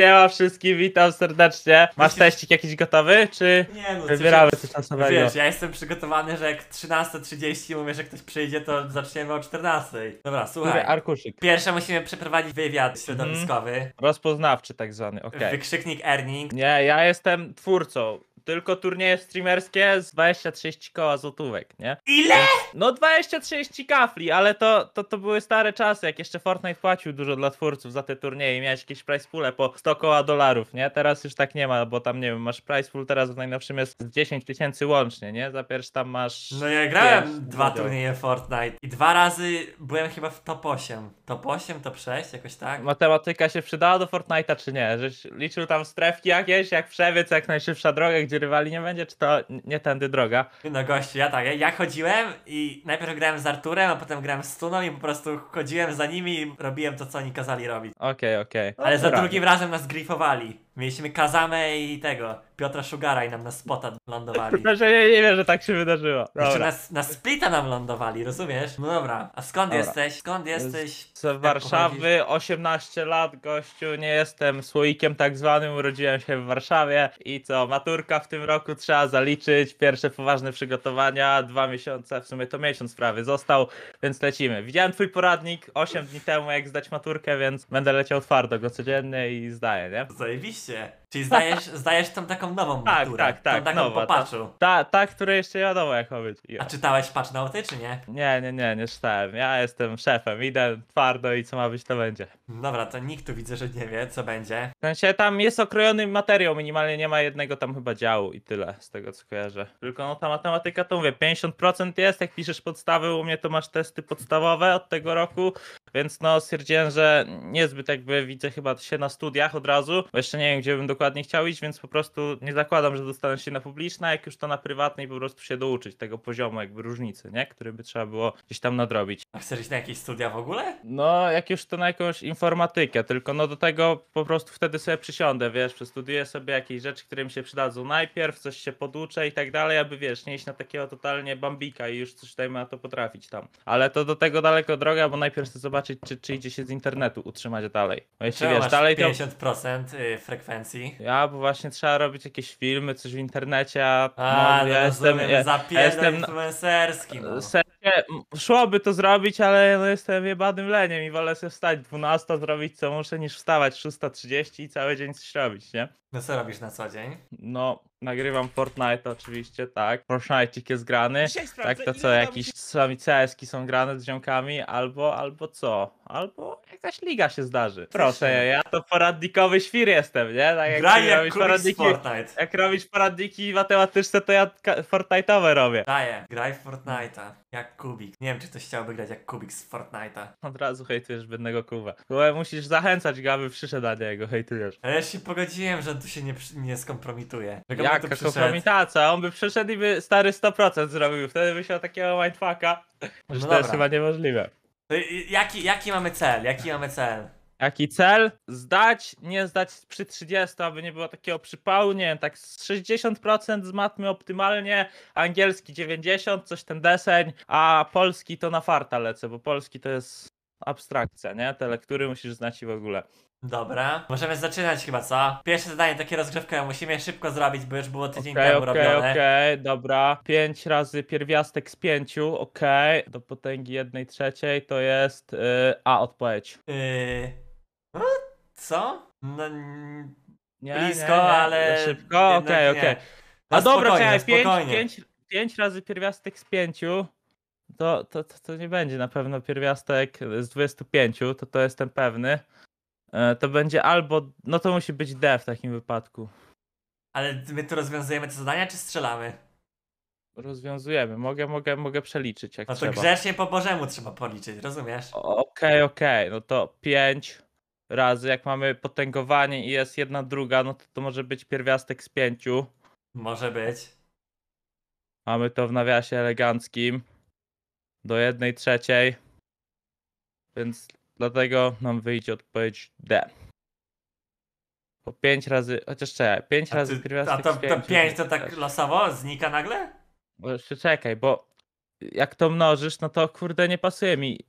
Siema wszystkim, witam serdecznie. Masz teścik jakiś gotowy, czy Nie no, wybieramy coś czasowego? Wiesz, ja jestem przygotowany, że jak 13.30 mówię, że ktoś przyjdzie, to zaczniemy o 14.00. Dobra, słuchaj. Mówię, arkuszyk. Pierwsze musimy przeprowadzić wywiad mhm. środowiskowy. Rozpoznawczy tak zwany, okej. Wykrzyknik Erning. Nie, ja jestem twórcą tylko turnieje streamerskie z 23 koła złotówek, nie? Ile? No 23 kafli, ale to, to, to były stare czasy, jak jeszcze Fortnite płacił dużo dla twórców za te turnieje i miałeś jakieś price poole po 100 koła dolarów, nie? Teraz już tak nie ma, bo tam, nie wiem, masz price pool teraz w najnowszym jest 10 tysięcy łącznie, nie? Za pierwszy tam masz... No ja grałem wiesz, dwa turnieje Fortnite i dwa razy byłem chyba w top 8. Top 8, top 6, jakoś tak? Matematyka się przydała do Fortnite'a czy nie? Żeś liczył tam strefki jakieś, jak przewiec, jak najszybsza droga, gdzie rywali nie będzie, czy to nie tędy droga? No gościu, ja tak, ja, chodziłem i najpierw grałem z Arturem, a potem grałem z Tuną i po prostu chodziłem za nimi i robiłem to, co oni kazali robić. Okej, okay, okej. Okay. Ale za drugim razem nas grifowali. Mieliśmy Kazamę i tego, Piotra Szugara i nam na spota lądowali. Znaczy nie, nie wiem, że tak się wydarzyło. Znaczy, dobra. Jeszcze na, na splita nam lądowali, rozumiesz? No dobra, a skąd dobra. jesteś? Skąd jesteś? Z Warszawy, pochodzisz? 18 lat gościu, nie jestem słoikiem tak zwanym, urodziłem się w Warszawie i co, maturka w tym roku trzeba zaliczyć, pierwsze poważne przygotowania, dwa miesiące, w sumie to miesiąc prawie został, więc lecimy. Widziałem twój poradnik 8 dni temu, jak zdać maturkę, więc będę leciał twardo go codziennie i zdaję, nie? Zajebiście ise Czyli zdajesz, zdajesz tą taką nową tak, maturę, tak, tak, tą taką nowa, po patchu. Ta, ta, ta, która jeszcze nie wiadomo jak ma być. A czytałeś patch nauty, czy nie? Nie, nie, nie, nie czytałem. Ja jestem szefem, idę twardo i co ma być to będzie. Dobra, to nikt tu widzę, że nie wie co będzie. W sensie tam jest okrojony materiał, minimalnie nie ma jednego tam chyba działu i tyle z tego co kojarzę. Tylko no ta matematyka to mówię, 50% jest, jak piszesz podstawy, u mnie to masz testy podstawowe od tego roku, więc no stwierdziłem, że niezbyt jakby widzę chyba się na studiach od razu, bo jeszcze nie wiem gdzie bym dokładnie dokładnie chciał iść, więc po prostu nie zakładam, że dostanę się na publiczne, jak już to na prywatnej po prostu się douczyć tego poziomu jakby różnicy, nie? Który by trzeba było gdzieś tam nadrobić. A chcesz iść na jakieś studia w ogóle? No, jak już to na jakąś informatykę, tylko no do tego po prostu wtedy sobie przysiądę, wiesz, przestuduję sobie jakieś rzeczy, które mi się przydadzą najpierw, coś się poduczę i tak dalej, aby wiesz, nie iść na takiego totalnie bambika i już coś dajmy na to potrafić tam. Ale to do tego daleko droga, bo najpierw chcę zobaczyć, czy, czy idzie się z internetu utrzymać dalej. Bo jeśli wiesz, dalej 50% to... Y, frekwencji ja, bo właśnie trzeba robić jakieś filmy, coś w internecie, a, a no, no ja no, jestem, ja, ja, jestem influencerski. No sensie, szłoby to zrobić, ale no jestem jebanym leniem i wolę sobie wstać 12, zrobić co muszę, niż wstawać 6.30 i cały dzień coś robić, nie? No co robisz na co dzień? No, nagrywam Fortnite oczywiście, tak. Fortnite jest grany. Tak to co, jakieś sami cs są grane z ziomkami, albo, albo co? Albo jakaś liga się zdarzy. Proszę, ja to poradnikowy świr jestem, nie? Tak jak, Graj, jak robisz poradniki, Fortnite. Jak robisz poradniki matematyczne, to ja Fortnite'owe robię. Daję, graj w Fortnite'a. Jak Kubik. Nie wiem, czy ktoś chciałby grać jak Kubik z Fortnite'a. Od razu hejtujesz biednego Kuba. Kuba, musisz zachęcać go, aby przyszedł na niego, hejtujesz. ja się pogodziłem, że on tu się nie, nie skompromituje. Jak go by kompromitacja, on by przyszedł i by stary 100% zrobił, wtedy by się miał takiego mindfucka, no że No to jest chyba niemożliwe. Jaki, jaki mamy cel? Jaki mamy cel? Jaki cel? Zdać, nie zdać przy 30, aby nie było takiego przypału, nie wiem, tak 60% z matmy optymalnie, angielski 90, coś ten deseń, a polski to na farta lecę, bo polski to jest abstrakcja, nie? Te lektury musisz znać i w ogóle. Dobra, możemy zaczynać chyba, co? Pierwsze zadanie takie rozgrzewkowe, musimy szybko zrobić, bo już było tydzień okay, temu okay, robione. Okej, okay, dobra. 5 razy pierwiastek z pięciu, okej. Okay. Do potęgi jednej trzeciej to jest... Yy, a, odpowiedź. Yy... No, co? No, nie, blisko, nie, nie. ale... szybko? Okej, okej. Okay, no, okay. A dobra, czekaj, 5 pięć, razy pierwiastek z 5 to, to, to, to nie będzie na pewno pierwiastek z 25, to to jestem pewny. E, to będzie albo, no to musi być D w takim wypadku. Ale my tu rozwiązujemy te zadania, czy strzelamy? Rozwiązujemy, mogę, mogę, mogę przeliczyć jak no trzeba. No to grzecznie po Bożemu trzeba policzyć, rozumiesz? Okej, okay, okej, okay. no to 5, razy, jak mamy potęgowanie i jest jedna druga, no to to może być pierwiastek z pięciu. Może być. Mamy to w nawiasie eleganckim do jednej trzeciej, więc dlatego nam wyjdzie odpowiedź D. Po 5 razy, chociaż czekaj, 5 razy pierwiastek A to, to 5 to tak losowo znika nagle? Bo jeszcze czekaj, bo jak to mnożysz, no to kurde nie pasuje mi.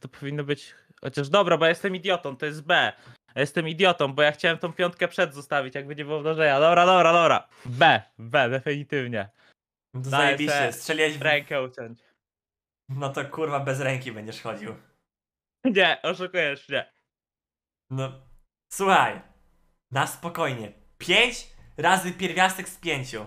To powinno być Chociaż dobra, bo jestem idiotą, to jest B. jestem idiotą, bo ja chciałem tą piątkę przed zostawić, jakby nie było wrażenia. Dobra, dobra, dobra. B, B, definitywnie. No zajebiście, strzeliłeś w... Rękę uciąć. No to kurwa bez ręki będziesz chodził. Nie, oszukujesz mnie. No, słuchaj. Na spokojnie. Pięć razy pierwiastek z pięciu.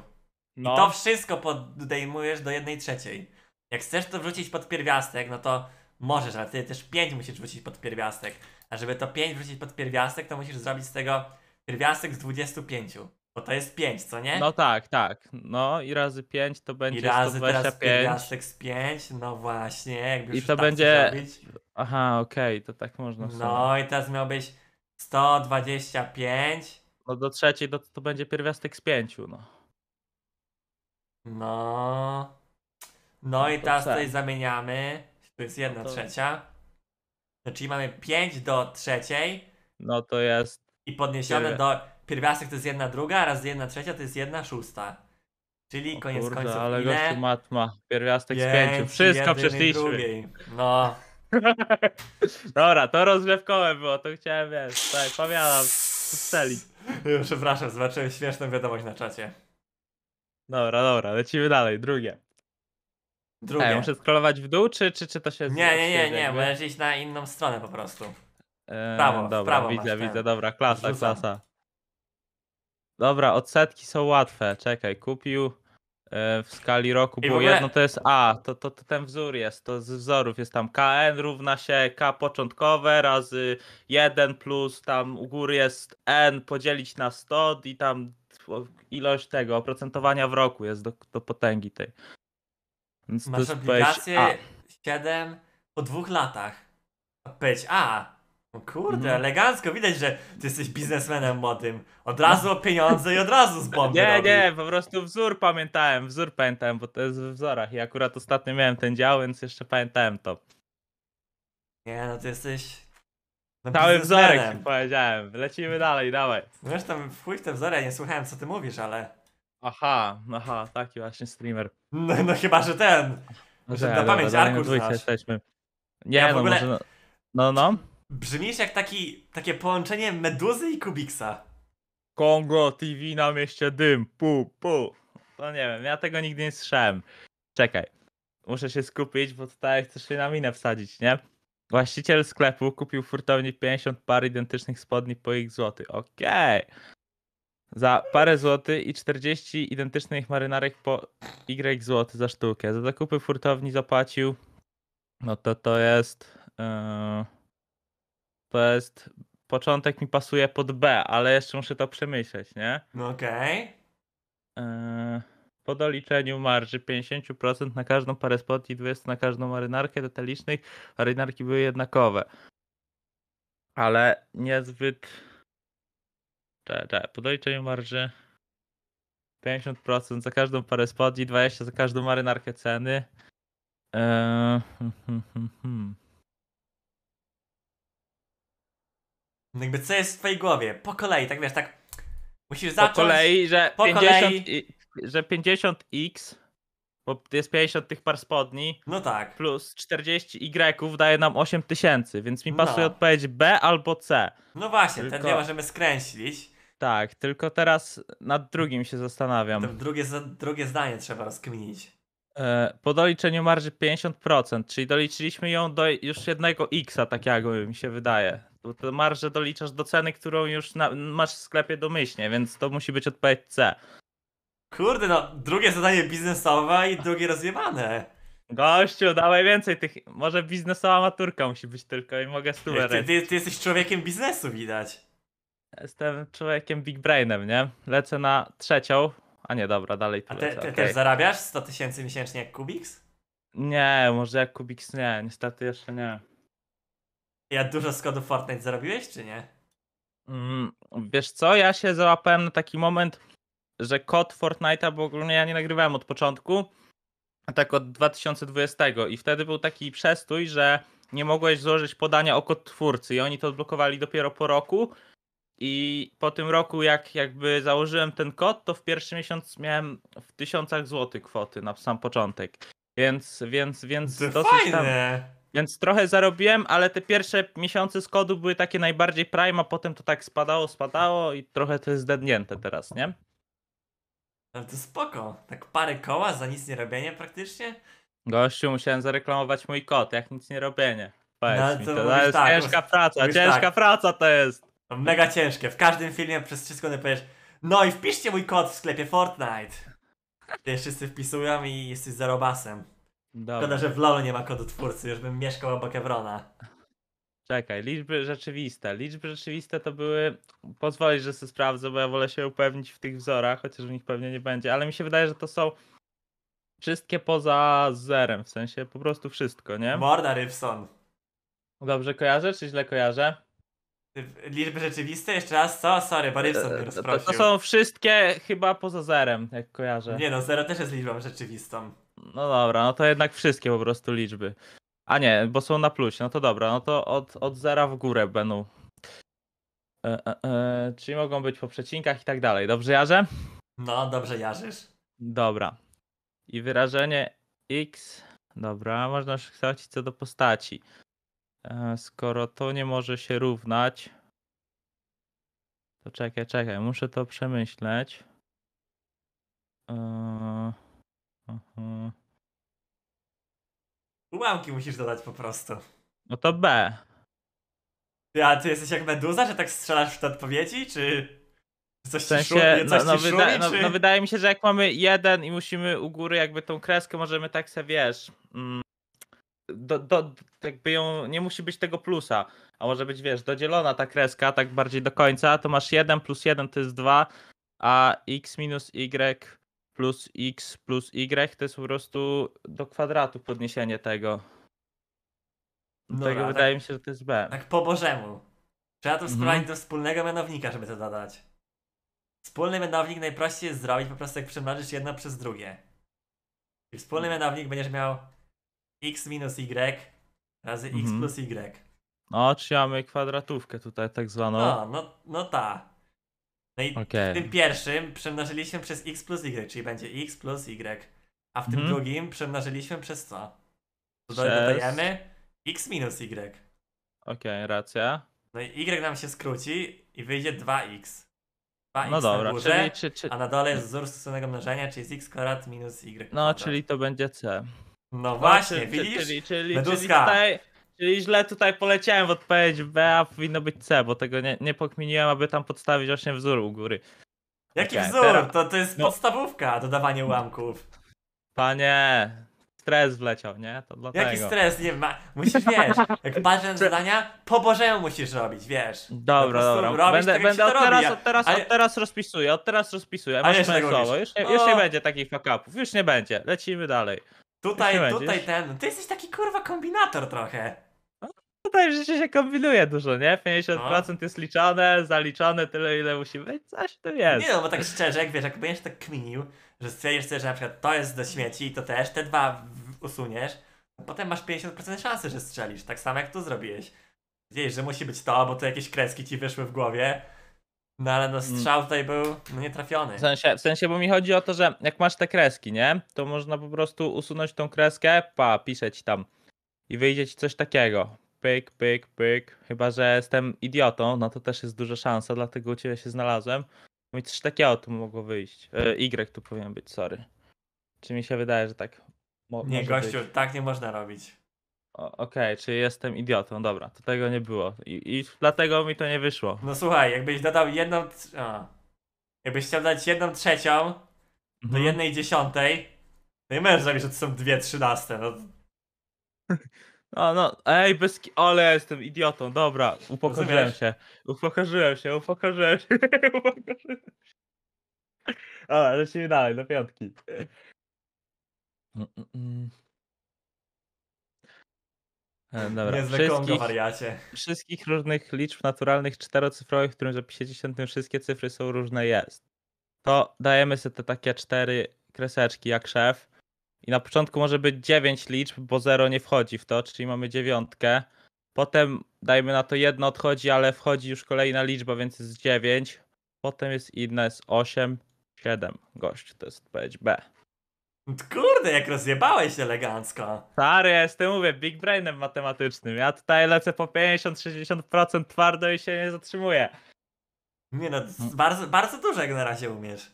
No. I to wszystko podejmujesz do jednej trzeciej. Jak chcesz to wrzucić pod pierwiastek, no to Możesz, ale ty też 5 musisz wrzucić pod pierwiastek. A żeby to 5 wrzucić pod pierwiastek, to musisz zrobić z tego pierwiastek z 25. Bo to jest 5, co nie? No tak, tak. No i razy 5 to będzie I razy 125. teraz pierwiastek z 5, no właśnie. Jakby I to tak będzie... Zrobić. Aha, okej, okay, to tak można w No i teraz miałbyś 125. No do trzeciej to, to będzie pierwiastek z 5, no. No... No, no i teraz tutaj zamieniamy. To jest jedna no to... trzecia. No, czyli mamy 5 do trzeciej. No to jest. I podniesione do. Pierwiastek to jest jedna druga, raz jedna trzecia to jest jedna szósta. Czyli o koniec kurde, końców. Ale ile? gościu matma. Pierwiastek Pięć, z pięciu. Wszystko przeszliśmy. Drugiej. No. Dobra, to rozgrzewkowe było, to chciałem wiesz. Tak, pamiętam. Scelić. Przepraszam, zobaczyłem śmieszną wiadomość na czacie. Dobra, dobra, lecimy dalej. Drugie. Drugie. E, muszę scrollować w dół, czy, czy, czy to się... Nie, nie, nie, nie, możesz iść na inną stronę po prostu. E, dobra, prawo widzę, widzę, ten. dobra, klasa, Rzucam. klasa. Dobra, odsetki są łatwe, czekaj, kupił e, w skali roku I było ogóle... jedno, to jest A, to, to, to, ten wzór jest, to z wzorów jest tam KN równa się K początkowe razy 1 plus tam u góry jest N podzielić na 100 i tam ilość tego oprocentowania w roku jest do, do potęgi tej. Więc Masz obligację 7 po dwóch latach. Odpowiedź A. O kurde, mm. elegancko, widać, że ty jesteś biznesmenem młodym. Od razu o pieniądze i od razu z bomby Nie, robi. nie, po prostu wzór pamiętałem, wzór pamiętałem, bo to jest w wzorach i akurat ostatnio miałem ten dział, więc jeszcze pamiętałem to. Nie, no ty jesteś... No, Cały wzorek ci powiedziałem, lecimy dalej, dawaj. Zresztą chuj w te wzory, ja nie słuchałem co ty mówisz, ale... Aha, aha, taki właśnie streamer. No, no chyba, że ten. Może no tak, na pamięć Arkusz znasz. jesteśmy. Nie, ja no, ogóle... może... No-, no, no. Brzmisz jak taki, takie połączenie Meduzy i Kubiksa. Kongo TV na mieście dym, pu, pu. To nie wiem, ja tego nigdy nie słyszałem. Czekaj, muszę się skupić, bo tutaj chcesz się na minę wsadzić, nie? Właściciel sklepu kupił furtownie 50 par identycznych spodni po ich złoty. Okej. Okay za parę złotych i 40 identycznych marynarek po Y złoty za sztukę. Za zakupy w hurtowni zapłacił, no to to jest, yy, to jest, początek mi pasuje pod B, ale jeszcze muszę to przemyśleć, nie? No okej. Okay. E, po doliczeniu marży 50% na każdą parę spot i 20% na każdą marynarkę detalicznych, marynarki były jednakowe. Ale niezbyt te, tak, te, tak, podliczeniu marży 50% za każdą parę spodni, 20% za każdą marynarkę ceny. Eee, hmm, hmm, hmm. Jakby co jest w twojej głowie? Po kolei, tak wiesz, tak musisz zacząć. Po kolei, że, po 50, kolei... I, że 50x, bo jest 50 tych par spodni. No tak. Plus 40 y daje nam 8000, więc mi no. pasuje no. odpowiedź B albo C. No właśnie, Tylko... ten nie możemy skręcić. Tak, tylko teraz nad drugim się zastanawiam. To drugie, drugie zdanie trzeba rozkminić. E, po doliczeniu marży 50%, czyli doliczyliśmy ją do już jednego x tak jakby mi się wydaje. Bo tę marżę doliczasz do ceny, którą już na, masz w sklepie domyślnie, więc to musi być odpowiedź C. Kurde, no drugie zadanie biznesowe i drugie rozjebane. Gościu, dawaj więcej tych. Może biznesowa maturka musi być tylko i mogę stówę. Ty, ty, ty jesteś człowiekiem biznesu, widać. Jestem człowiekiem big brainem, nie? Lecę na trzecią. A nie, dobra, dalej tu A ty, ty okay. też zarabiasz 100 tysięcy miesięcznie jak Kubiks? Nie, może jak Kubiks nie, niestety jeszcze nie. Ja dużo z kodu Fortnite zarobiłeś, czy nie? Mm, wiesz co, ja się załapałem na taki moment, że kod Fortnite'a, bo ogólnie ja nie nagrywałem od początku, tak od 2020 i wtedy był taki przestój, że nie mogłeś złożyć podania o kod twórcy i oni to odblokowali dopiero po roku, i po tym roku, jak jakby założyłem ten kod, to w pierwszy miesiąc miałem w tysiącach złotych kwoty na sam początek. Więc, więc, więc to dosyć fajne. tam... Więc trochę zarobiłem, ale te pierwsze miesiące z kodu były takie najbardziej prime, a potem to tak spadało, spadało i trochę to jest zdednięte teraz, nie? Ale no to spoko. Tak parę koła za nic nie robienie praktycznie. Gościu, musiałem zareklamować mój kod, jak nic nie robienie. Powiedz no, to mi, to, to jest tak, ciężka praca, ciężka tak. praca to jest mega ciężkie. W każdym filmie przez wszystko sekundy powiesz no i wpiszcie mój kod w sklepie Fortnite. Ty wszyscy wpisują i jesteś zarobasem. Dobra. Szkoda, że w LoL nie ma kodu twórcy, już bym mieszkał obok Evrona. Czekaj, liczby rzeczywiste. Liczby rzeczywiste to były. Pozwolisz, że sobie sprawdzę, bo ja wolę się upewnić w tych wzorach, chociaż w nich pewnie nie będzie, ale mi się wydaje, że to są wszystkie poza zerem, w sensie po prostu wszystko, nie? Morda Rybson. Dobrze kojarzę, czy źle kojarzę? Liczby rzeczywiste? Jeszcze raz co? Sorry, Borybson e, mnie rozprosił. To, to są wszystkie chyba poza zerem, jak kojarzę. Nie no, zero też jest liczbą rzeczywistą. No dobra, no to jednak wszystkie po prostu liczby. A nie, bo są na plusie, no to dobra, no to od, od zera w górę będą. E, e, e, czyli mogą być po przecinkach i tak dalej. Dobrze jarzę? No, dobrze jarzysz. Dobra. I wyrażenie x, dobra, można kształcić co do postaci. E, skoro to nie może się równać, to czekaj, czekaj, muszę to przemyśleć. E, Ułamki musisz dodać po prostu. No to B. Ty, a ty jesteś jak meduza, że tak strzelasz w te odpowiedzi, czy coś w sensie, ci szumi, coś no, no, ci szumi, no, czy... no, wydaje mi się, że jak mamy jeden i musimy u góry jakby tą kreskę, możemy tak sobie, wiesz, mm, do, do, jakby ją, nie musi być tego plusa, a może być, wiesz, dodzielona ta kreska, tak bardziej do końca, to masz 1 plus 1 to jest 2, a x minus y plus x plus y to jest po prostu do kwadratu podniesienie tego. Dlatego tak, wydaje mi się, że to jest b. Tak po bożemu. Trzeba to mhm. do wspólnego mianownika, żeby to dodać. Wspólny mianownik najprościej jest zrobić po prostu jak przemnożysz jedno przez drugie. I wspólny mhm. mianownik będziesz miał x minus y razy mhm. x plus y. No, czyli mamy kwadratówkę tutaj tak zwaną. No, no, no ta. No i okay. w tym pierwszym przemnożyliśmy przez x plus y, czyli będzie x plus y. A w tym mhm. drugim przemnożyliśmy przez co? Przez... Dodajemy x minus y. Okej, okay, racja. No i y nam się skróci i wyjdzie 2x. 2x no dobra, na górze, czyli, czy, czy... a na dole jest wzór stosowanego mnożenia, czyli jest x kwadrat minus y. No, kwadrat. No, czyli to będzie c. No, no właśnie, no, czyli, widzisz? Czyli, czyli, Meduska. Czyli, tutaj, czyli źle tutaj poleciałem w odpowiedź B, a powinno być C, bo tego nie, nie pokminiłem, aby tam podstawić właśnie wzór u góry. Jaki okay, wzór? Teraz... To, to jest no. podstawówka, dodawanie ułamków. Panie, stres wleciał, nie? To dlatego. Jaki stres? Nie ma... Musisz, wiesz, jak patrzę na zadania, po Bożemu musisz robić, wiesz. Dobra, dobra. Będę, tak, będę od, teraz, od, teraz, Ale... od teraz rozpisuję, od teraz rozpisuję. Masz już, już, nie, już nie będzie takich fuck-upów, już nie będzie. Lecimy dalej. Tutaj, tutaj ten. Ty jesteś taki kurwa kombinator trochę. No, tutaj życiu się kombinuje dużo, nie? 50% no. jest liczone, zaliczone, tyle, ile musi być, coś tu jest. Nie no, bo tak szczerze, jak wiesz, jak będziesz tak kminił, że stwierdzisz sobie, że na przykład to jest do śmieci i to też, te dwa usuniesz, potem masz 50% szansy, że strzelisz. Tak samo jak tu zrobiłeś. Wiesz, że musi być to, bo tu jakieś kreski ci wyszły w głowie. No ale no mm. strzał tutaj był no, nietrafiony. W sensie, w sensie, bo mi chodzi o to, że jak masz te kreski, nie? To można po prostu usunąć tą kreskę, pa, pisze ci tam i wyjdzie ci coś takiego. Pyk, pyk, pyk. Chyba, że jestem idiotą, no to też jest duża szansa, dlatego u ciebie się znalazłem. No i coś takiego tu mogło wyjść. E, y tu powinien być, sorry. Czy mi się wydaje, że tak mo- Nie, gościu, być. tak nie można robić. Okej, czy jestem idiotą, dobra, to tego nie było. I, I dlatego mi to nie wyszło. No słuchaj, jakbyś dodał jedną. A. Jakbyś chciał dać jedną trzecią do mhm. jednej dziesiątej, no i możesz zrobić, że to są dwie trzynaste. No, No, no, ej, bez ki- ale jestem idiotą, dobra, upokorzyłem się, upokorzyłem się, upokorzyłem się, upokorzyłem Dobra, lecimy dalej, do piątki. Mm, mm, mm. E, dobra. Niezłe wszystkich, wariacie. Wszystkich różnych liczb naturalnych czterocyfrowych, w którym zapisie dziesiątym wszystkie cyfry są różne jest. To dajemy sobie te takie cztery kreseczki jak szef. I na początku może być dziewięć liczb, bo zero nie wchodzi w to, czyli mamy dziewiątkę. Potem dajmy na to jedno odchodzi, ale wchodzi już kolejna liczba, więc jest dziewięć. Potem jest inne, jest osiem, siedem. Gość, to jest odpowiedź B. Kurde, jak rozjebałeś elegancko. Stary, ja jestem, mówię, big brainem matematycznym. Ja tutaj lecę po 50-60% twardo i się nie zatrzymuję. Nie no, hmm. bardzo, bardzo dużo jak na razie umiesz.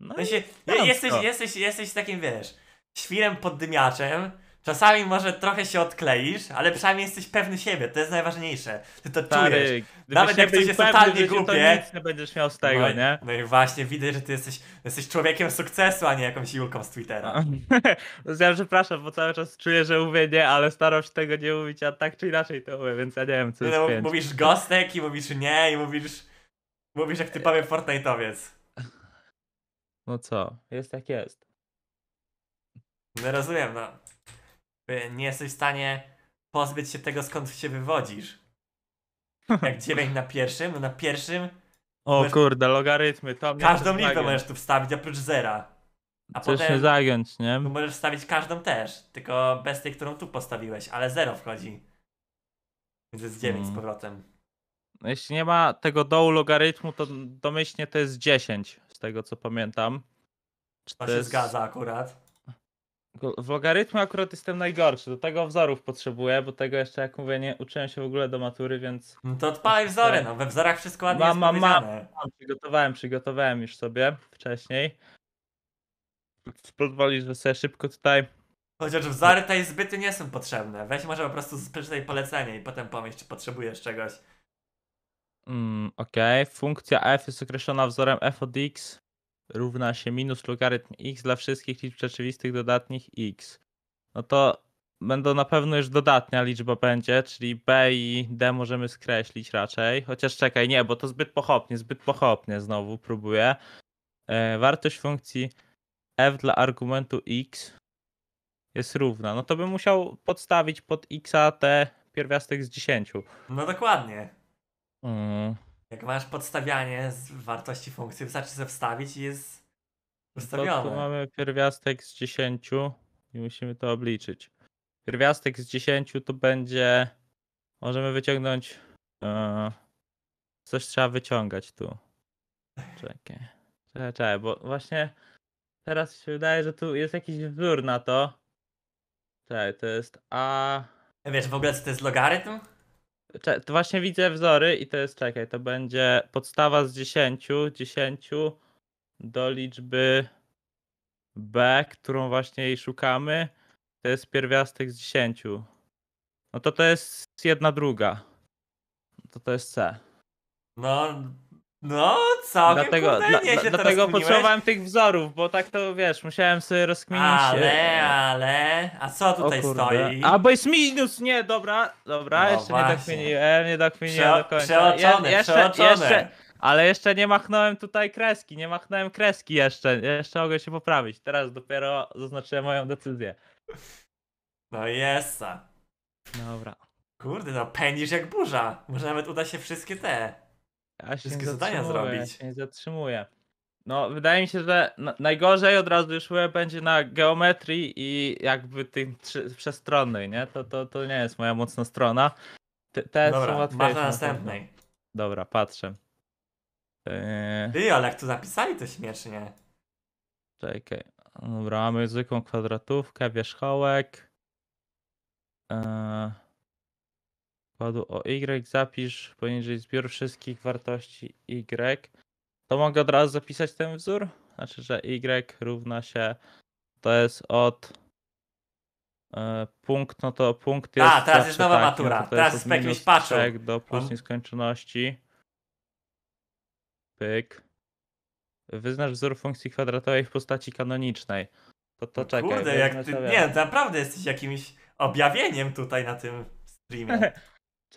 No, no się, jesteś, jesteś, jesteś takim, wiesz, świrem poddymiaczem, Czasami może trochę się odkleisz, ale przynajmniej jesteś pewny siebie, to jest najważniejsze. Ty to Stary, czujesz. Nawet jak ktoś jest pewny, totalnie głupie. To nie będziesz miał z tego, no, nie? No i właśnie, widzę, że ty jesteś, jesteś człowiekiem sukcesu, a nie jakąś Julką z Twittera. No ja przepraszam, bo cały czas czuję, że mówię nie, ale staram się tego nie mówić, a tak czy inaczej to mówię, więc ja nie wiem, co no, jest no, Mówisz gostek i mówisz nie i mówisz, mówisz jak typowy Fortnite'owiec. No co, jest jak jest. No rozumiem, no. Y, nie jesteś w stanie pozbyć się tego, skąd się wywodzisz. Jak 9 na pierwszym, no na pierwszym. O możesz... kurde, logarytmy, to Każdą liczbę możesz tu wstawić oprócz zera. A Chcesz potem, zagiąć, nie? możesz wstawić każdą też, tylko bez tej, którą tu postawiłeś, ale zero wchodzi. Więc jest 9 hmm. z mm. powrotem. No jeśli nie ma tego dołu logarytmu, to domyślnie to jest 10, z tego co pamiętam. Czy to, to się jest... zgadza akurat. W logarytmie akurat jestem najgorszy, do tego wzorów potrzebuję, bo tego jeszcze, jak mówię, nie uczyłem się w ogóle do matury, więc... No to odpalaj wzory, no we wzorach wszystko ładnie mam, mam, mam, mam, przygotowałem, przygotowałem już sobie wcześniej. Pozwolisz, że sobie szybko tutaj... Chociaż wzory tej zbyty nie są potrzebne, weź może po prostu przeczytaj polecenie i potem pomyśl, czy potrzebujesz czegoś. Mm, Okej, okay. funkcja f jest określona wzorem f od x równa się minus logarytm x dla wszystkich liczb rzeczywistych dodatnich x. No to będą na pewno już dodatnia liczba będzie, czyli b i d możemy skreślić raczej. Chociaż czekaj, nie, bo to zbyt pochopnie, zbyt pochopnie znowu próbuję. E, wartość funkcji f dla argumentu x jest równa. No to bym musiał podstawić pod x te pierwiastek z 10. No dokładnie. Mm. Jak masz podstawianie z wartości funkcji, wystarczy sobie wstawić i jest ustawione. No to tu mamy pierwiastek z 10 i musimy to obliczyć. Pierwiastek z 10 to będzie. Możemy wyciągnąć. E, coś trzeba wyciągać tu. Czekaj. Czekaj, czekaj, bo właśnie teraz się wydaje, że tu jest jakiś wzór na to. Czekaj, to jest A. Wiesz w ogóle co to jest logarytm? to właśnie widzę wzory i to jest, czekaj, to będzie podstawa z 10, 10 do liczby B, którą właśnie jej szukamy. To jest pierwiastek z 10. No to to jest jedna druga. To to jest C. No, no, co, dlatego, dla, Dlatego potrzebowałem tych wzorów, bo tak to wiesz, musiałem sobie rozkminić. Ale, ale, a co tutaj stoi? A bo jest minus, nie, dobra, dobra, no jeszcze tak właśnie. nie dokminiłem, tak nie dokminiłem Prze do końca. Przeoczone, Je, jeszcze, przeoczone. Jeszcze, ale jeszcze nie machnąłem tutaj kreski, nie machnąłem kreski jeszcze, jeszcze mogę się poprawić. Teraz dopiero zaznaczyłem moją decyzję. No jest. Dobra. Kurde, no pędzisz jak burza. Może nawet uda się wszystkie te aż się Wszystkie zadania zrobić. Nie się zatrzymuje. No, wydaje mi się, że najgorzej od razu już będzie na geometrii i jakby tym przestronnej, nie? To, to, to nie jest moja mocna strona. Te, te są Dobra, łatwiejsze. masz na następnej. Dobra, patrzę. Wy, eee. Ty, ale jak tu zapisali, to śmiesznie. czekaj. Dobra, mamy zwykłą kwadratówkę, wierzchołek. Eee, kodu o y zapisz poniżej zbiór wszystkich wartości y, to mogę od razu zapisać ten wzór? Znaczy, że y równa się, to jest od e, punkt, no to punkt jest... A, teraz jest nowa no matura, teraz jest jakimś paczą. do plus nieskończoności. Pyk. Wyznasz wzór funkcji kwadratowej w postaci kanonicznej. To to no czekaj. Kurde, jak ty, nie, naprawdę jesteś jakimś objawieniem tutaj na tym streamie.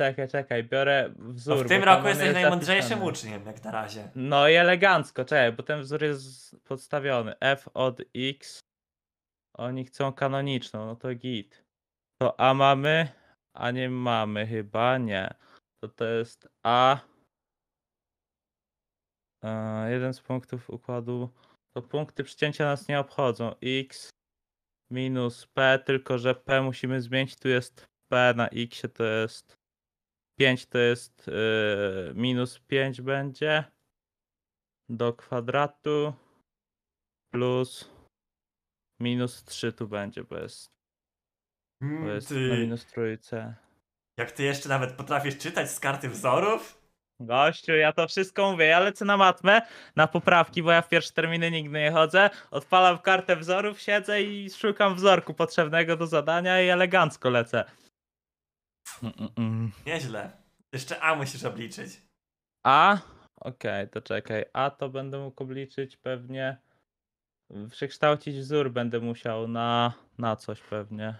Czekaj, czekaj, biorę wzór. No w tym roku jesteś jest najmądrzejszym uczniem, jak na razie. No i elegancko, czekaj, bo ten wzór jest podstawiony. F od X. Oni chcą kanoniczną, no to git. To A mamy, a nie mamy chyba, nie. To to jest A. E, jeden z punktów układu. To punkty przycięcia nas nie obchodzą. X minus P, tylko że P musimy zmienić. Tu jest P na X, to jest 5 to jest yy, minus 5 będzie do kwadratu plus minus 3 tu będzie, bo jest, bo hmm, jest ty, na minus trójce. Jak ty jeszcze nawet potrafisz czytać z karty wzorów? Gościu, ja to wszystko mówię, ja lecę na matmę, na poprawki, bo ja w pierwsze terminy nigdy nie chodzę, odpalam kartę wzorów, siedzę i szukam wzorku potrzebnego do zadania i elegancko lecę. Mm, mm. Nieźle. Jeszcze A musisz obliczyć. A? Okej, okay, to czekaj. A to będę mógł obliczyć pewnie. Przekształcić wzór będę musiał na, na coś pewnie.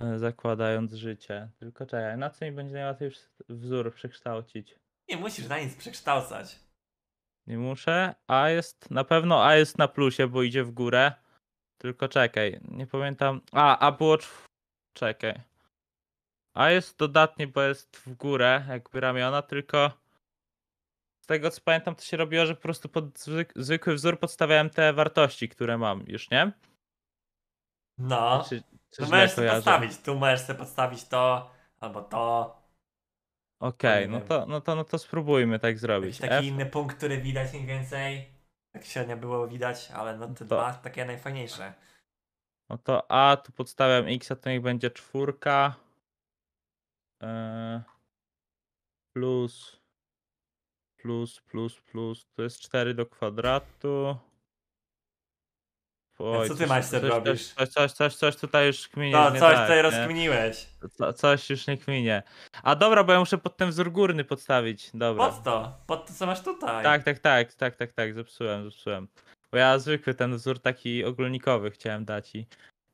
E, zakładając życie. Tylko czekaj, na co mi będzie najłatwiej wzór przekształcić? Nie musisz na nic przekształcać. Nie muszę. A jest, na pewno A jest na plusie, bo idzie w górę. Tylko czekaj, nie pamiętam. A, a było. Czekaj. A jest dodatnie, bo jest w górę, jakby ramiona, tylko z tego co pamiętam, to się robiło, że po prostu pod zwyk zwykły wzór podstawiałem te wartości, które mam już, nie? No. Czy, znaczy, czy tu możesz sobie podstawić, tu możesz sobie podstawić to, albo to. Okej, okay, no, to, no, to, no to spróbujmy tak zrobić. Jakiś taki F. inny punkt, który widać mniej więcej. Tak średnio było widać, ale no, no te to. dwa takie najfajniejsze. No to A, tu podstawiam X, a to niech będzie czwórka e, plus plus plus plus to jest 4 do kwadratu. Oj, co ty masz coś, robisz? Coś, coś, coś, coś tutaj już kminie. No, coś tak, tutaj rozkminiłeś. Co, coś już nie kminie. A dobra, bo ja muszę pod ten wzór górny podstawić. Dobra. Pod to, pod to co masz tutaj. Tak, tak, tak, tak, tak, tak, zepsułem, zepsułem. Bo ja zwykły ten wzór taki ogólnikowy chciałem dać i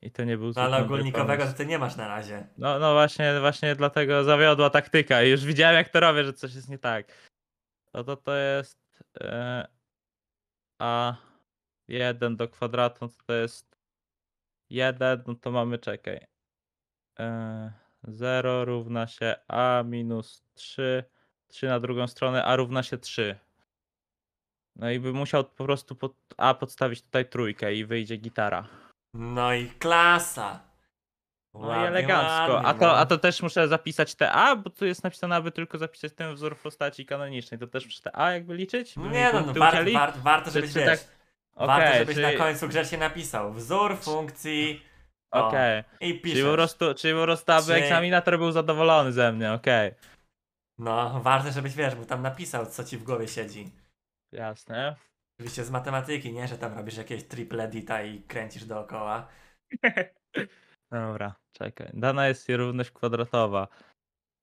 i to nie był no, ale ogólnikowego to ty nie masz na razie. No, no właśnie, właśnie dlatego zawiodła taktyka i już widziałem jak to robię, że coś jest nie tak. No to to jest e, A1 do kwadratu, no to, to jest 1, no to mamy, czekaj. 0 e, równa się A minus 3, 3 na drugą stronę, A równa się 3. No i bym musiał po prostu pod A podstawić tutaj trójkę i wyjdzie gitara. No i klasa. No i elegancko. A to, a no. to też muszę zapisać te A, bo tu jest napisane, aby tylko zapisać ten wzór postaci kanonicznej. To też muszę te A jakby liczyć? By Nie no, no warto, warto, warto żebyś czy wiesz. tak- Warto, żebyś na końcu grzecznie napisał wzór funkcji o, no. okej. i piszesz. Czyli po prostu, czyli po prostu aby Czy- egzaminator był zadowolony ze mnie, okej. No, warto, żebyś wiesz, bo tam napisał, co ci w głowie siedzi. Jasne. Oczywiście z matematyki, nie? Że tam robisz jakieś triple edita i kręcisz dookoła. Dobra, czekaj. Dana jest równość kwadratowa.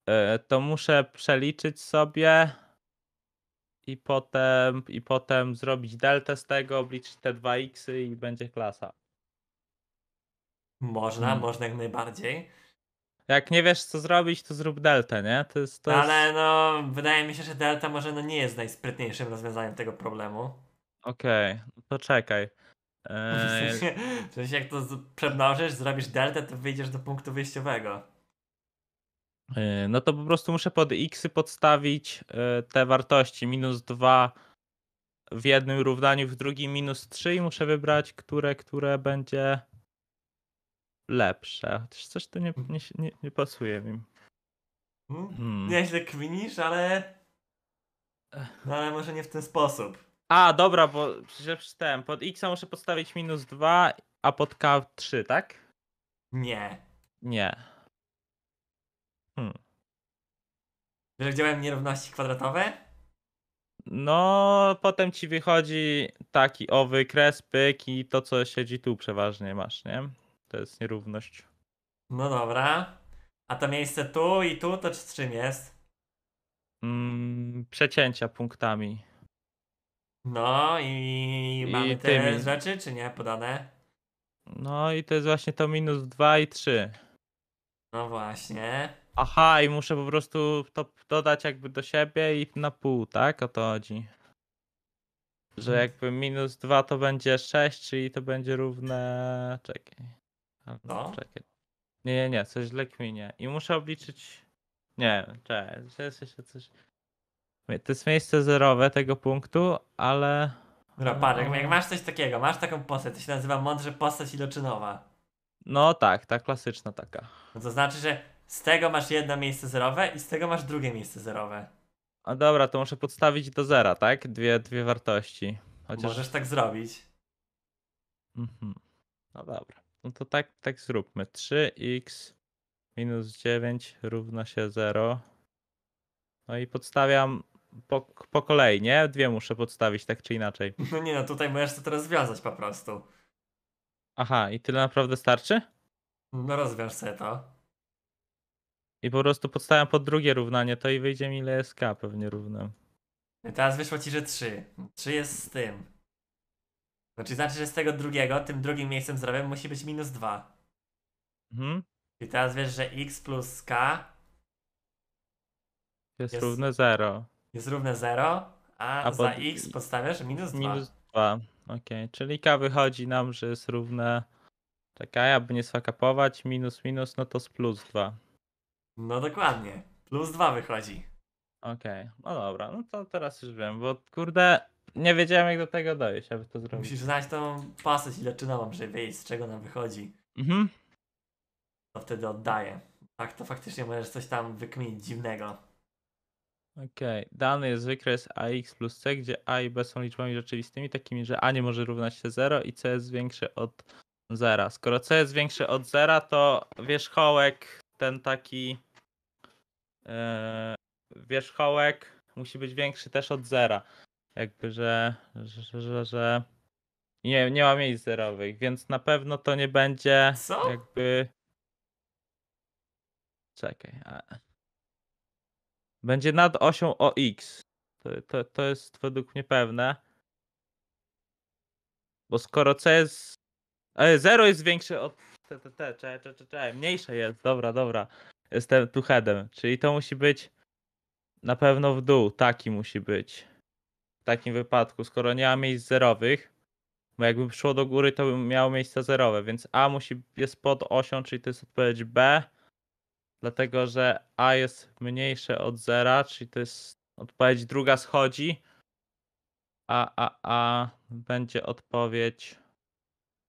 E, to muszę przeliczyć sobie i potem, i potem zrobić deltę z tego, obliczyć te 2x i będzie klasa. Można, hmm. można jak najbardziej. Jak nie wiesz co zrobić, to zrób deltę, nie? To jest, to no Ale no, wydaje mi się, że delta może no nie jest najsprytniejszym rozwiązaniem tego problemu. Okej, no to czekaj. W Eee, w sensie jak to z- przemnożysz, zrobisz deltę, to wyjdziesz do punktu wyjściowego. Eee, no to po prostu muszę pod x y podstawić eee, te wartości. Minus 2 w jednym równaniu, w drugim minus 3 i muszę wybrać, które, które będzie lepsze. Chociaż Coś tu nie, nie, nie, nie pasuje mi. Hmm. hmm. Nieźle kminisz, ale... No ale może nie w ten sposób. A, dobra, bo przecież przeczytałem. Pod X muszę podstawić minus 2, a pod K 3, tak? Nie. Nie. Hmm. Wiesz, gdzie nierówności kwadratowe? No, potem ci wychodzi taki owy kres, pyk i to, co siedzi tu przeważnie masz, nie? To jest nierówność. No dobra. A to miejsce tu i tu, to czym jest? Mm, przecięcia punktami. No i I mamy te rzeczy, czy nie, podane? No i to jest właśnie to minus 2 i 3. No właśnie. Aha, i muszę po prostu to dodać jakby do siebie i na pół, tak? O to chodzi. Że mhm. jakby minus 2 to będzie 6, czyli to będzie równe. Czekaj. No. Czekaj. Nie, nie, nie, coś źle kminie. I muszę obliczyć. Nie, czekaj, że jest jeszcze coś. To jest miejsce zerowe tego punktu, ale. Roparek, jak masz coś takiego, masz taką postać, to się nazywa mądrze postać iloczynowa. No tak, ta klasyczna taka. No to znaczy, że z tego masz jedno miejsce zerowe i z tego masz drugie miejsce zerowe. A dobra, to muszę podstawić do zera, tak? Dwie, dwie wartości. Chociaż... Możesz tak zrobić. Mhm. No dobra. No to tak, tak zróbmy. 3x minus 9 równa się 0. No i podstawiam po, po kolei, nie? Dwie muszę podstawić, tak czy inaczej. No nie, no tutaj możesz to teraz związać po prostu. Aha, i tyle naprawdę starczy? No rozwiąż sobie to. I po prostu podstawiam pod drugie równanie, to i wyjdzie mi ile jest K pewnie równe. I teraz wyszło ci, że 3. 3 jest z tym. Znaczy znaczy, że z tego drugiego, tym drugim miejscem zdrowym musi być minus 2. Mhm. I teraz wiesz, że x plus k Jest, jest równe 0 jest równe 0, a, A za pod- x podstawiasz minus 2. Minus 2. Okej, czyli K wychodzi nam, że jest równe. Czekaj, aby nie swakapować, minus minus, no to z plus 2. No dokładnie. Plus 2 wychodzi. Okej, no dobra, no to teraz już wiem, bo kurde, nie wiedziałem jak do tego dojść, aby to zrobić. Musisz znać tą pasę iloczynową, żeby wiedzieć z czego nam wychodzi. Mhm. To wtedy oddaję Tak, to faktycznie możesz coś tam wykminić dziwnego. Okej, dany jest wykres ax plus c, gdzie a i b są liczbami rzeczywistymi, takimi, że a nie może równać się 0 i c jest większe od 0. Skoro c jest większe od 0, to wierzchołek, ten taki yy, wierzchołek musi być większy też od 0. Jakby, że, że, że, że nie, nie ma miejsc zerowych, więc na pewno to nie będzie Co? jakby... Czekaj, a... Będzie nad osią OX. To, to, to jest według mnie pewne. Bo skoro C jest. E, 0 jest większe od T, czekaj, czekaj, czekaj, mniejsze jest, dobra, dobra. Jestem tu headem, czyli to musi być na pewno w dół, taki musi być. W takim wypadku, skoro nie ma miejsc zerowych, bo jakby szło do góry, to by miało miejsca zerowe, więc A musi jest pod osią, czyli to jest odpowiedź B dlatego że a jest mniejsze od zera, czyli to jest odpowiedź druga schodzi, a a a będzie odpowiedź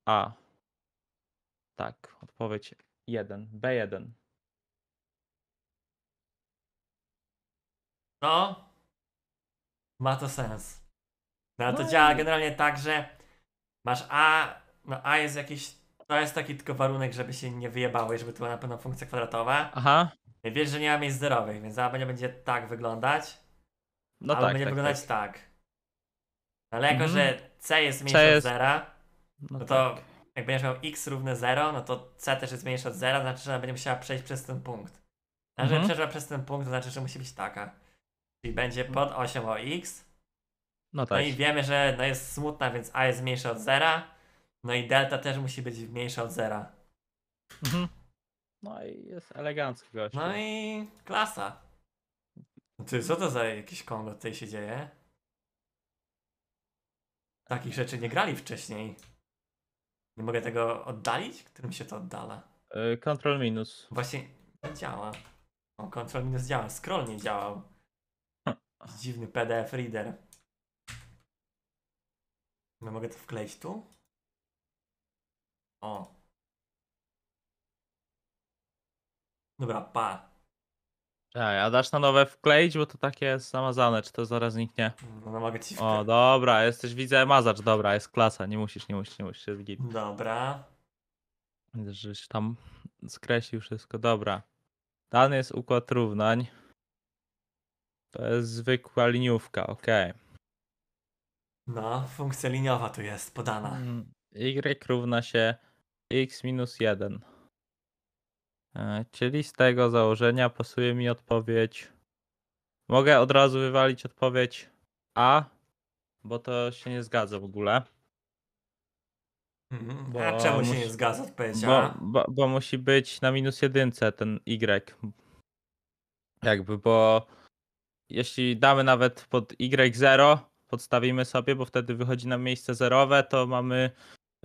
a. Tak, odpowiedź 1, B1. No, ma to sens. No to no. działa generalnie tak, że masz A, no A jest jakieś to jest taki tylko warunek, żeby się nie wyjebało i żeby to była na pewno funkcja kwadratowa. Aha. Wiesz, że nie ma miejsc zerowych, więc albo nie będzie tak wyglądać, no albo tak, będzie tak, tak. wyglądać tak. tak. Ale jako, mhm. że c jest mniejsze jest... od zera, no, no to tak. jak będziesz miał x równe 0, no to c też jest mniejsze od zera, to znaczy, że ona będzie musiała przejść przez ten punkt. A mhm. że przeszła przez ten punkt, to znaczy, że musi być taka. Czyli będzie pod 8 o x. No, no tak. No i wiemy, że no jest smutna, więc a jest mniejsze od zera. No i delta też musi być mniejsza od zera. Mhm. No i jest elegancki gość. No, no. i klasa. Ty, co to za jakiś Kongo tutaj się dzieje? Takich rzeczy nie grali wcześniej. Nie mogę tego oddalić? Którym się to oddala? E, control minus. Właśnie nie działa. O, control minus działa. Scroll nie działał. Dziwny PDF reader. No mogę to wkleić tu? O. Dobra, pa. Tak, a dasz na nowe wkleić, bo to takie jest zamazane, czy to zaraz zniknie. No, no mogę ci wkleić. O, dobra, jesteś, widzę, mazacz, dobra, jest klasa, nie musisz, nie musisz, nie musisz, jest Dobra. Widzę, żeś tam skreślił wszystko, dobra. Dany jest układ równań. To jest zwykła liniówka, ok. No, funkcja liniowa tu jest podana. Mm, y równa się x minus 1. E, czyli z tego założenia pasuje mi odpowiedź. Mogę od razu wywalić odpowiedź A, bo to się nie zgadza w ogóle. Mhm, bo A czemu musi, się nie zgadza odpowiedź bo, bo, bo, musi być na minus jedynce ten Y. Jakby, bo jeśli damy nawet pod Y0, podstawimy sobie, bo wtedy wychodzi nam miejsce zerowe, to mamy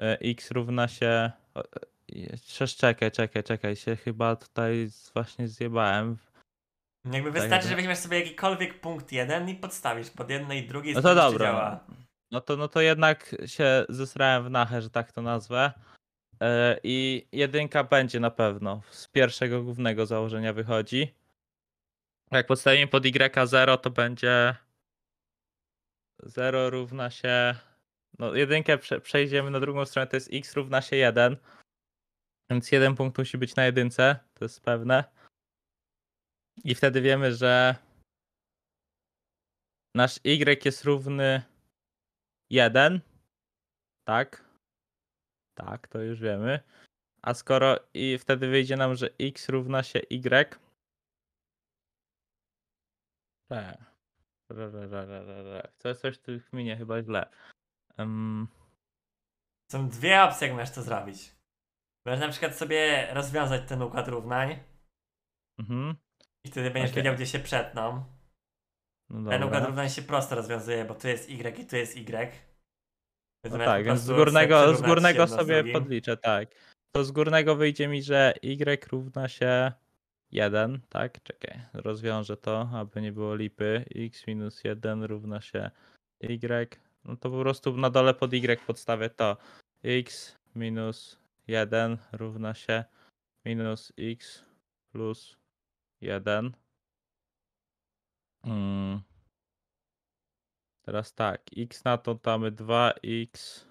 e, X równa się jeszcze czekaj, czekaj, czekaj, się chyba tutaj właśnie zjebałem. Jakby tak wystarczy, tak, że weźmiesz sobie jakikolwiek punkt jeden i podstawisz pod jednej i drugiej. No to dobra. No. Działa. No to, no to jednak się zesrałem w nachę, że tak to nazwę. E, I jedynka będzie na pewno. Z pierwszego głównego założenia wychodzi. Jak podstawimy pod Y0, to będzie 0 równa się no jedynkę prze, przejdziemy na drugą stronę, to jest x równa się 1. Więc jeden punkt musi być na jedynce, to jest pewne. I wtedy wiemy, że nasz y jest równy 1. Tak. Tak, to już wiemy. A skoro i wtedy wyjdzie nam, że x równa się y. Re, Coś, tu tu minie chyba źle. Um... Są dwie opcje, jak możesz to zrobić. Możesz na przykład sobie rozwiązać ten układ równań. Mhm. I wtedy będziesz okay. wiedział, gdzie się przetną. No ten układ równań się prosto rozwiązuje, bo tu jest Y i tu jest Y. No tak, więc z górnego, z górnego sobie z podliczę, tak. To z górnego wyjdzie mi, że y równa się 1, tak? Czekaj, rozwiążę to, aby nie było lipy. x minus 1 równa się y, no to po prostu na dole pod y podstawię to x minus 1 równa się minus x plus 1. Hmm. Teraz tak, x na to damy 2x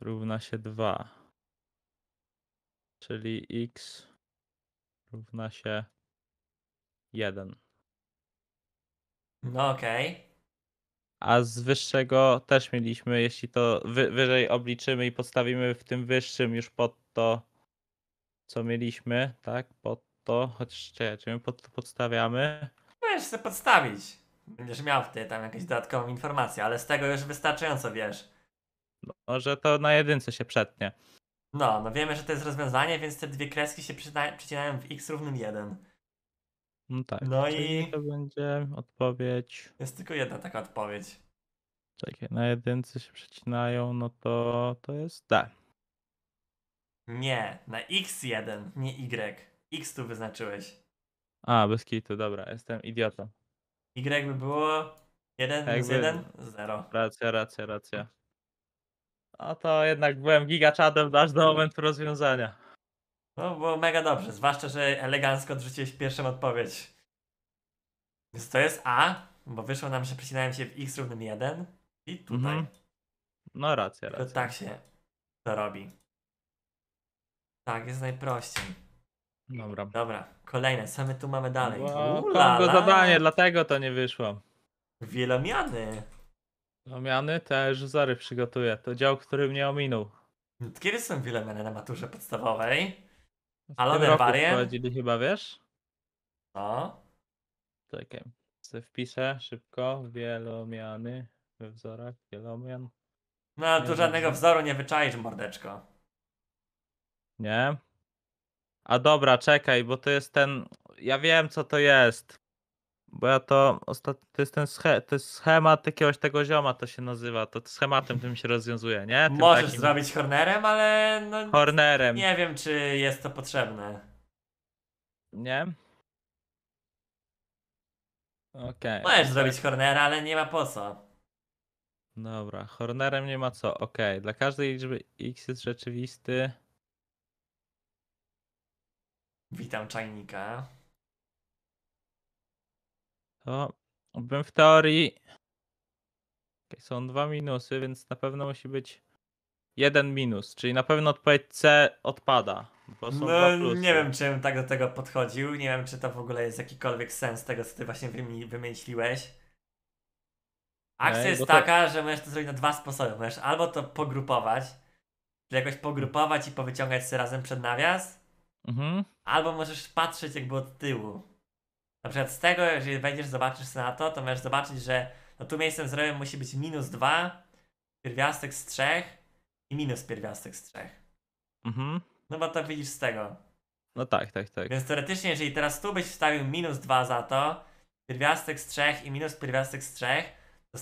równa się 2. Czyli x równa się 1. No okej. Okay a z wyższego też mieliśmy, jeśli to wy, wyżej obliczymy i podstawimy w tym wyższym już pod to, co mieliśmy, tak? Pod to, choć my pod to podstawiamy. Możesz sobie podstawić. Będziesz miał wtedy tam jakieś dodatkową informację, ale z tego już wystarczająco wiesz. No, może to na jedynce się przetnie. No, no wiemy, że to jest rozwiązanie, więc te dwie kreski się przycinają w x równym 1. No tak. No Czyli i to będzie odpowiedź. jest tylko jedna taka odpowiedź. Czekaj, na jedynce się przecinają, no to to jest D. Nie, na X1, nie Y. X tu wyznaczyłeś. A, bez kitu, dobra, jestem idiotą. Y by było 1 plus 1, 0. Racja, racja, racja. A no to jednak byłem gigaczadem aż do no. momentu rozwiązania. No, było mega dobrze, zwłaszcza, że elegancko odrzuciłeś pierwszą odpowiedź. Więc to jest A, bo wyszło nam, że przecinałem się w x równym 1 i tutaj. Mhm. No racja, racja. To tak się to robi. Tak, jest najprościej. Dobra. Dobra, kolejne, co my tu mamy dalej? Ula, Kongo zadanie, dlatego to nie wyszło. Wielomiany. Wielomiany też Zary przygotuję. To dział, który mnie ominął. Kiedy są wielomiany na maturze podstawowej? Ale oderwanie. Wprowadzili chyba, wiesz? No. Czekaj. wpiszę szybko. Wielomiany we wzorach. Wielomian. No ale tu żadnego wzoru nie wyczaisz, mordeczko. Nie? A dobra, czekaj, bo to jest ten... Ja wiem, co to jest. Bo ja to ostatnio, to jest ten sche, to jest schemat jakiegoś tego zioma, to się nazywa, to schematem tym się rozwiązuje, nie? Tym Możesz takim... zrobić Hornerem, ale no, Hornerem. nie wiem, czy jest to potrzebne. Nie? Okej. Okay. Możesz zrobić Hornera, ale nie ma po co. Dobra, Hornerem nie ma co, okej. Okay. Dla każdej liczby x jest rzeczywisty. Witam czajnika. To bym w teorii. Okay, są dwa minusy, więc na pewno musi być jeden minus, czyli na pewno odpowiedź C odpada. no, nie wiem, czym tak do tego podchodził. Nie wiem, czy to w ogóle jest jakikolwiek sens tego, co ty właśnie wymyśliłeś. Akcja nie, jest to... taka, że możesz to zrobić na dwa sposoby. Możesz albo to pogrupować, czyli jakoś pogrupować i powyciągać się razem przed nawias, mhm. albo możesz patrzeć jakby od tyłu. Na przykład z tego, jeżeli wejdziesz, zobaczysz na to, to możesz zobaczyć, że no tu miejscem zdrowia musi być minus 2, pierwiastek z 3 i minus pierwiastek z 3. Mhm. No bo to widzisz z tego. No tak, tak, tak. Więc teoretycznie, jeżeli teraz tu byś wstawił minus 2 za to, pierwiastek z 3 i minus pierwiastek z 3, to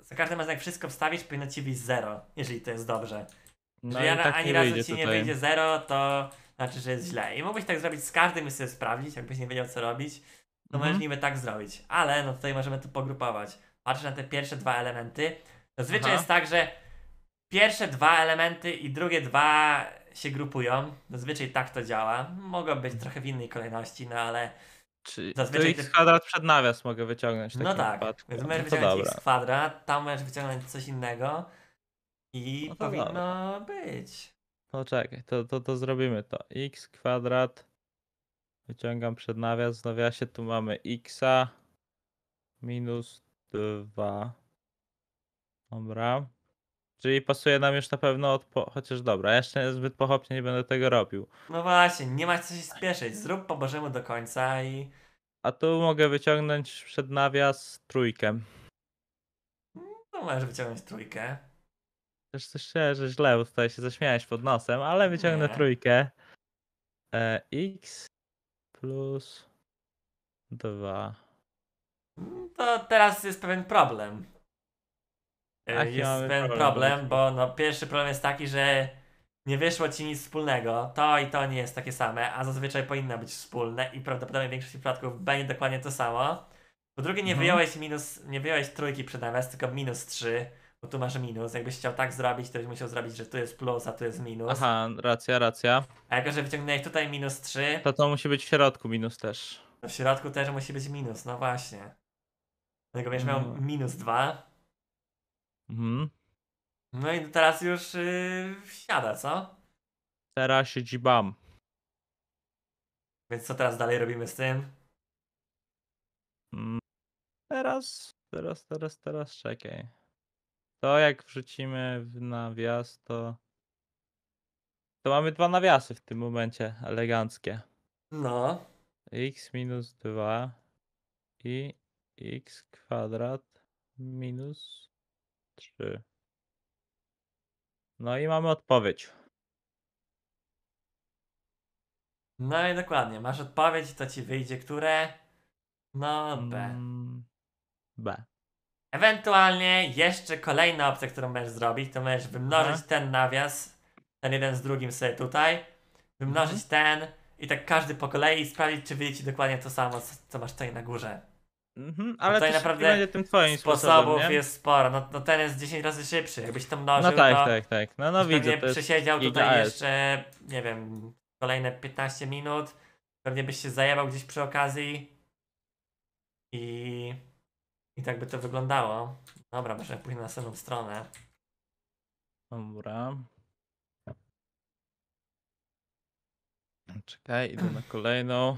za każdym razem jak wszystko wstawisz, powinno ci być 0, jeżeli to jest dobrze. No jeżeli tak ani razu ci tutaj. nie wyjdzie 0, to znaczy, że jest źle. I mógłbyś tak zrobić z każdym i sobie sprawdzić, jakbyś nie wiedział co robić no mhm. możesz niby tak zrobić, ale no tutaj możemy to pogrupować. Patrz na te pierwsze dwa elementy. Zazwyczaj Aha. jest tak, że pierwsze dwa elementy i drugie dwa się grupują. Zazwyczaj tak to działa. Mogą być trochę w innej kolejności, no ale. zazwyczaj ten kwadrat przed nawias mogę wyciągnąć. No tak, wypadku. więc no możesz no wyciągnąć dobra. x kwadrat, tam możesz wyciągnąć coś innego i no powinno dobra. być. Poczekaj, no to, to, to zrobimy to. x kwadrat Wyciągam przed nawias, w nawiasie tu mamy xa minus 2. Dobra. Czyli pasuje nam już na pewno, chociaż dobra, jeszcze zbyt pochopnie nie będę tego robił. No właśnie, nie ma co się spieszyć, zrób po Bożemu do końca i... A tu mogę wyciągnąć przed nawias trójkę. No możesz wyciągnąć trójkę. Też coś szczerze źle, bo tutaj się zaśmiałeś pod nosem, ale wyciągnę nie. trójkę. E, x plus 2. To teraz jest pewien problem. E, Ach, jest pewien problem, problem bo no, pierwszy problem jest taki, że nie wyszło ci nic wspólnego. To i to nie jest takie same, a zazwyczaj powinno być wspólne i prawdopodobnie w większości przypadków będzie dokładnie to samo. Po drugie, nie mhm. wyjąłeś minus, nie wyjąłeś trójki przed nawias, tylko minus 3 bo tu masz minus. Jakbyś chciał tak zrobić, to byś musiał zrobić, że tu jest plus, a tu jest minus. Aha, racja, racja. A jako, że wyciągnęłeś tutaj minus 3, To to musi być w środku minus też. w środku też musi być minus, no właśnie. Dlatego będziesz miał mhm. minus 2. Mhm. No i teraz już yy, co? Teraz siedzi bam. Więc co teraz dalej robimy z tym? Mm. Teraz, teraz, teraz, teraz, czekaj. To jak wrzucimy w nawias, to. To mamy dwa nawiasy w tym momencie, eleganckie. No. x minus 2 i x kwadrat minus 3. No i mamy odpowiedź. No i dokładnie, masz odpowiedź, to ci wyjdzie które? No B. Mm, B. Ewentualnie jeszcze kolejna opcja, którą możesz zrobić, to możesz wymnożyć ten nawias, ten jeden z drugim sobie tutaj, wymnożyć mhm. ten i tak każdy po kolei i sprawdzić, czy wyjdzie ci dokładnie to samo, co, co masz tutaj na górze. Mhm, ale tutaj to naprawdę będzie tym twoim sposobów jest sporo. No, no, ten jest 10 razy szybszy. Jakbyś to mnożył, No tak, to, tak, tak. No, no widzę. Pewnie przesiedział tutaj jeszcze, nie wiem, kolejne 15 minut. Pewnie byś się zajebał gdzieś przy okazji. I i tak by to wyglądało. Dobra, może pójść na następną stronę. Dobra. Czekaj, idę na kolejną.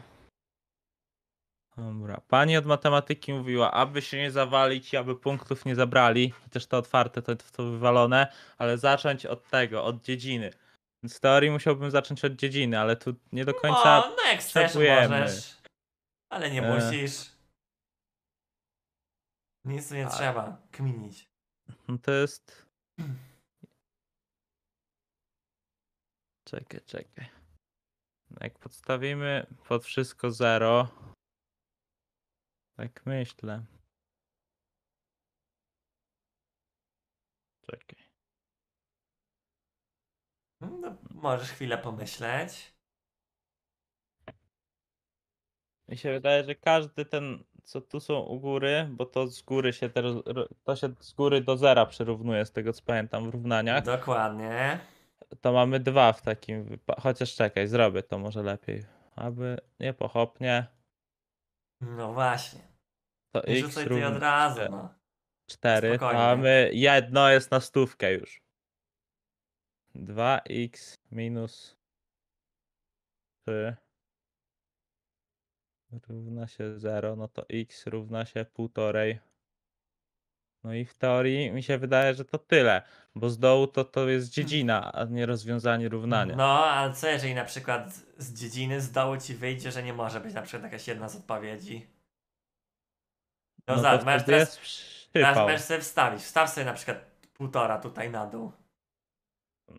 Dobra. Pani od matematyki mówiła, aby się nie zawalić i aby punktów nie zabrali, chociaż to otwarte, to, to wywalone, ale zacząć od tego, od dziedziny. Z teorii musiałbym zacząć od dziedziny, ale tu nie do końca. No, jak też możesz. Ale nie e... musisz. Nic nie Ale... trzeba kminić. Mhm, to jest. Czekaj, czekaj. Jak podstawimy pod wszystko zero. Tak myślę. Czekaj. No, możesz chwilę pomyśleć. Mi się wydaje, że każdy ten, co tu są u góry, bo to z góry się teraz, to się z góry do zera przyrównuje, z tego co pamiętam w równaniach. Dokładnie. To mamy dwa w takim wypadku. Chociaż czekaj, zrobię to może lepiej. Aby nie pochopnie. No właśnie. To I rzucaj ty od razu, no. Cztery. Spokojnie. Mamy jedno jest na stówkę już. 2x minus 3 równa się 0, no to x równa się półtorej. No i w teorii mi się wydaje, że to tyle, bo z dołu to, to jest hmm. dziedzina, a nie rozwiązanie równania. No, a co jeżeli na przykład z dziedziny z dołu ci wyjdzie, że nie może być na przykład jakaś jedna z odpowiedzi? No, no masz teraz, teraz możesz sobie wstawić. Wstaw sobie na przykład półtora tutaj na dół.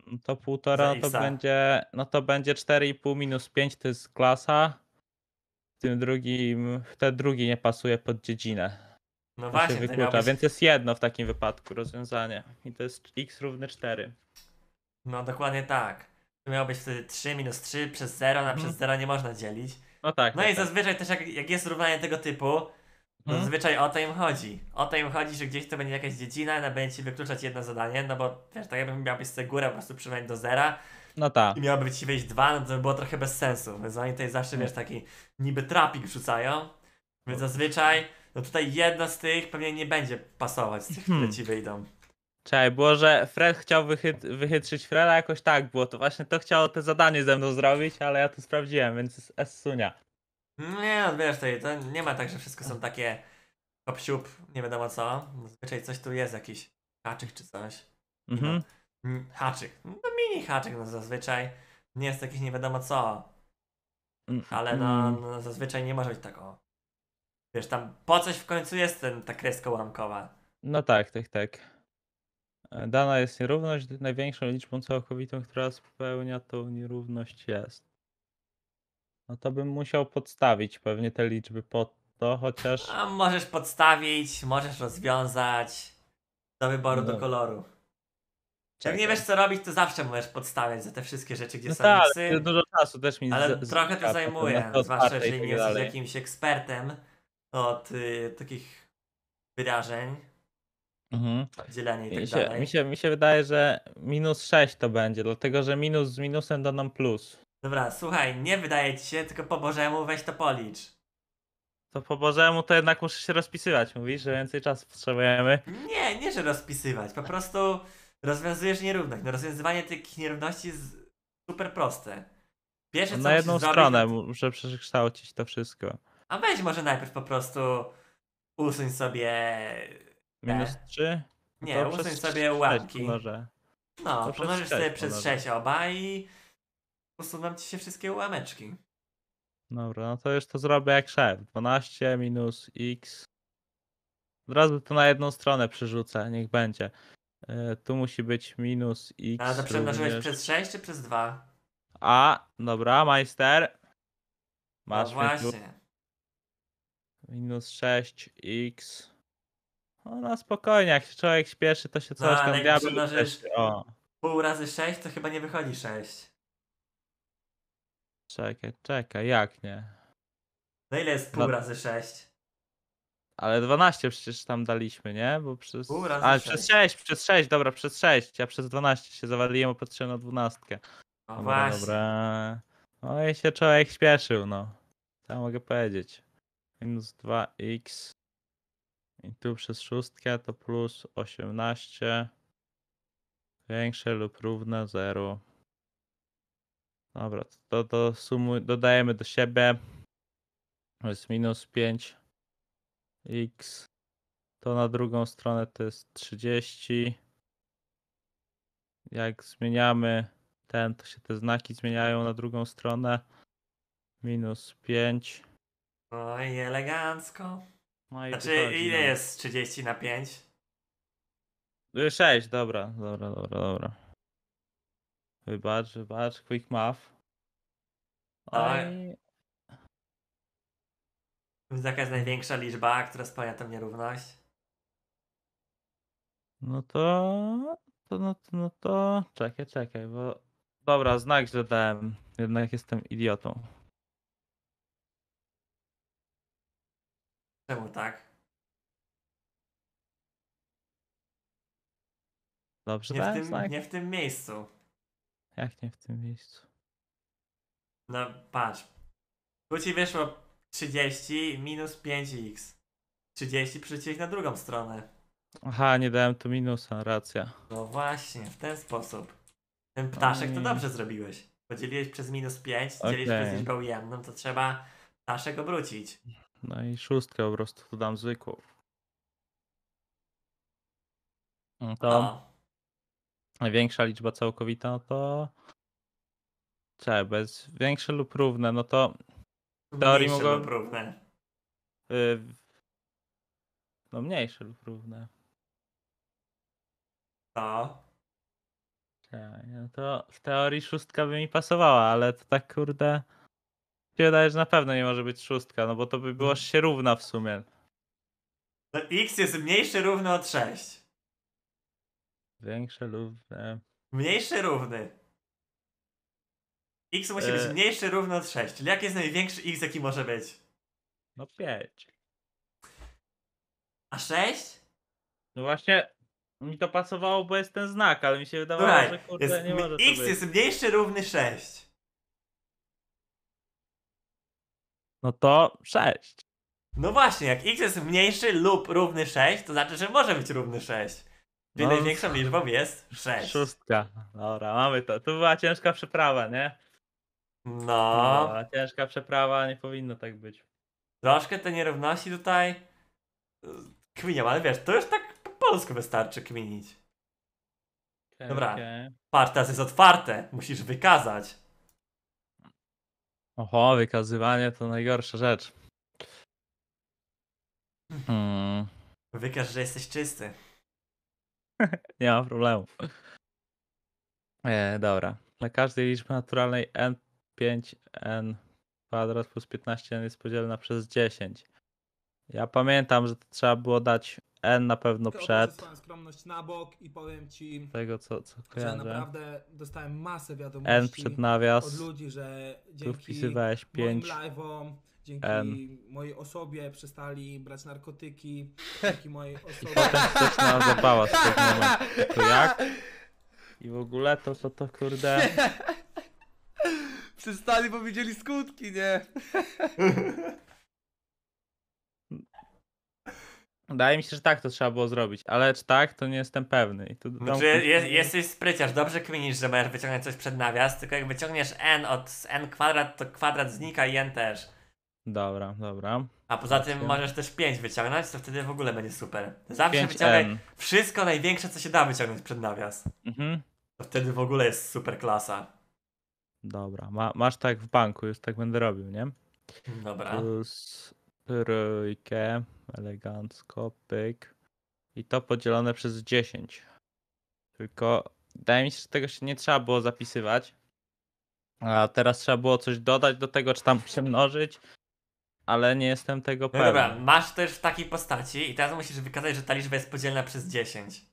No to półtora no to będzie, no to będzie 4,5 minus 5 to jest klasa tym drugim, ten drugi nie pasuje pod dziedzinę. No to właśnie, się miałbyś... więc jest jedno w takim wypadku rozwiązanie i to jest x równy 4. No dokładnie tak. To miałobyś wtedy 3 minus 3 przez 0, na mhm. przez 0 nie można dzielić. No tak. No tak, i tak. zazwyczaj też jak, jak jest równanie tego typu, no hmm. Zazwyczaj o to im chodzi. O to im chodzi, że gdzieś to będzie jakaś dziedzina, ona będzie ci wykluczać jedno zadanie, no bo też tak jakbym miał być pisać górę, po prostu przynajmniej do zera, no tak. I miałoby ci wejść dwa, no to by było trochę bez sensu, więc oni tutaj zawsze, wiesz, taki niby trapik rzucają, więc zazwyczaj, no tutaj jedno z tych pewnie nie będzie pasować, z tych, które hmm. ci wyjdą. Czekaj, było, że Fred chciał wychyt, wychytrzyć Freda, jakoś tak było, to właśnie to chciało te zadanie ze mną zrobić, ale ja to sprawdziłem, więc jest sunia. Mm, nie, no wiesz, tutaj, to nie ma tak, że wszystko są takie hop nie wiadomo co, zazwyczaj coś tu jest, jakiś kaczyk czy coś. Mhm. No. Mm, haczyk. No mini haczyk no zazwyczaj. Nie jest jakiś nie wiadomo co. Mm, Ale no, mm. no zazwyczaj nie może być tak o. Wiesz, tam po coś w końcu jest ten, ta kreska ułamkowa. No tak, tak, tak. E, dana jest nierówność, największą liczbą całkowitą, która spełnia tą nierówność jest. No to bym musiał podstawić pewnie te liczby pod to, chociaż... A możesz podstawić, możesz rozwiązać do wyboru, no. do koloru. Czekaj. Jak nie wiesz co robić, to zawsze możesz podstawiać za te wszystkie rzeczy, gdzie no są tak, psy. dużo czasu też mi Ale z, trochę to tak, zajmuje, to zwłaszcza jeżeli nie tak jesteś jakimś ekspertem od y, takich wydarzeń. Mhm. Dzielenie i tak mi się, dalej. Mi się, mi się wydaje, że minus 6 to będzie, dlatego że minus z minusem da nam plus. Dobra, słuchaj, nie wydaje ci się, tylko po Bożemu weź to policz. To po Bożemu to jednak muszę się rozpisywać. Mówisz, że więcej czasu potrzebujemy? Nie, nie, że rozpisywać. Po prostu rozwiązujesz nierówność. No rozwiązywanie tych nierówności jest super proste. Pierwsze, no na jedną stronę zrobić, muszę przekształcić to wszystko. A weź może najpierw po prostu usuń sobie... Te. Minus no 3? Nie, to usuń sobie łapki. Może. No, pomnożysz sobie przez 6 oba i usuwam ci się wszystkie ułameczki. Dobra, no to już to zrobię jak szef. 12 minus x. Od razu to na jedną stronę przerzucę, niech będzie. E, tu musi być minus x. A to przez 6 czy przez 2? A, dobra, majster. Masz no właśnie. Minus, 6x. O, no spokojnie, jak się człowiek śpieszy, to się coś no, tam diabeł. przemnożysz o. pół razy 6, to chyba nie wychodzi 6. Czekaj, czekaj, jak nie? No ile jest pół no. razy 6? Ale 12 przecież tam daliśmy, nie? Bo przez... Pół razy przez 6, przez 6, dobra, przez 6. Ja przez 12 się zawaliłem, bo patrzyłem na 12. O no Dobra, właśnie. dobra. Oj, no się człowiek śpieszył, no. Co mogę powiedzieć? Minus 2x. I tu przez 6 to plus 18. Większe lub równe 0. Dobra, to, to, to sumu, dodajemy do siebie. To jest minus 5 x, to na drugą stronę to jest 30. Jak zmieniamy ten, to się te znaki zmieniają na drugą stronę. Minus 5. Oj, elegancko. No i znaczy, ile no. jest 30 na 5? 6, dobra, dobra, dobra, dobra. Wybacz, wybacz, quick math. Tak. Oj. Jaka jest największa liczba, która spełnia tę nierówność? No to, to, no to, no to, czekaj, czekaj, bo dobra, znak źle dałem, jednak jestem idiotą. Czemu tak? Dobrze Nie w tym, znak? nie w tym miejscu. Jak nie w tym miejscu? No patrz. Tu ci wyszło 30 minus 5x. 30 przeciek na drugą stronę. Aha, nie dałem tu minusa, racja. No właśnie, w ten sposób. Ten ptaszek to dobrze zrobiłeś. Podzieliłeś przez minus 5, dzielisz przez liczbę ujemną, to trzeba ptaszek obrócić. No i szóstkę po prostu tu dam zwykłą. No to Największa większa liczba całkowita, no to. Czekaj, bez większe lub równe, no to teorii mniejsze mogą... lub równe. Y... No mniejsze lub równe. No. Tak, no to w teorii szóstka by mi pasowała, ale to tak kurde... Się wydaje, że na pewno nie może być szóstka, no bo to by było mhm. się równa w sumie. To no, x jest mniejsze e, równy od 6. Większe równe. Mniejsze równy. X musi być e. mniejszy równo od 6. Czyli jaki jest największy X, jaki może być? No 5. A 6? No właśnie, mi to pasowało, bo jest ten znak, ale mi się wydawało, Słuchaj, że kurde, jest, nie może X jest mniejszy równy 6. No to 6. No właśnie, jak x jest mniejszy lub równy 6, to znaczy, że może być równy 6. Czyli no, największą liczbą jest 6. Szóstka. Dobra, mamy to. To była ciężka przeprawa, nie? No. No, ciężka przeprawa, nie powinno tak być. Troszkę te nierówności tutaj y, kminią, ale wiesz, to już tak po polsku wystarczy kminić. Okay, Dobra. Okay. Patrz, teraz jest otwarte, musisz wykazać. Oho, wykazywanie to najgorsza rzecz. Hmm. Wykaż, że jesteś czysty. nie ma problemu. E, dobra. Dla każdej liczby naturalnej n 5n kwadrat plus 15n jest podzielona przez 10. Ja pamiętam, że to trzeba było dać n na pewno Tylko przed. swoją skromność na bok i powiem ci, tego co, co że naprawdę dostałem masę wiadomości N przed od ludzi, że dzięki wpisywałeś live'om, dzięki N. mojej osobie przestali brać narkotyki, dzięki mojej osobie... Wsteczna zapała z tego momentu. To I w ogóle to, to, to kurde. Przystali, bo widzieli skutki, nie? Wydaje mi się, że tak to trzeba było zrobić, ale czy tak, to nie jestem pewny. I znaczy, jesteś spryciarz, dobrze kminisz, że możesz wyciągnąć coś przed nawias, tylko jak wyciągniesz n od n kwadrat, to kwadrat znika i n też. Dobra, dobra. A poza tym możesz też 5 wyciągnąć, to wtedy w ogóle będzie super. Zawsze wyciągaj wszystko największe, co się da wyciągnąć przed nawias. Mhm. To wtedy w ogóle jest super klasa. Dobra, Ma, masz tak w banku, już tak będę robił, nie? Dobra. Plus trójkę, elegancko, pyk. I to podzielone przez 10. Tylko wydaje mi się, że tego się nie trzeba było zapisywać. A teraz trzeba było coś dodać do tego, czy tam przemnożyć. Ale nie jestem tego no pewien. Dobra, masz też w takiej postaci i teraz musisz wykazać, że ta liczba jest podzielna przez 10.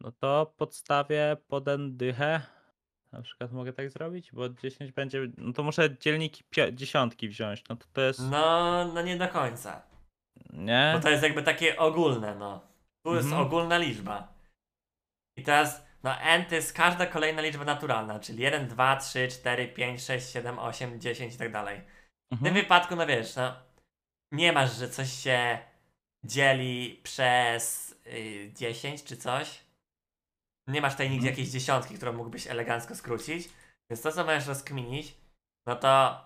No to podstawię pod dychę. Na przykład mogę tak zrobić, bo 10 będzie. No to muszę dzielniki pio- dziesiątki wziąć. No to, to jest. No, no nie do końca. Nie. Bo to jest jakby takie ogólne, no. Tu jest mhm. ogólna liczba. I teraz, no n to jest każda kolejna liczba naturalna, czyli 1, 2, 3, 4, 5, 6, 7, 8, 10 i tak dalej. W tym mhm. wypadku, no wiesz, no nie masz, że coś się dzieli przez y, 10 czy coś. Nie masz tutaj nigdzie mhm. jakiejś dziesiątki, którą mógłbyś elegancko skrócić. Więc to, co możesz rozkminić, no to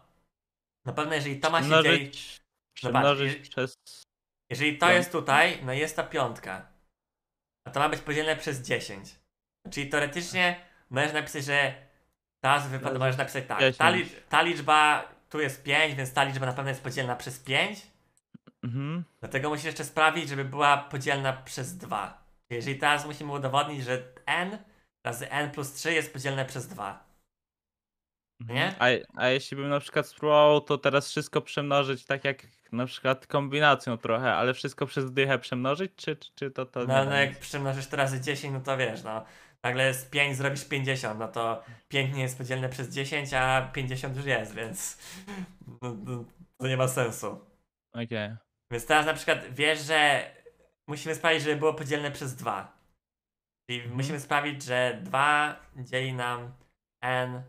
na pewno jeżeli to ma się dzielić... Przymnożyć przez... Jeżeli to jest tutaj, no jest ta piątka. A to ma być podzielone przez 10. Czyli teoretycznie możesz napisać, że ta wypada, możesz napisać tak. Ta, ta, liczba tu jest 5, więc ta liczba na pewno jest podzielna przez 5. Mhm. Dlatego musisz jeszcze sprawić, żeby była podzielna przez 2. Jeżeli teraz musimy udowodnić, że n razy n plus 3 jest podzielne przez 2. Mhm. Nie? A, a jeśli bym na przykład spróbował to teraz wszystko przemnożyć tak jak na przykład kombinacją trochę, ale wszystko przez dychę przemnożyć, czy, czy, czy to to... No, no jak przemnożysz to razy 10, no to wiesz, no. Nagle z 5 zrobisz 50, no to 5 nie jest podzielne przez 10, a 50 już jest, więc no, no, to nie ma sensu. Okej. Okay. Więc teraz na przykład wiesz, że musimy sprawić, żeby było podzielone przez 2. Czyli mhm. musimy sprawić, że 2 dzieli nam n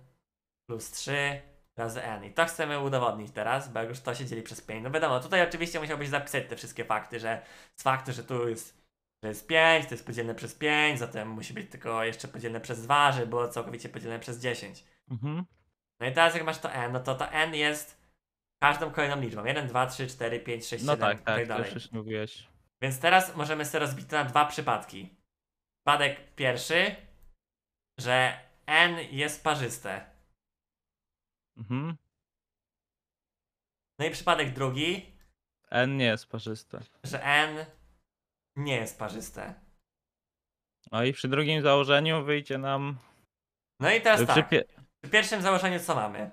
plus 3 razy n. I to chcemy udowodnić teraz, bo już to się dzieli przez 5. No wiadomo, tutaj oczywiście musiałbyś zapisać te wszystkie fakty, że z faktu, że tu jest, że jest 5, to jest podzielne przez 5, zatem musi być tylko jeszcze podzielne przez 2, żeby było całkowicie podzielone przez 10. Mhm. No i teraz jak masz to n, no to to n jest każdą kolejną liczbą. 1, 2, 3, 4, 5, 6, no 7 tak, tak, tak dalej. No tak, tak, mówiłeś. Więc teraz możemy sobie rozbić to na dwa przypadki. Przypadek pierwszy, że N jest parzyste. Mhm. No i przypadek drugi, N nie jest parzyste. że N nie jest parzyste. No i przy drugim założeniu wyjdzie nam. No i teraz Przy tak. pie... Przy pierwszym założeniu co mamy?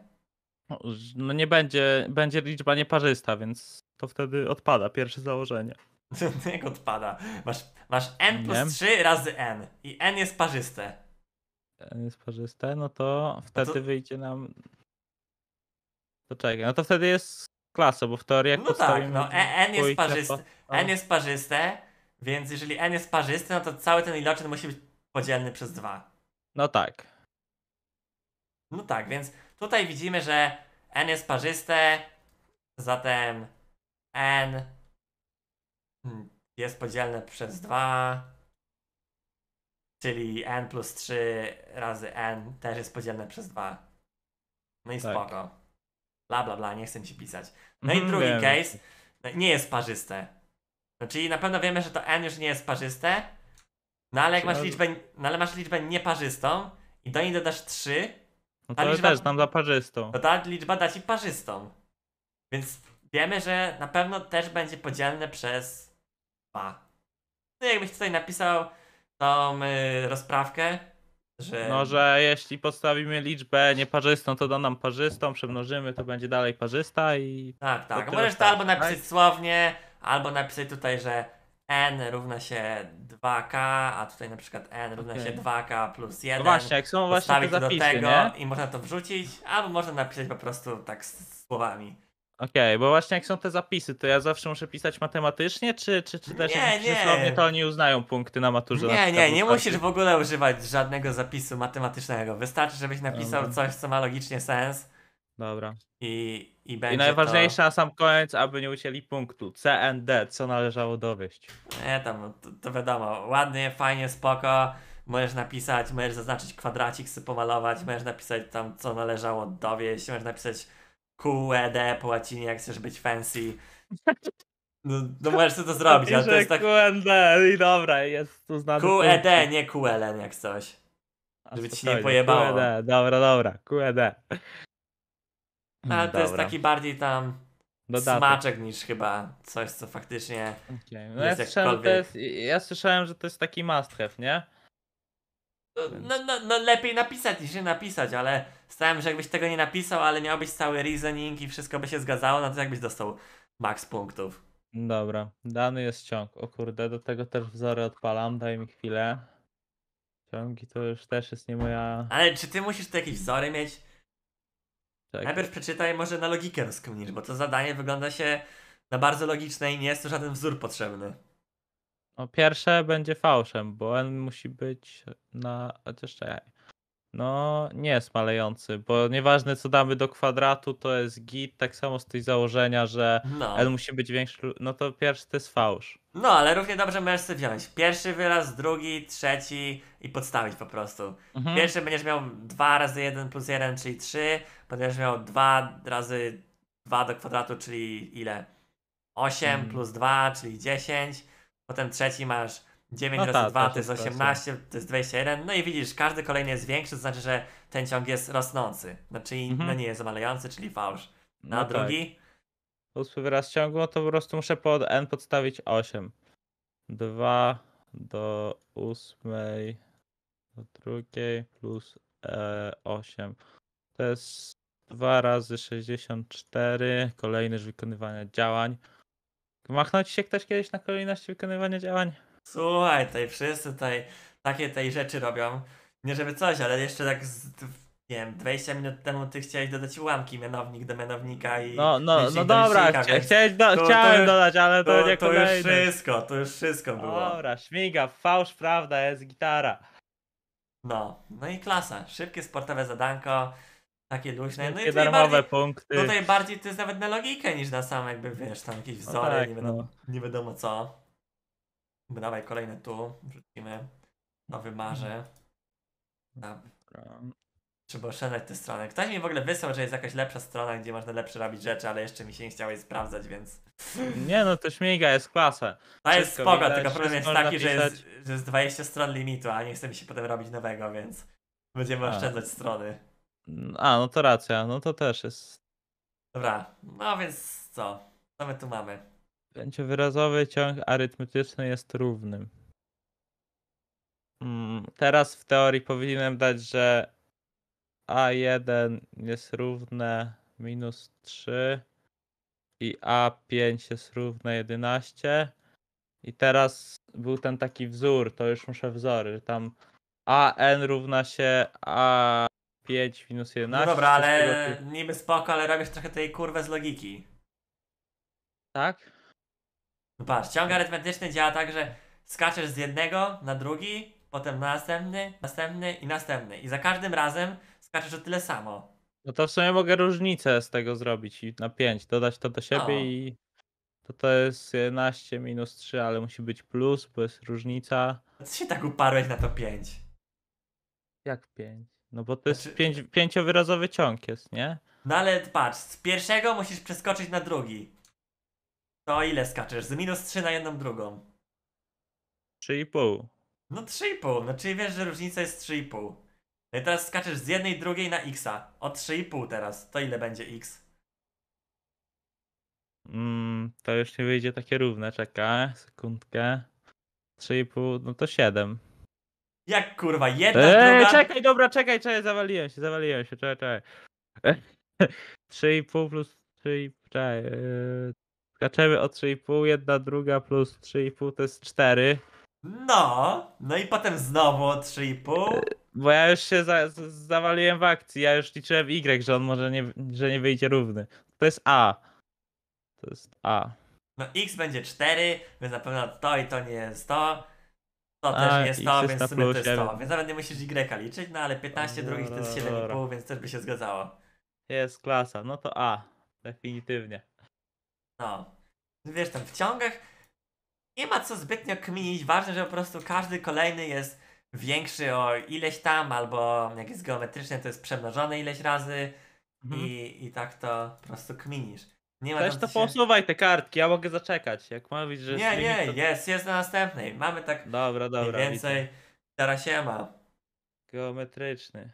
No, no nie będzie, będzie liczba nieparzysta, więc to wtedy odpada pierwsze założenie. Jak odpada? Masz, masz n plus nie. 3 razy n i n jest parzyste. N jest parzyste, no to wtedy no to... wyjdzie nam... To czekaj, no to wtedy jest klasa, bo w teorii jak No tak, no e, n jest parzyste, po... n jest parzyste, więc jeżeli n jest parzyste, no to cały ten iloczyn musi być podzielny przez 2. No tak. No tak, więc tutaj widzimy, że n jest parzyste, zatem n Hmm, jest podzielne przez 2, czyli n plus 3 razy n też jest podzielne przez 2. No i tak. spoko. Bla, bla, bla, nie chcę ci pisać. No mm, i drugi wiem. case no nie jest parzyste. No, czyli na pewno wiemy, że to n już nie jest parzyste, no ale jak masz liczbę, no, ale masz liczbę nieparzystą i do niej dodasz 3, no to liczba, też nam da parzystą. To ta liczba da ci parzystą. Więc wiemy, że na pewno też będzie podzielne przez Pa. No jakbyś tutaj napisał tą y, rozprawkę, że... No, że jeśli podstawimy liczbę nieparzystą, to da nam parzystą, przemnożymy, to będzie dalej parzysta i... Tak, tak. To Możesz to albo napisać słownie, albo napisać tutaj, że n równa się 2k, a tutaj na przykład n równa się 2k plus 1. No właśnie, jak są właśnie te zapisy, do tego nie? i można to wrzucić, albo można napisać po prostu tak z słowami. Okej, bo właśnie jak są te zapisy, to ja zawsze muszę pisać matematycznie, czy, czy, czy też Nie, nie. przysłownie to oni uznają punkty na maturze? Nie, nie, nie musisz w ogóle używać żadnego zapisu matematycznego. Wystarczy, żebyś napisał Dobra. coś, co ma logicznie sens Dobra. i, i będzie I najważniejsze na sam koniec, aby nie ucięli punktu. CND, co należało dowieść. nie, tam, to, to wiadomo, ładnie, fajnie, spoko. Możesz napisać, możesz zaznaczyć kwadracik, sobie pomalować, możesz napisać tam, co należało dowieść, możesz napisać QED po łacinie, jak chcesz być fancy. No, no możesz to zrobić, ale to jest tak... QED i dobra, jest tu znany QED, nie QLN jak coś. Żeby ci nie pojebało. QED, dobra, dobra, QED. Ale to jest taki bardziej tam Dodatek. smaczek niż chyba coś, co faktycznie okay. no jest ja słyszałem, jest, ja słyszałem, że to jest taki must have, nie? No, no, no, no, lepiej napisać niż nie napisać, ale Stałem, że jakbyś tego nie napisał, ale miałbyś cały reasoning i wszystko by się zgadzało, no to jakbyś dostał max punktów. Dobra, dany jest ciąg. O kurde, do tego też wzory odpalam, daj mi chwilę. Ciągi to już też jest nie moja... Ale czy ty musisz tu jakieś wzory mieć? Czekaj. Tak. Najpierw przeczytaj może na logikę rozkminisz, bo to zadanie wygląda się na bardzo logiczne i nie jest tu żaden wzór potrzebny. No pierwsze będzie fałszem, bo on musi być na... chociaż czekaj. No, nie jest malejący, bo nieważne co damy do kwadratu, to jest git, tak samo z tej założenia, że no. L musi być większy, no to pierwszy to jest fałsz. No, ale równie dobrze możesz sobie wziąć pierwszy wyraz, drugi, trzeci i podstawić po prostu. Mhm. Pierwszy będziesz miał 2 razy 1 plus 1, czyli 3, będziesz miał 2 razy 2 do kwadratu, czyli ile? 8 hmm. plus 2, czyli 10. Potem trzeci masz 9 no razy ta, 2 to jest 18, proszę. to jest 21. No i widzisz, każdy kolejny jest większy, to znaczy, że ten ciąg jest rosnący. Znaczy, czyli mhm. no nie jest zamalający, czyli fałsz. Na no tak. drugi. Tak. Ósmy wyraz ciągu, no to po prostu muszę pod n podstawić 8. 2 do 8 do drugiej plus e, 8. To jest 2 razy 64. Kolejny wykonywania działań. Machnął ci się ktoś kiedyś na kolejności wykonywania działań? Słuchaj, tutaj wszyscy tutaj takie tej rzeczy robią. Nie żeby coś, ale jeszcze tak z, nie wiem, 20 minut temu ty chciałeś dodać ułamki mianownik do mianownika i. No, no, no dobra, chcia, chciałeś do, chciałem dodać, ale to, to nie to już wszystko, to już wszystko było. Dobra, śmiga, fałsz, prawda, jest gitara. No, no i klasa. Szybkie sportowe zadanko, takie luźne. No i tutaj darmowe bardziej, punkty. Tutaj bardziej to jest nawet na logikę niż na sam jakby wiesz, tam jakieś wzory, no tak, nie, wiadomo, no. nie wiadomo co. Dawaj kolejne tu, wrzucimy nowy marze. Mhm. Trzeba oszczędzać te strony. Ktoś mi w ogóle wysłał, że jest jakaś lepsza strona, gdzie można lepsze robić rzeczy, ale jeszcze mi się nie chciałeś sprawdzać, więc... Nie no, to śmiga jest klasa. To jest Wszystko spoko, tylko problem jest taki, że jest, że jest 20 stron limitu, a nie chce mi się potem robić nowego, więc będziemy a. oszczędzać strony. A, no to racja, no to też jest. Dobra, no więc co? Co my tu mamy? Pięciowyrazowy ciąg arytmetyczny jest równym. Mm, Teraz w teorii powinienem dać, że A1 jest równe minus 3 i A5 jest równe 11. I teraz był ten taki wzór, to już muszę wzory, że tam AN równa się A5 minus 11. No dobra, ale niby spoko, ale robisz trochę tej kurwę z logiki. Tak? No patrz, ciąg arytmetyczny działa tak, że skaczesz z jednego na drugi, potem na następny, następny i następny. I za każdym razem skaczesz o tyle samo. No to w sumie mogę różnicę z tego zrobić i na 5, dodać to do siebie o. i to to jest 11 minus 3, ale musi być plus, bo jest różnica. A co się tak uparłeś na to 5? Jak 5? No bo to jest znaczy- pięć, pięciowyrazowy ciąg jest, nie? No ale patrz, z pierwszego musisz przeskoczyć na drugi. To ile skaczesz? Z minus 3 na jedną drugą. 3,5. No 3,5, no czyli wiesz, że różnica jest 3,5. No i teraz skaczesz z jednej drugiej na Xa. O 3,5 teraz. To ile będzie X? Mm, to już nie wyjdzie takie równe, czekaj, sekundkę. 3,5, no to 7. Jak kurwa, jedna eee, druga... czekaj, dobra, czekaj, czekaj, zawaliłem się, zawaliłem się, czekaj, czekaj. 3,5 plus 3, czekaj, eee, Skaczemy o 3,5, jedna druga plus 3,5 to jest 4. No, no i potem znowu o 3,5. Bo ja już się za, zawaliłem w akcji, ja już liczyłem Y, że on może nie, że nie wyjdzie równy. To jest A. To jest A. No X będzie 4, więc na pewno to i to nie jest to. To A, też nie jest to, jest więc w sumie to jest to. Więc nawet nie musisz Y liczyć, no ale 15 dobra, drugich to jest 7,5, więc też by się zgadzało. Jest klasa, no to A. Definitywnie. No. Wiesz, tam w ciągach nie ma co zbytnio kminić. Ważne, że po prostu każdy kolejny jest większy o ileś tam, albo jak jest geometryczny, to jest przemnożone ileś razy. Mhm. I, I tak to po prostu kminisz. Nie ma Też to się... posuwaj te kartki, ja mogę zaczekać. Jak mówić, że. Nie, nie, to... jest, jest na następnej. Mamy tak. Dobra, dobra. Mniej więcej. Teraz się ma. Geometryczny.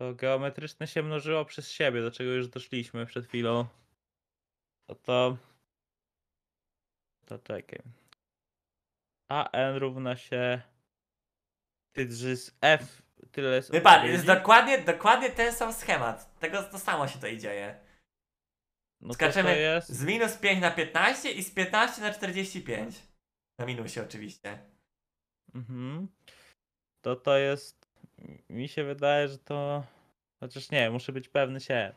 To geometryczne się mnożyło przez siebie, do czego już doszliśmy przed chwilą. To no to... To czekaj. AN równa się... Tydrzy z F. Tyle jest jest dokładnie, dokładnie ten sam schemat. Tego, to samo się to dzieje. No Skaczemy z minus 5 na 15 i z 15 na 45. Na minusie oczywiście. Mhm. To to jest... Mi się wydaje, że to... Chociaż nie, muszę być pewny siebie.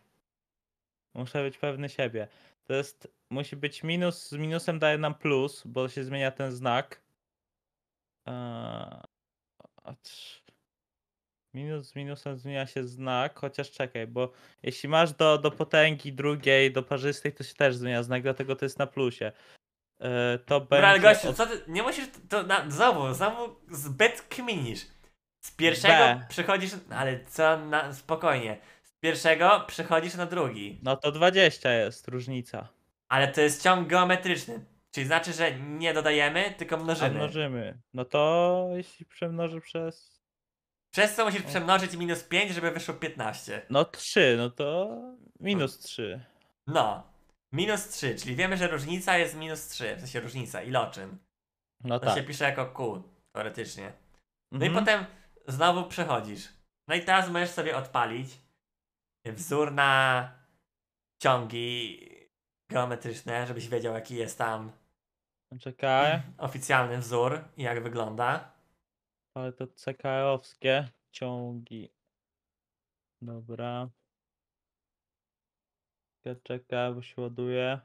Muszę być pewny siebie. To jest, musi być minus, z minusem daje nam plus, bo się zmienia ten znak. Minus z minusem zmienia się znak, chociaż czekaj, bo jeśli masz do, do potęgi drugiej, do parzystej, to się też zmienia znak, dlatego to jest na plusie. E, to Dobra, ale gościu, co ty, nie musisz, to na, znowu, znowu zbyt kminisz. Z pierwszego B. przychodzisz, ale co, na, spokojnie pierwszego przechodzisz na drugi. No to 20 jest różnica. Ale to jest ciąg geometryczny. Czyli znaczy, że nie dodajemy, tylko mnożymy. A mnożymy. No to jeśli przemnoży przez. Przez co musisz przemnożyć minus 5, żeby wyszło 15. No 3, no to minus 3. No. no. Minus 3, czyli wiemy, że różnica jest minus 3. W sensie różnica, iloczyn. No to tak. się pisze jako Q, teoretycznie. No mhm. i potem znowu przechodzisz. No i teraz możesz sobie odpalić wzór na ciągi geometryczne, żebyś wiedział, jaki jest tam Czekaj. oficjalny wzór i jak wygląda. Ale to CKR-owskie ciągi. Dobra. Czekaj, bo się ładuje.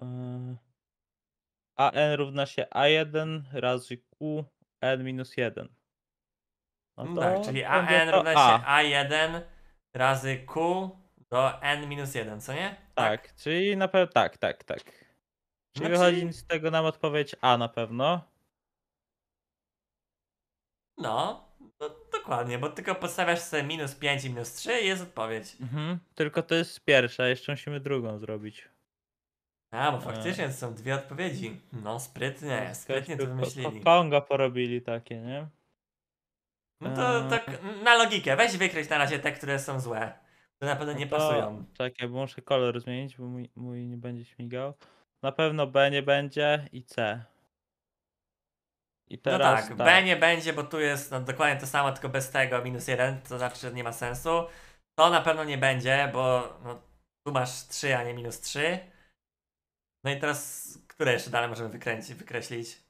Yy, AN równa się A1 razy Q, N minus 1. No, no to tak, czyli AN równa się A1 razy Q do N minus 1, co nie? Tak, tak czyli na pewno, tak, tak, tak. Czyli no wychodzi czyli... z tego nam odpowiedź A na pewno. No, no, dokładnie, bo tylko podstawiasz sobie minus 5 i minus 3 i jest odpowiedź. Mhm, tylko to jest pierwsza, jeszcze musimy drugą zrobić. A, bo faktycznie A. są dwie odpowiedzi. No, sprytnie, no, sprytnie to wymyślili. Konga porobili takie, nie? No to eee. tak na logikę. Weź wykryć na razie te, które są złe. To na pewno nie to, pasują. Czekaj, bo muszę kolor zmienić, bo mój, mój nie będzie śmigał. Na pewno B nie będzie i C. I no teraz, no tak, tak, B nie będzie, bo tu jest no, dokładnie to samo, tylko bez tego minus jeden, to znaczy, że nie ma sensu. To na pewno nie będzie, bo no, tu masz 3, a nie minus 3. No i teraz, które jeszcze dalej możemy wykręcić, wykreślić?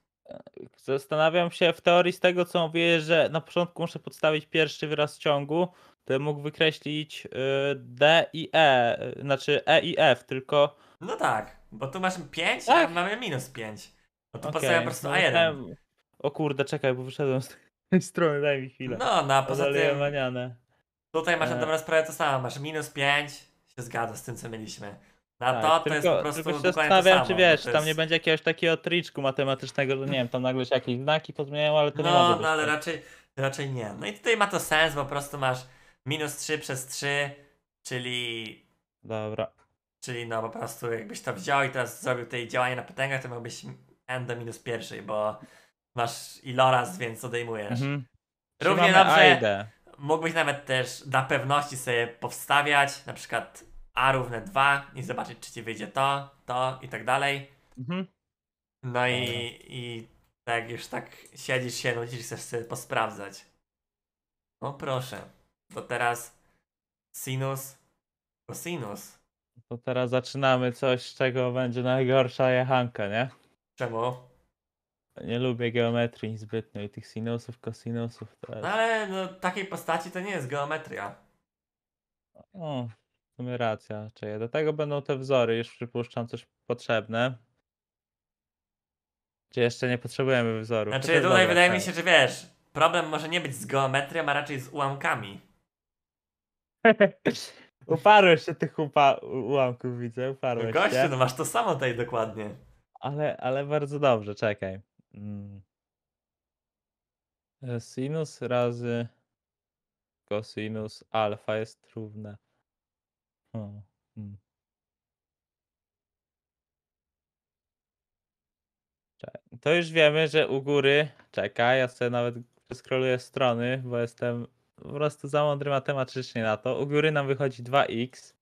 Zastanawiam się w teorii z tego, co mówię, że na początku muszę podstawić pierwszy wyraz ciągu, to mógł wykreślić y, D i E, znaczy E i F, tylko. No tak, bo tu masz 5, tak? a mamy minus 5. No to okay. po prostu no A1. O kurde, czekaj, bo wyszedłem z tej strony, daj mi chwilę. No, no, poza tym. Tutaj masz e. na dobrą sprawę to samo, masz minus 5, się zgadza z tym, co mieliśmy. Na tak, to, to jest po prostu tylko się to samo. czy wiesz, tam nie będzie jakiegoś takiego triczku matematycznego, że nie wiem, tam nagle się jakieś znaki pozmieniają, ale to nie ma. No, no ale tak. raczej, raczej nie. No i tutaj ma to sens, bo po prostu masz minus 3 przez 3, czyli, Dobra. czyli no po prostu jakbyś to wziął i teraz zrobił tutaj działanie na potęgach, to miałbyś n do minus pierwszej, bo masz iloraz, więc odejmujesz. Mhm. Równie dobrze- Mógłbyś nawet też dla pewności sobie powstawiać, na przykład a równe 2 i zobaczyć, czy ci wyjdzie to, to i tak dalej. Mhm. No i, i tak już tak siedzisz się, nudzisz, no chcesz sobie posprawdzać. No proszę, to teraz sinus, cosinus. To teraz zaczynamy coś, z czego będzie najgorsza jechanka, nie? Czemu? Nie lubię geometrii zbytnio i tych sinusów, kosinusów. Teraz. No ale no, takiej postaci to nie jest geometria. O, w sumie racja. Czyli do tego będą te wzory, już przypuszczam coś potrzebne. Czy jeszcze nie potrzebujemy wzorów? Znaczy tutaj wydaje tak. mi się, że wiesz, problem może nie być z geometrią, a raczej z ułamkami. uparłeś się tych upa- ułamków, widzę, uparłeś no Gościu, no masz to samo tutaj dokładnie. Ale, ale bardzo dobrze, czekaj. Mm. E, sinus razy cosinus alfa jest równe Mm. To już wiemy, że u góry. Czekaj, ja sobie nawet przeskroluję strony, bo jestem po prostu za mądry matematycznie na to. U góry nam wychodzi 2x.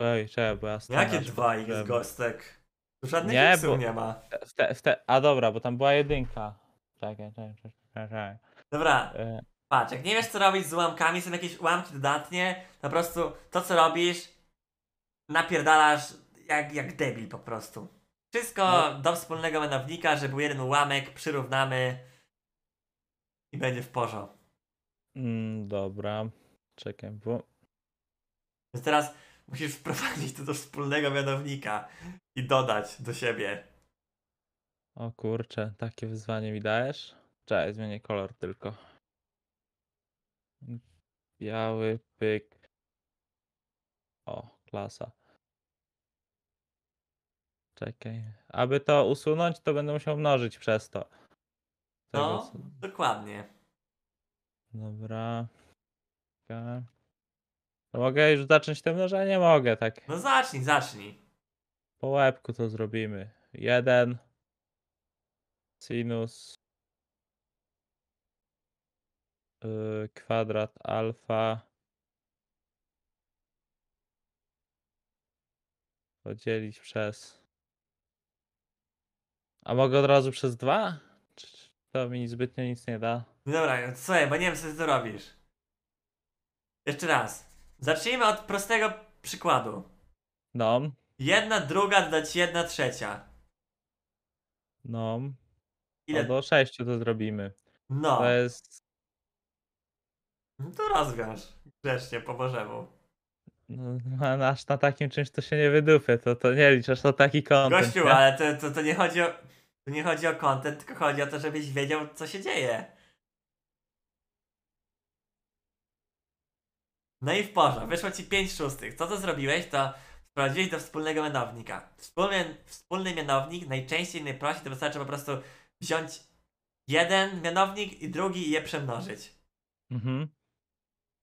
Oj, czekaj, bo ja stronę Jakie 2 dwa ich gostek? żadnych Nie, nie, bo- nie ma. w te, w te... A dobra, bo tam była jedynka. Czekaj, czekaj, czekaj. czekaj. Dobra, e, Patrz, jak nie wiesz co robić z ułamkami, są jakieś ułamki dodatnie, po prostu to co robisz, napierdalasz jak, jak debil po prostu. Wszystko no. do wspólnego mianownika, żeby był jeden ułamek, przyrównamy i będzie w porządku. Mm, dobra, czekaj, bo... Więc teraz musisz wprowadzić to do wspólnego mianownika i dodać do siebie. O kurczę, takie wyzwanie mi dajesz? Cześć, zmienię kolor tylko. Biały pyk. O, klasa. Czekaj. Aby to usunąć, to będę musiał mnożyć przez to. Tego No, dokładnie. Dobra. To mogę już zacząć te mnożenie? Mogę, tak. No zacznij, zacznij. Po łebku to zrobimy. Jeden. Sinus. Y, kwadrat alfa podzielić przez. A mogę od razu przez dwa? to mi zbytnio nic nie da? No dobra, co, no słuchaj, bo nie wiem, co ty to robisz. Jeszcze raz. Zacznijmy od prostego przykładu. No. Jedna druga dodać jedna trzecia. No. Ile? do sześciu to zrobimy. No. To jest no to rozwiąż grzecznie, po Bożemu. No, aż na takim czymś to się nie wydupię, to, to nie liczę, to taki kontent. Gościu, nie? ale to, to, to, nie chodzi o, to nie chodzi o content, tylko chodzi o to, żebyś wiedział, co się dzieje. No i w porze, wyszło ci 5 szóstych. Co to zrobiłeś, to wprowadziłeś do wspólnego mianownika. Wspólny, wspólny mianownik najczęściej najprościej to wystarczy po prostu wziąć jeden mianownik i drugi i je przemnożyć. Mhm.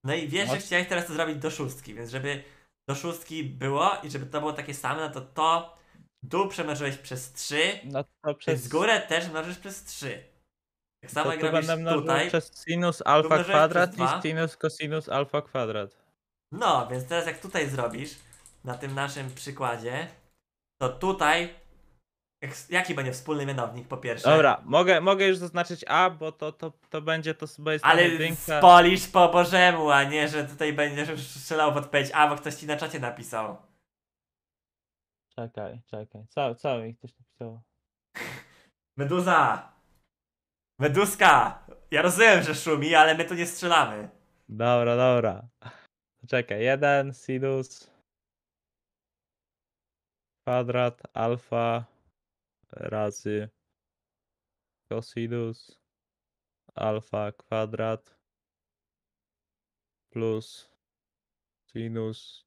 No i wiesz, że chciałeś teraz to zrobić do szóstki, więc żeby do szóstki było i żeby to było takie same, no to to dół przemnożyłeś przez 3, no to przez... z górę też mnożysz przez 3. Tak samo to jak robisz tutaj. przez sinus alfa kwadrat i sinus cosinus alfa kwadrat. No, więc teraz jak tutaj zrobisz, na tym naszym przykładzie, to tutaj Jaki będzie wspólny mianownik po pierwsze? Dobra, mogę, mogę już zaznaczyć A, bo to, to, to będzie to sobie Ale spolisz po Bożemu, a nie, że tutaj będziesz strzelał w odpowiedź A, bo ktoś ci na czacie napisał. Czekaj, czekaj. Cały, cały mi ktoś napisał. Meduza! Meduska! Ja rozumiem, że szumi, ale my tu nie strzelamy. Dobra, dobra. Czekaj, jeden, sinus. Kwadrat, alfa, razy cosinus alfa kwadrat plus sinus.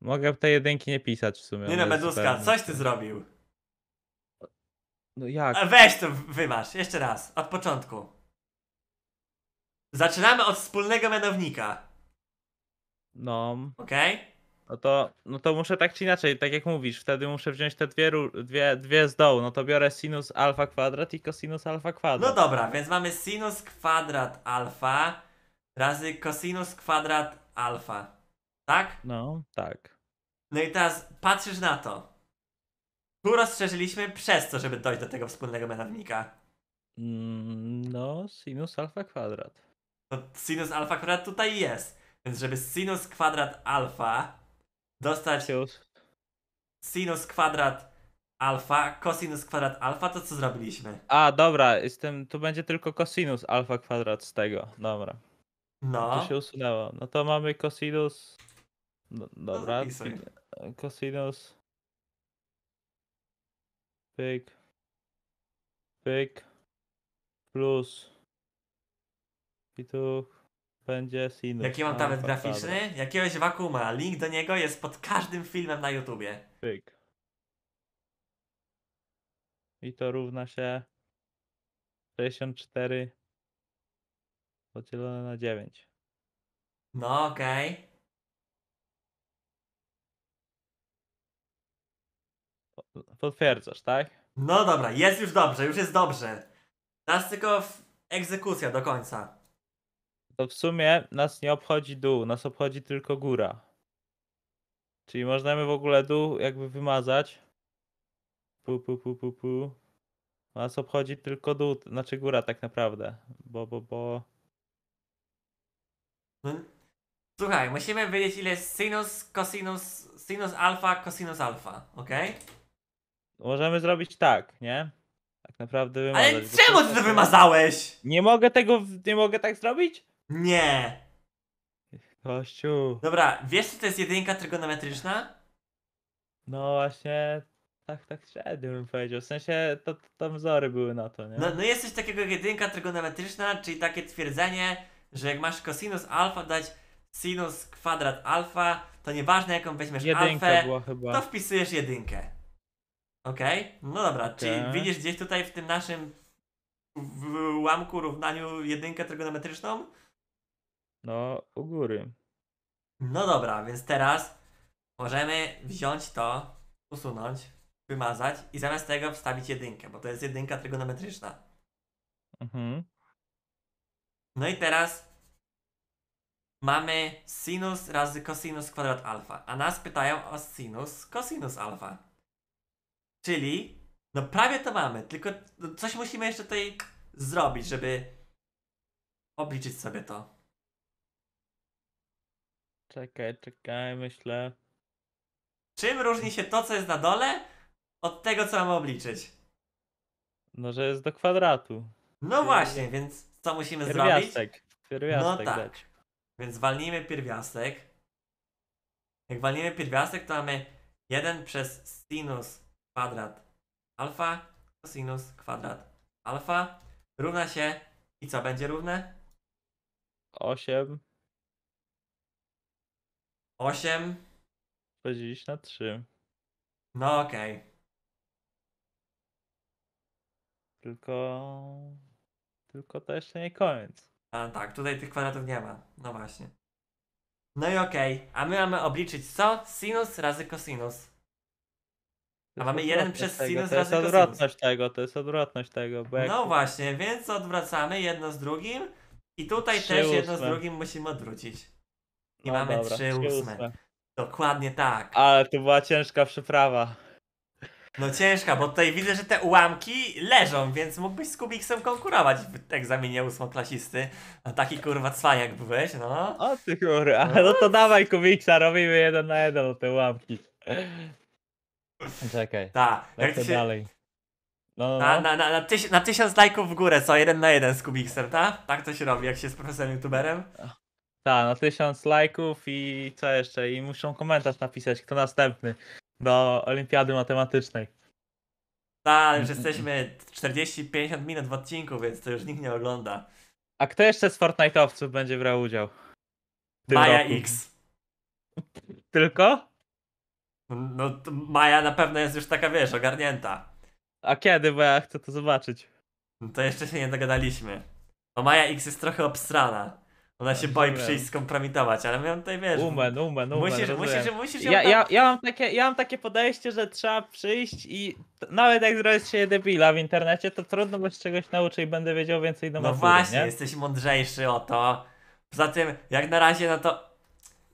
Mogę tej jedynki nie pisać w sumie. Nie no, Meduska, coś ty zrobił. No jak? weź to wymasz, jeszcze raz, od początku. Zaczynamy od wspólnego mianownika. No. Okej? Okay? no to, no to muszę tak czy inaczej, tak jak mówisz, wtedy muszę wziąć te dwie, dwie, dwie z dołu, no to biorę sinus alfa kwadrat i cosinus alfa kwadrat. No dobra, więc mamy sinus kwadrat alfa razy cosinus kwadrat alfa, tak? No, tak. No i teraz patrzysz na to. Tu rozszerzyliśmy przez to, żeby dojść do tego wspólnego mianownika. Mm, no, sinus alfa kwadrat. No, sinus alfa kwadrat tutaj jest. Więc żeby sinus kwadrat alfa dostać sinus kwadrat alfa, cosinus kwadrat alfa, to co zrobiliśmy? A, dobra, jestem, tu będzie tylko cosinus alfa kwadrat z tego, dobra. No. To się usunęło. No to mamy cosinus... No, dobra, no cosinus... Pyk. Pyk. Plus. I tu będzie sinus. Jaki mam talent graficzny? Jakiegoś wakuma. Link do niego jest pod każdym filmem na YouTubie. Pyk. I to równa się 64 podzielone na 9. No okej. Potwierdzasz, tak? No dobra, jest już dobrze, już jest dobrze. Teraz tylko egzekucja do końca to w sumie nas nie obchodzi dół, nas obchodzi tylko góra. Czyli możemy w ogóle dół jakby wymazać. Pu, pu, pu, pu, pu. Nas obchodzi tylko dół, znaczy góra tak naprawdę. Bo, bo, bo... Mhm. Słuchaj, musimy wiedzieć ile jest sinus, cosinus, sinus alfa, cosinus alfa, ok? Możemy zrobić tak, nie? Tak naprawdę wymazać. Ale czemu ty to wymazałeś? Nie mogę tego, nie mogę tak zrobić? Nie. Kościół. Dobra, wiesz czy to jest jedynka trygonometryczna? No właśnie, tak, tak średnio bym powiedział. W sensie to, to tam wzory były na to, nie? No, no jest coś takiego jak jedynka trygonometryczna, czyli takie twierdzenie, że jak masz cosinus alfa dać sinus kwadrat alfa, to nieważne jaką weźmiesz Jedynka alfę, była chyba. to wpisujesz jedynkę. Okej? No dobra, Okej. czyli widzisz gdzieś tutaj w tym naszym łamku ułamku, równaniu jedynkę trygonometryczną? No, u góry. No dobra, więc teraz możemy wziąć to, usunąć, wymazać i zamiast tego wstawić jedynkę, bo to jest jedynka trygonometryczna. Mhm. No i teraz mamy sinus razy cosinus kwadrat alfa, a nas pytają o sinus cosinus alfa. Czyli, no prawie to mamy, tylko no coś musimy jeszcze tutaj zrobić, żeby obliczyć sobie to. Czekaj, czekaj, myślę. Czym różni się to, co jest na dole, od tego, co mamy obliczyć? No, że jest do kwadratu. No właśnie, więc co musimy zrobić? Pierwiastek. Pierwiastek no tak. dać. Więc walnijmy pierwiastek. Jak walnijmy pierwiastek, to mamy 1 przez sinus kwadrat alfa sinus kwadrat alfa równa się i co będzie równe? 8 8? Podzielić na 3. No okej. Okay. Tylko... Tylko to jeszcze nie koniec. A tak, tutaj tych kwadratów nie ma. No właśnie. No i okej, okay. a my mamy obliczyć co? Sinus razy cosinus. A mamy 1 przez tego, sinus razy cosinus. To jest odwrotność tego, to jest odwrotność tego. Bo no właśnie, więc odwracamy jedno z drugim i tutaj też jedno z drugim musimy odwrócić. I no mamy trzy ósme. Dokładnie tak. Ale to była ciężka przyprawa No ciężka, bo tutaj widzę, że te ułamki leżą, więc mógłbyś z Kubiksem konkurować w egzaminie ósmoklasisty. No taki kurwa cwaniak byłeś, no. O ty kurwa, no, no, to dawaj Kubiksa, robimy jeden na jeden o te ułamki. Czekaj. Tak, jak to się... dalej. No, no, na, no. na, na, na, tyś, na tysiąc lajków w górę, co? Jeden na jeden z Kubiksem, tak? Tak to się robi, jak się z profesorem youtuberem. Tak, na no tysiąc lajków i co jeszcze? I muszą komentarz napisać, kto następny do olimpiady matematycznej. Tak, już jesteśmy 40-50 minut w odcinku, więc to już nikt nie ogląda. A kto jeszcze z Fortnite'owców będzie brał udział? Maja roku? X. Tylko? No, Maja na pewno jest już taka, wiesz, ogarnięta. A kiedy, bo ja chcę to zobaczyć. No to jeszcze się nie dogadaliśmy. Bo Maja X jest trochę obstrana. Ona się boi przyjść skompromitować, ale miałem tutaj wiesz. Umen, umen, umen. Musisz, musisz, musisz ją Ja, tam... ja, ja, mam takie, ja mam takie podejście, że trzeba przyjść i t- nawet jak zrobić się debila w internecie, to trudno, bo czegoś nauczyć, i będę wiedział więcej do No właśnie, nie? jesteś mądrzejszy o to. Poza tym, jak na razie, no to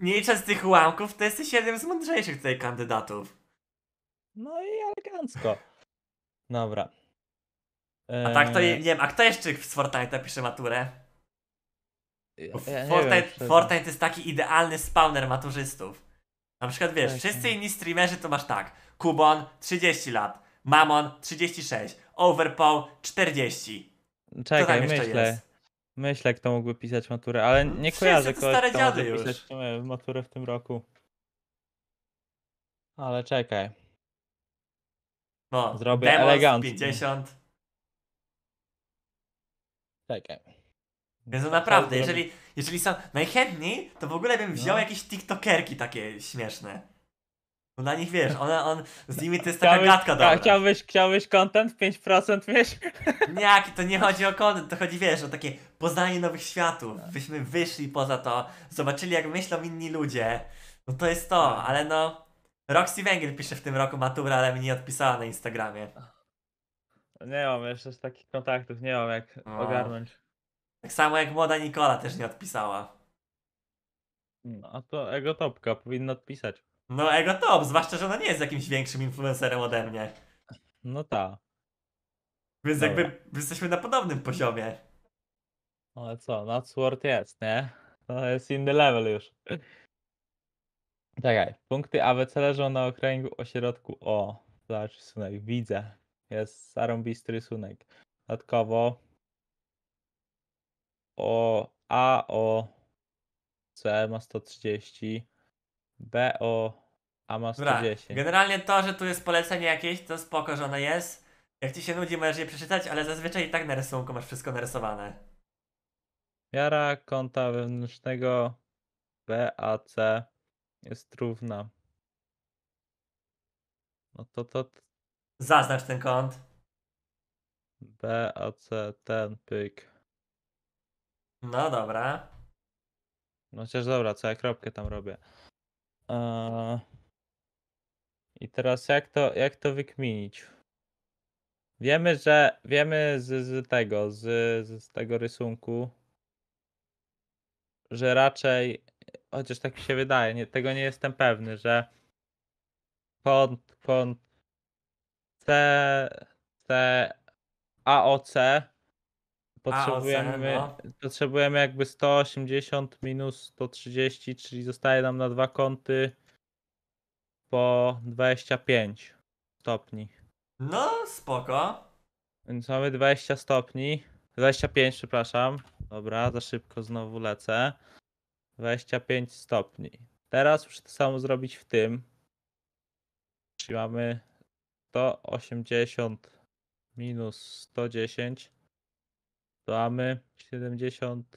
nie liczę z tych ułamków, to jesteś jednym z mądrzejszych tutaj kandydatów. No i elegancko. Dobra. A tak to, e, nie wiem, a kto jeszcze z Fortnite'a pisze maturę? Ja Fortnite, wiem, Fortnite jest taki idealny spawner maturzystów. Na przykład wiesz, tak, wszyscy inni streamerzy to masz tak. Kubon 30 lat, Mamon 36, Overpow 40. Czekaj, myślę. Jest? Myślę, kto mógłby pisać maturę, ale mm, nie wszyscy kojarzę kogoś, stare kto dziady już. pisać maturę w tym roku. Ale czekaj. No, Zrobię elegant. 50. Czekaj. Więc no naprawdę, jeżeli, jeżeli są najchętniej, to w ogóle bym wziął no. jakieś tiktokerki takie śmieszne. Bo na nich wiesz, one, on, z nimi to jest taka chciałbyś, gadka dobra. Chciałbyś, chciałbyś content 5% wiesz? Nie, to nie chodzi o content, to chodzi wiesz, o takie poznanie nowych światów. No. Byśmy wyszli poza to, zobaczyli jak myślą inni ludzie. No to jest to, no. ale no... Roxy Węgiel pisze w tym roku maturę, ale mnie nie odpisała na Instagramie. Nie mam jeszcze takich kontaktów, nie mam jak no. ogarnąć. Tak samo jak młoda Nikola też nie odpisała. No to Ego Topka powinna odpisać. No Ego Top, zwłaszcza, że ona nie jest jakimś większym influencerem ode mnie. No ta. Więc Dobra. jakby jesteśmy na podobnym poziomie. No ale co, na Sword jest, nie? To jest inny level już. Czekaj, punkty ABC leżą na okręgu ośrodku O. Zobacz rysunek, widzę. Jest zarąbisty rysunek. Dodatkowo o A O C ma 130, B O A ma 110. Generalnie to, że tu jest polecenie jakieś, to spoko, że ono jest. Jak ci się nudzi, możesz je przeczytać, ale zazwyczaj i tak na rysunku masz wszystko narysowane. Miara kąta wewnętrznego BAC jest równa. No to to Zaznacz ten kąt. BAC ten pyk. No dobra. No chociaż dobra, co ja kropkę tam robię. Eee, I teraz jak to, jak to wykminić? Wiemy, że wiemy z, z tego, z, z tego rysunku, że raczej, chociaż tak mi się wydaje, nie, tego nie jestem pewny, że kąt, kąt C, C, AOC Potrzebujemy, A, no. potrzebujemy jakby 180 minus 130, czyli zostaje nam na dwa kąty po 25 stopni. No, spoko. Więc mamy 20 stopni. 25, przepraszam. Dobra, za szybko znowu lecę. 25 stopni. Teraz muszę to samo zrobić w tym. Czyli mamy 180 minus 110 Mamy 70.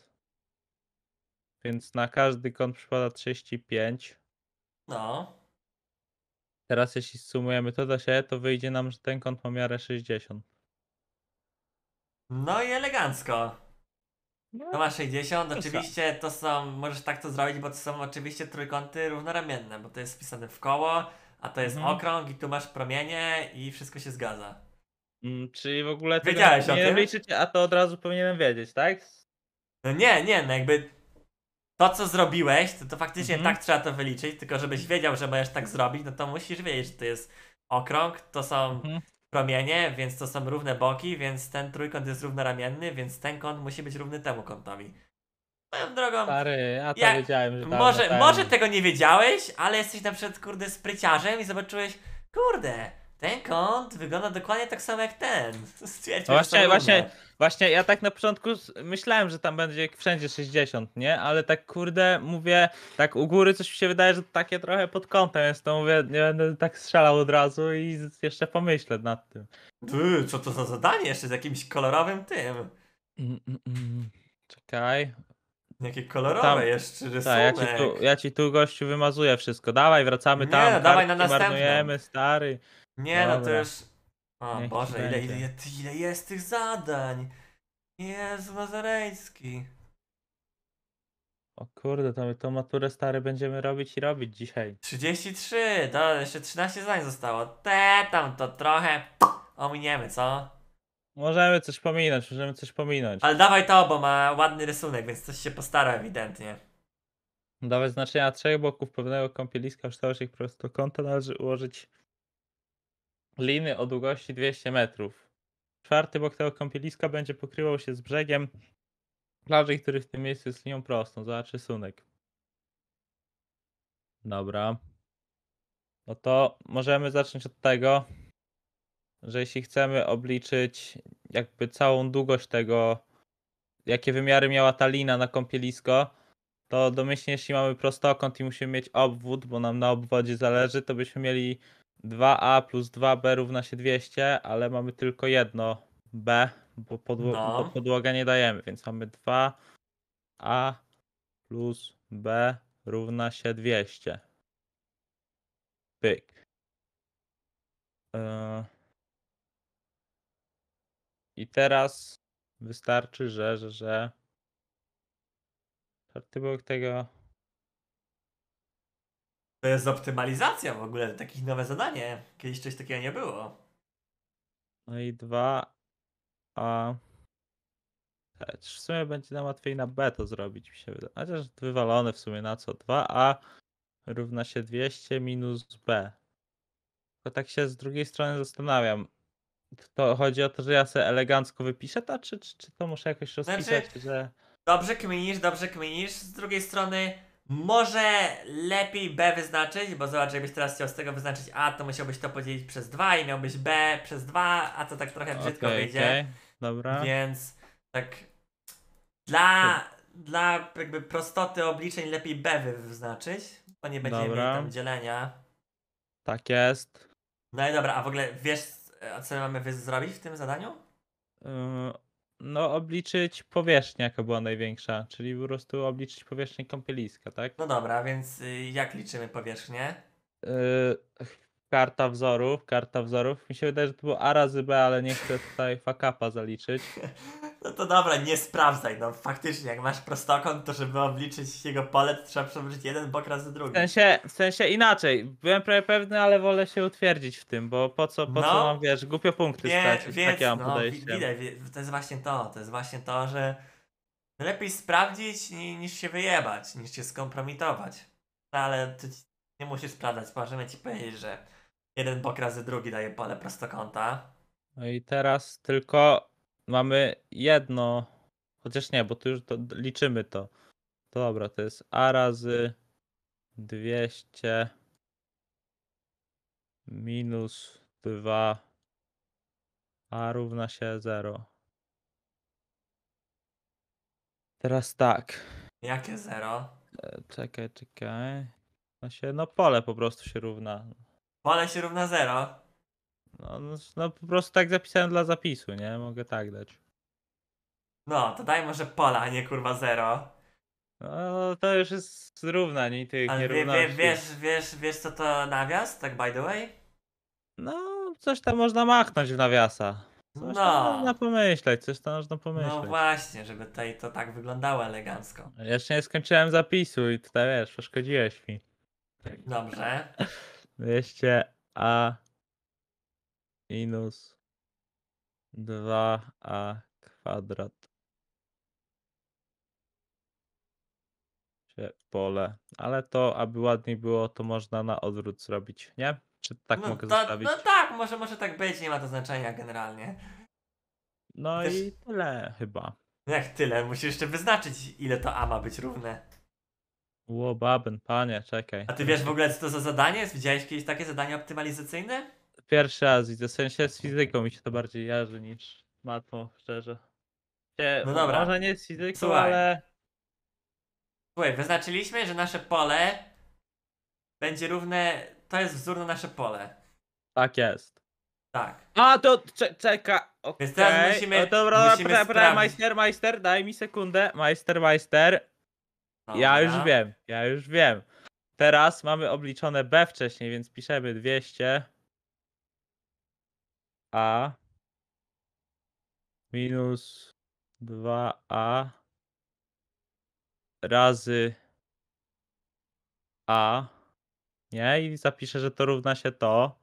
Więc na każdy kąt przypada 35. No. Teraz jeśli sumujemy to do siebie, to wyjdzie nam, że ten kąt ma miarę 60. No i elegancko. No ma 60, oczywiście to są, możesz tak to zrobić, bo to są oczywiście trójkąty równoramienne, bo to jest wpisane w koło, a to jest mhm. okrąg i tu masz promienie i wszystko się zgadza. Mm, Czyli w ogóle Wiedziałeś o nie tym? liczycie, a to od razu powinienem wiedzieć, tak? No nie, nie, no jakby to co zrobiłeś, to, to faktycznie mhm. tak trzeba to wyliczyć, tylko żebyś wiedział, że możesz tak zrobić, no to musisz wiedzieć, że to jest okrąg, to są mhm. promienie, więc to są równe boki, więc ten trójkąt jest równoramienny, więc ten kąt musi być równy temu kątowi. Moją drogą, Stary, a to Ja- wiedziałem, że może, może tego nie wiedziałeś, ale jesteś na przykład, kurde, spryciarzem i zobaczyłeś, kurde, ten kąt wygląda dokładnie tak samo jak ten. Stwierdźmy, no Właśnie, właśnie, właśnie, ja tak na początku myślałem, że tam będzie wszędzie 60, nie? Ale tak kurde, mówię, tak u góry coś mi się wydaje, że takie trochę pod kątem jest, to mówię, nie będę tak strzelał od razu i jeszcze pomyślę nad tym. Ty, co to za zadanie jeszcze z jakimś kolorowym tym? Mm, mm, mm. Czekaj. Jakie kolorowe Tam- jeszcze Tak, ja rysunek. ci, tu, ja ci tu gościu wymazuję wszystko. Dawaj, wracamy Nie, tam. dawaj na Marnujemy, stary. Nie, Dobra. no to już... O Niech Boże, ile, ile, ile jest tych zadań! Jezu Mazareński! O kurde, to my tą maturę stary będziemy robić i robić dzisiaj. 33, to jeszcze 13 zdań zostało. Te tam to trochę ominiemy, co? Możemy coś pominąć, możemy coś pominąć. Ale dawaj to, bo ma ładny rysunek, więc coś się postara ewidentnie. Dawać znaczenia trzech boków pewnego kąpieliska o kształcie prostokąta należy ułożyć liny o długości 200 metrów. Czwarty bok tego kąpieliska będzie pokrywał się z brzegiem plaży, który w tym miejscu jest linią prostą. Zobacz rysunek. Dobra. No to możemy zacząć od tego, że jeśli chcemy obliczyć jakby całą długość tego, jakie wymiary miała ta lina na kąpielisko, to domyślnie jeśli mamy prostokąt i musimy mieć obwód, bo nam na obwodzie zależy, to byśmy mieli 2a plus 2b równa się 200, ale mamy tylko jedno b, bo, podło no. bo podłoga nie dajemy, więc mamy 2a plus b równa się 200. Pyk. E, I teraz wystarczy, że, że, że artykuł tego to jest optymalizacja w ogóle, takich nowe zadanie. Kiedyś coś takiego nie było. No i dwa. A. w sumie będzie nam łatwiej na B to zrobić, mi się wydaje. Chociaż wywalone w sumie na co? 2A równa się 200 minus B. Tylko tak się z drugiej strony zastanawiam. To chodzi o to, że ja sobie elegancko wypiszę to, czy, czy, czy to muszę jakoś znaczy, rozpisać, znaczy, że... Dobrze kminisz, dobrze kminisz. Z drugiej strony może lepiej B wyznaczyć, bo zobacz, jakbyś teraz chciał z tego wyznaczyć A, to musiałbyś to podzielić przez 2 i miałbyś B przez 2, a to tak trochę brzydko okay, wyjdzie. Okay. Dobra. Więc tak dla, to... dla jakby prostoty obliczeń lepiej B wyznaczyć, bo nie będzie dobra. mieli tam dzielenia. Tak jest. No i dobra, a w ogóle wiesz, e, co mamy zrobić w tym zadaniu? Yy, no obliczyć powierzchnię, jaka była największa, czyli po prostu obliczyć powierzchnię kąpieliska, tak? No dobra, więc y, jak liczymy powierzchnię? Yy, karta wzorów, karta wzorów. Mi się wydaje, że to było A razy B, ale nie chcę tutaj fakapa zaliczyć. No to dobra, nie sprawdzaj, no faktycznie, jak masz prostokąt, to żeby obliczyć jego pole, to trzeba przewrócić jeden bok razy drugi. W sensie, w sensie inaczej, byłem prawie pewny, ale wolę się utwierdzić w tym, bo po co, po no, co mam, wiesz, głupio punkty wie, stracić, wie, takie mam no, Widać, to jest właśnie to, to jest właśnie to, że lepiej sprawdzić niż się wyjebać, niż się skompromitować. No ale ty nie musisz sprawdzać, możemy ci powiedzieć, że jeden bok razy drugi daje pole prostokąta. No i teraz tylko mamy jedno, chociaż nie, bo tu już to, liczymy to. Dobra, to jest a razy 200 minus 2 a równa się 0. Teraz tak. Jakie 0? E, czekaj, czekaj. No, się, no pole po prostu się równa. Pole się równa 0? No, no, no, po prostu tak zapisałem dla zapisu, nie? Mogę tak dać. No, to daj może pola, a nie kurwa zero. No, to już jest zrównanie tych Ale nierówności. Wie, wie, wiesz, wiesz, wiesz co to nawias, tak by the way? No, coś tam można machnąć w nawiasa. Coś no. można pomyśleć, coś tam można no pomyśleć. No właśnie, żeby tutaj to tak wyglądało elegancko. Jeszcze nie skończyłem zapisu i tutaj wiesz, przeszkodziłeś mi. Dobrze. Wieście, a minus 2a kwadrat. Pole. Ale to, aby ładniej było, to można na odwrót zrobić, nie? Czy tak no, mogę to, zostawić? No tak, może, może tak być, nie ma to znaczenia generalnie. No Też... i tyle chyba. Jak tyle? Musisz jeszcze wyznaczyć, ile to A ma być równe. Łobaben, panie, czekaj. A ty wiesz w ogóle, co to za zadanie jest? Widziałeś kiedyś takie zadanie optymalizacyjne? pierwszy raz widzę. W sensie z fizyką mi się to bardziej jarzy niż matmo, szczerze. Nie, No dobra. Może nie z fizyką, Słuchaj. ale Słuchaj, wyznaczyliśmy, że nasze pole będzie równe. To jest wzór na nasze pole. tak jest. Tak. A, to czeka. Okej. Więc teraz musimy- O, dobra, musimy dobra, majster, majster, daj mi sekundę. Majster, majster. No, ja już wiem, ja już wiem. Teraz mamy obliczone B wcześniej, więc piszemy 200 a minus 2a razy a, nie? I zapiszę, że to równa się to.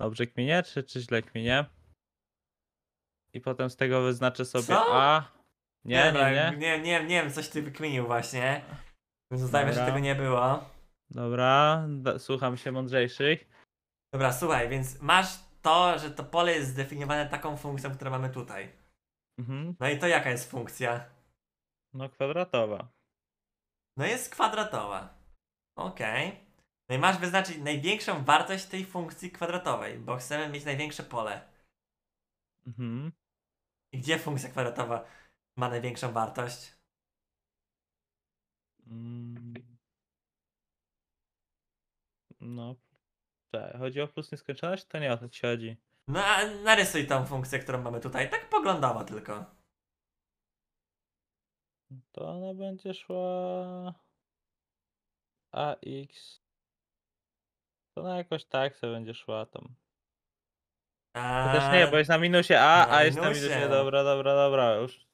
Dobrze kminie, czy, czy źle kminie? I potem z tego wyznaczę sobie Co? a. Nie, nie, nie. No, nie, nie, nie wiem, coś ty wykminił właśnie. Zostawiam, że tego nie było. Dobra, słucham się mądrzejszych. Dobra, słuchaj, więc masz to, że to pole jest zdefiniowane taką funkcją, którą mamy tutaj. Mhm. No i to jaka jest funkcja? No kwadratowa. No jest kwadratowa. Okej. Okay. No i masz wyznaczyć największą wartość tej funkcji kwadratowej, bo chcemy mieć największe pole. Mhm. I gdzie funkcja kwadratowa ma największą wartość? Mm. No, tak, chodzi o plus nieskończoność? To nie o to ci chodzi. No, a narysuj tą funkcję, którą mamy tutaj. Tak poglądała tylko. To ona będzie szła... AX... To ona jakoś tak sobie będzie szła tam. A... To też nie, bo jest na minusie A, na a jest minusie. na minusie. Dobra, dobra, dobra, już.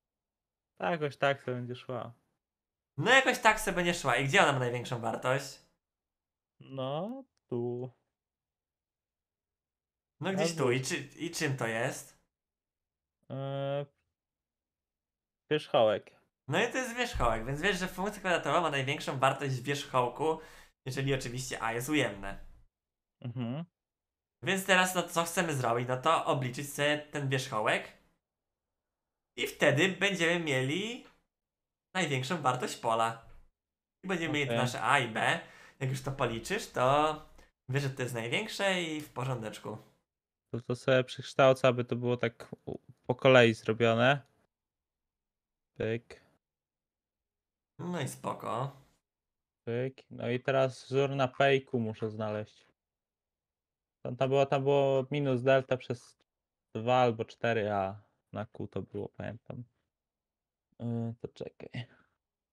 To jakoś tak sobie będzie szła. No jakoś tak sobie będzie szła. I gdzie ona ma największą wartość? No, tu. No gdzieś tu. I, czy, i czym to jest? Yy, wierzchołek. No i to jest wierzchołek, więc wiesz, że funkcja kwadratowa ma największą wartość w wierzchołku, jeżeli oczywiście a jest ujemne. Mhm. Więc teraz no co chcemy zrobić? No to obliczyć sobie ten wierzchołek i wtedy będziemy mieli największą wartość pola. I będziemy okay. mieli nasze A i B. Jak już to policzysz, to wiesz, że to jest największe i w porządeczku. To, to sobie przekształca, aby to było tak po kolei zrobione. Pyk. No i spoko. Pyk. No i teraz wzór na pejku muszę znaleźć. Tam, tam, było, tam było minus delta przez 2 albo 4a na Q to było, pamiętam. Yy, to czekaj.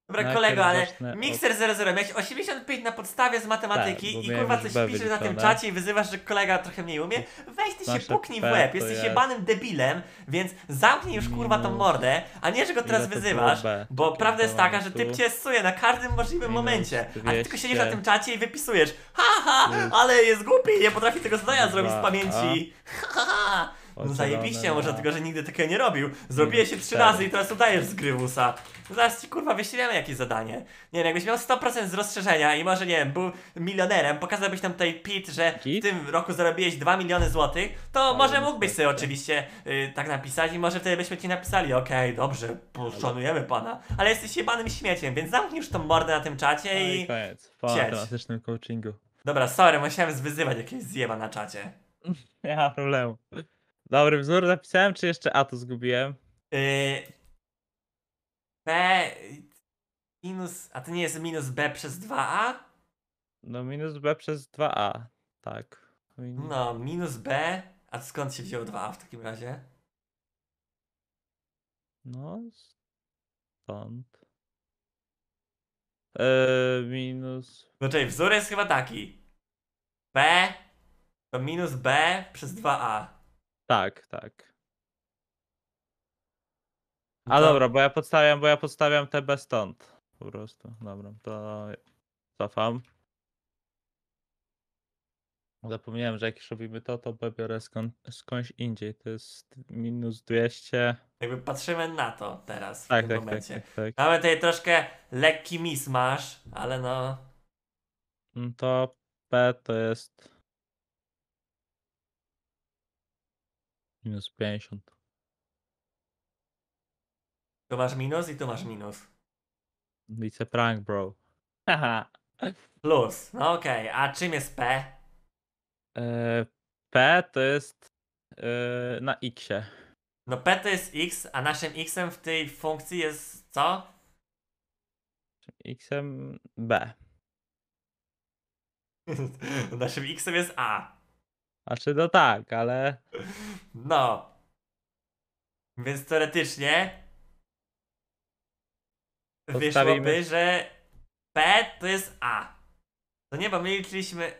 Dobra, no, kolego, ale zacznę od- Mixer 00 miałeś 85 na podstawie z matematyki Tak, i kurwa coś piszesz na tym czacie i wyzywasz, że kolega trochę mniej umie. Weź ty się puknij w łeb, jesteś ja- jebanym debilem, więc zamknij już kurwa tą mordę, a nie, że go teraz wyzywasz, bo Takie prawda jest taka, że typ cię suje na każdym możliwym Minus momencie, a ty tylko siedzisz na tym czacie i wypisujesz ha ha, ale jest głupi, nie potrafi tego zdania zrobić z pamięci. Ha ha ha. No zajebiście, może no. tylko, że nigdy takiego nie robił. Zrobiłeś się trzy razy i teraz udajesz z Grywusa. No zaraz ci kurwa wyślemy jakieś zadanie. Nie wiem, jakbyś miał 100% z rozszerzenia i może, nie wiem, był milionerem, pokazałbyś nam tutaj Pit, że w tym roku zarobiłeś 2 miliony złotych, to może mógłbyś sobie oczywiście y, tak napisać i może wtedy byśmy ci napisali, okej, okay, dobrze, szanujemy pana, ale jesteś jebanym śmieciem, więc zamknij już tą mordę na tym czacie no i... i koniec, po klasycznym coachingu. Dobra, sorry, musiałem zwyzywać jakieś zjeba na czacie. Nie ma problemu. Dobry wzór zapisałem, czy jeszcze A to zgubiłem? Yy, P minus, a to nie jest minus B przez 2A? No minus B przez 2A, tak. Minus... No, minus B, a skąd się wziął 2A w takim razie? No, stąd. Yy, minus... No czyli wzór jest chyba taki. P to minus B przez 2A. Tak, tak. No A tak. dobra, bo ja podstawiam, bo ja podstawiam TB stąd. Po prostu. Dobra, to cofam. Zapomniałem, że jak robimy to, to B biorę skąd, skądś indziej. To jest minus 200. Jakby patrzymy na to teraz w tak, tym tak, tak momencie. Tak, tak, tak. Mamy tutaj troszkę lekki masz, ale no. Mm, to P to jest Minus 50. To masz minus i to masz minus. Widzę prank, bro. Haha. Plus. No okej, a czym jest P? E, P to jest e, na X. No P to jest X, a naszym Xem w tej funkcji jest co? Xem B. naszym Xem jest A. Znaczy, no tak, ale. No. Więc teoretycznie. Wyszłoby, że P to jest A. To nie, bo my liczyliśmy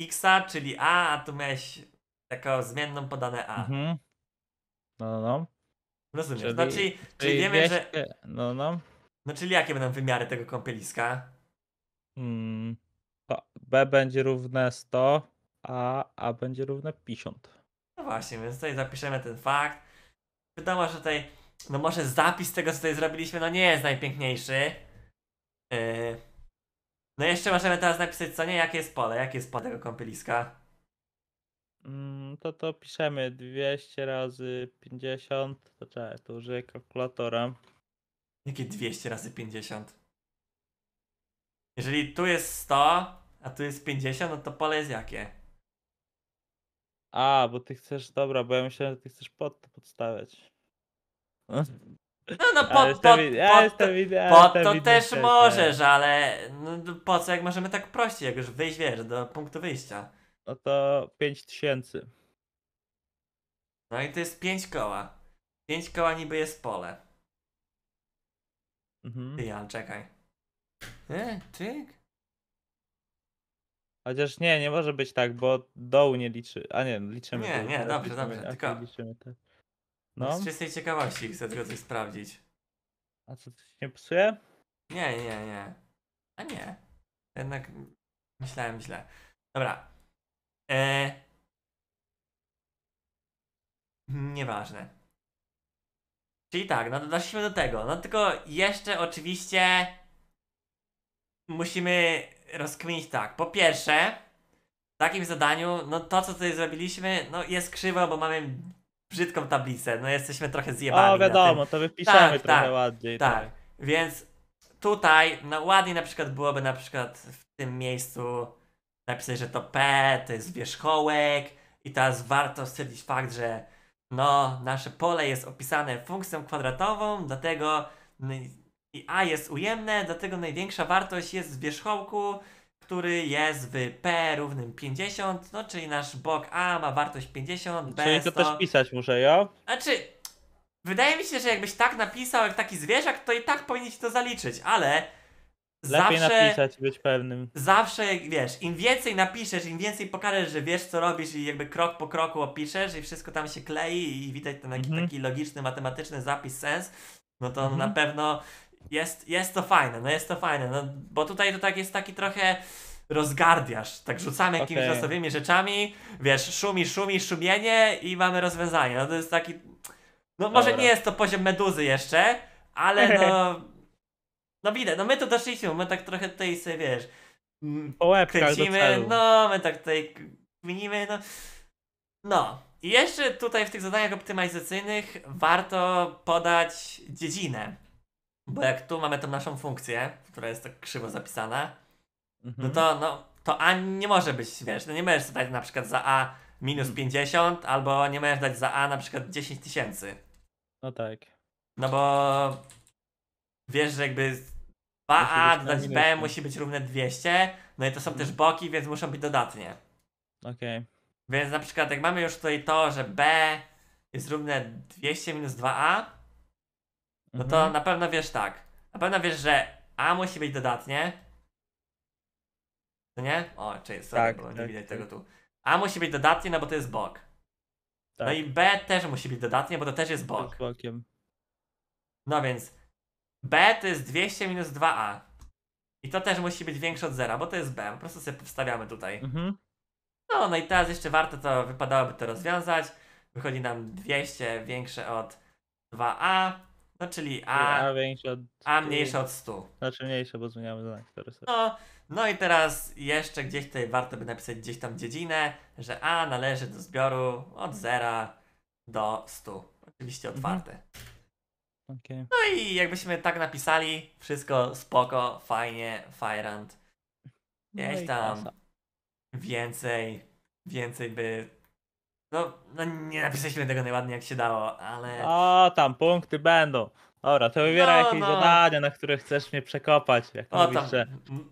X, czyli A, a tu miałeś taką zmienną podane A. Mhm. No, no, no. Rozumiem. Czyli, no, znaczy, czyli, czyli wiemy, wieś... że. No, no. No, czyli jakie będą wymiary tego kąpieliska? Hmm. B będzie równe 100 a A będzie równe 50. No właśnie, więc tutaj zapiszemy ten fakt. Wiadomo, że tutaj, no może zapis tego, co tutaj zrobiliśmy, no nie jest najpiękniejszy. Yy. No jeszcze możemy teraz napisać, co nie, jakie jest pole, jakie jest pole tego kąpieliska. Mm, to to piszemy 200 razy 50, to czekaj, tu użyję kalkulatora. Jakie 200 razy 50? Jeżeli tu jest 100, a tu jest 50, no to pole jest jakie? A, bo ty chcesz, dobra, bo ja myślałem, że ty chcesz pod to podstawiać. No, no pod, pod, pod, pod, to, pod to też możesz, ale no, no, po co, jak możemy tak prościej, jak już wyjść, wiesz, do punktu wyjścia. No to 5000. No i to jest 5 koła. 5 koła niby jest pole. Mhm. Ty, Jan, czekaj. E, tyk. Chociaż nie, nie może być tak, bo dołu nie liczy. A nie, liczymy. Nie, nie, dobrze, dobrze, tak, tylko- Liczymy te. Tak. No, no, Z czystej ciekawości chcę tylko coś sprawdzić. a co, coś się psuje? Nie, nie, nie. A nie. Jednak myślałem źle. Dobra. E... Nieważne. Czyli tak, no doszliśmy do tego. No tylko jeszcze oczywiście musimy rozkminić tak. Po pierwsze, w takim zadaniu, no to co tutaj zrobiliśmy, no jest krzywo, bo mamy brzydką tablicę, no jesteśmy trochę zjebani. No wiadomo, to wypiszemy tak, trochę tak, ładniej. Tak. tak. więc tutaj no, ładniej na przykład byłoby na przykład w tym miejscu napisać, że to P to jest wierzchołek i teraz warto stwierdzić fakt, że no nasze pole jest opisane funkcją kwadratową, dlatego i A jest ujemne, dlatego największa wartość jest w wierzchołku, który jest w P równym 50, no czyli nasz bok A ma wartość 50, B Czyli to też pisać muszę, ja? Znaczy, wydaje mi się, że jakbyś tak napisał, jak taki zwierzak, to i tak powinien to zaliczyć, ale Lepiej zawsze, napisać, być pewnym. Zawsze, wiesz, im więcej napiszesz, im więcej pokażesz, że wiesz, co robisz i jakby krok po kroku opiszesz i wszystko tam się klei i widać ten taki, mm -hmm. taki logiczny, matematyczny zapis, sens, no to mm -hmm. na pewno jest, jest to fajne, no jest to fajne, no, bo tutaj to tak jest taki trochę rozgardiasz, tak rzucamy jakimiś okay. losowymi rzeczami, wiesz, szumi, szumi, szumienie i mamy rozwiązanie, no to jest taki, no może Dobra. nie jest to poziom meduzy jeszcze, ale no, no widać, no my tu doszliśmy, my tak trochę tutaj sobie, wiesz, mm, kręcimy, no my tak tutaj minimy, no, no. I jeszcze tutaj w tych zadaniach optymalizacyjnych warto podać dziedzinę bo jak tu mamy tą naszą funkcję, która jest tak krzywo zapisana, no mhm. no to no, to A nie może być, wiesz, no nie możesz dać na przykład za A minus 50, mhm. albo nie możesz dać za A na przykład 10 tysięcy. No tak. No bo wiesz, że jakby 2A dodać B musi być równe 200, no i to są mhm. też boki, więc muszą być dodatnie. Okej. Okay. Więc na przykład jak mamy już tutaj to, że B jest równe 200 minus 2A, no to Mhm. na pewno wiesz tak. Na pewno wiesz, że A musi być dodatnie. No nie? O, czyli sorry, Tak, bo nie tak, widać tak. tego tu. A musi być dodatnie, no bo to jest bok. No tak. i B też musi być dodatnie, bo to też jest bok. bokiem. No więc B to jest 200 minus 2A. I to też musi być większe od zera, bo to jest B. Po prostu sobie wstawiamy tutaj. Mhm. No, no i teraz jeszcze warto to, wypadałoby to rozwiązać. Wychodzi nam 200 większe od 2A. No czyli A, a, od a mniejsze od 100. Znaczy mniejsze, bo zmieniamy znak No, no i teraz jeszcze gdzieś tutaj warto by napisać gdzieś tam dziedzinę, że A należy do zbioru od 0 do 100. Oczywiście mhm. otwarte. Mhm. Okay. No i jakbyśmy tak napisali, wszystko spoko, fajnie, fajrant. No gdzieś tam więcej, więcej by no, no nie napisaliśmy tego najładniej jak się dało, ale... O, tam punkty będą. Dobra, to wybiera No, jakieś no. zadania, na które chcesz mnie przekopać. Jak O, tam. mówisz, że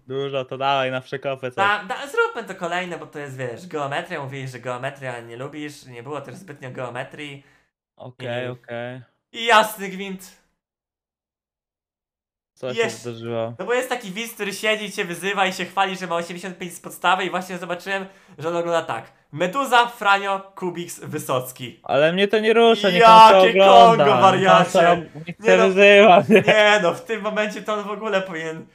dużo, to dalej na przekopę coś. Da, da, zróbmy to kolejne, bo to jest, wiesz, geometria. Mówili, że geometria nie lubisz, nie było też zbytnio geometrii. Okej, okej. I jasny gwint. Co się Jest. zdarzyło? No bo jest taki widz, który siedzi, cię wyzywa i się chwali, że ma 85 z podstawy i właśnie zobaczyłem, że on ogląda tak. Meduza, Franio, Kubiks, Wysocki. Ale mnie to nie rusza, nie Jakie Kongo, wariacie! Nie no, nie. nie no, w tym momencie to on w ogóle powinien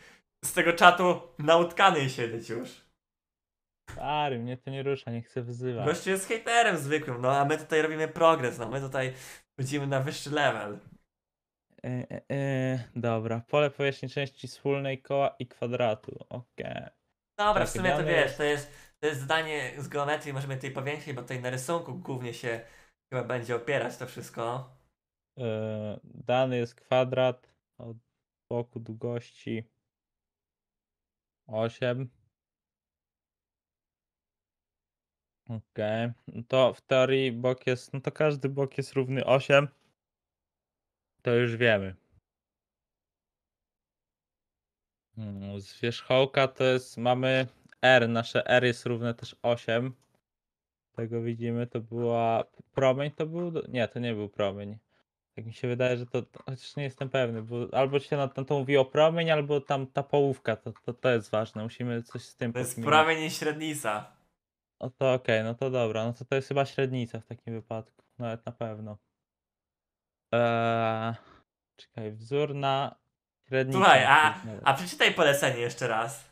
z tego czatu nautkanej siedzieć już. Stary, mnie to nie rusza, nie chcę wyzywać. Gościu jest haterem zwykłym, no a my tutaj robimy progres, no my tutaj chodzimy na wyższy level. E, e, e, dobra, pole powierzchni części wspólnej koła i kwadratu, okej. Okay. Dobra, tak, w sumie to wiesz, to jest to jest zadanie z geometrii, możemy tutaj powiększyć, bo tutaj na rysunku głównie się chyba będzie opierać to wszystko. E, dany jest kwadrat od boku długości 8. Okej, okay. No to w teorii bok jest, no to każdy bok jest równy 8. To już wiemy. Mm, z wierzchołka to jest, mamy R. Nasze R jest równe też 8. Tego widzimy, to była. Promień to był. Nie, to nie był promień. Tak mi się wydaje, że to. Chociaż nie jestem pewny, bo albo się na, na to mówi o promień, albo tam ta połówka. To, to, to jest ważne. Musimy coś z tym. To jest promień i średnica. No to okej, okay, no to dobra. No to to jest chyba średnica w takim wypadku. Nawet na pewno. Eee, czekaj, wzór na średnicę. Słuchaj, a, a przeczytaj polecenie jeszcze raz.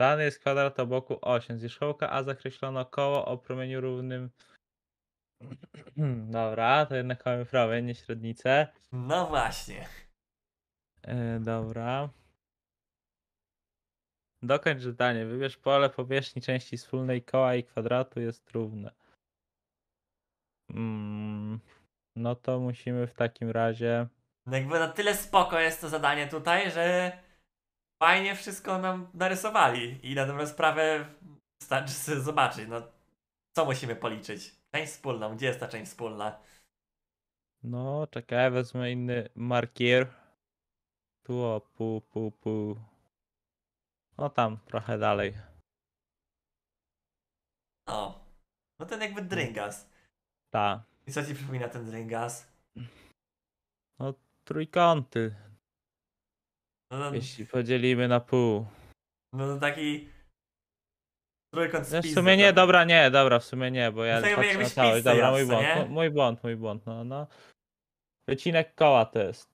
Dany jest kwadrat o boku 8. Z wierzchołka A zakreślono koło o promieniu równym. Dobra, to jednak mamy promień, nie średnicę. No właśnie. Yy, dobra. Dokończ zdanie. Wybierz pole powierzchni części wspólnej koła i kwadratu jest równe. Mm, no to musimy w takim razie. No jakby na tyle spoko jest to zadanie tutaj, że fajnie wszystko nam narysowali i na dobrą sprawę wystarczy sobie zobaczyć, no co musimy policzyć? Część wspólną, gdzie jest ta część wspólna? No, czekaj, wezmę inny markier. Tu, o, pu, pu, pu. No tam, trochę dalej. O, no ten jakby dringas. Ta. I co ci przypomina ten dringas? No, trójkąty no, Jeśli podzielimy na pół. no taki trójkąt z no w sumie nie, tak. dobra, nie, dobra, w sumie nie, bo ja No tak to jakby patrzę na całość. Dobra, mój błąd, nie? mój- błąd, mój błąd, no, no. Wycinek koła to jest.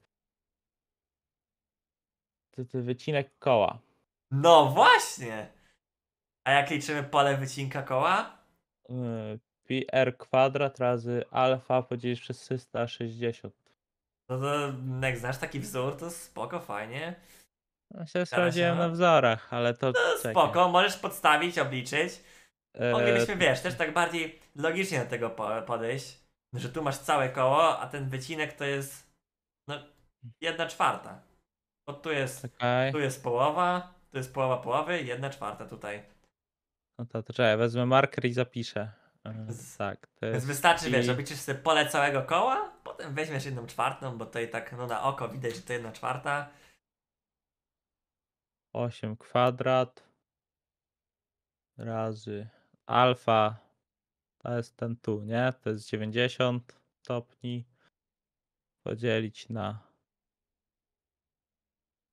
To, to wycinek koła. No właśnie! A jak liczymy pole wycinka koła? Y, pi r kwadrat razy alfa podzielić przez 360. No to jak znasz taki wzór, to spoko, fajnie. No się sprawdziłem na wzorach, ale to. No, spoko, możesz podstawić, obliczyć. E, Moglibyśmy, wiesz, też tak bardziej logicznie do tego podejść, że tu masz całe koło, a ten wycinek to jest no jedna czwarta. Bo tu jest, tu jest połowa, tu jest połowa połowy, jedna czwarta tutaj. No to, to czekaj, wezmę marker i zapiszę. Tak. Jest... Więc wystarczy, I... wiesz, obliczysz sobie pole całego koła, potem weźmiesz jedną czwartą, bo to i tak no na oko widać, że to jedna czwarta. 8 kwadrat razy alfa to jest ten tu, nie? To jest 90 stopni podzielić na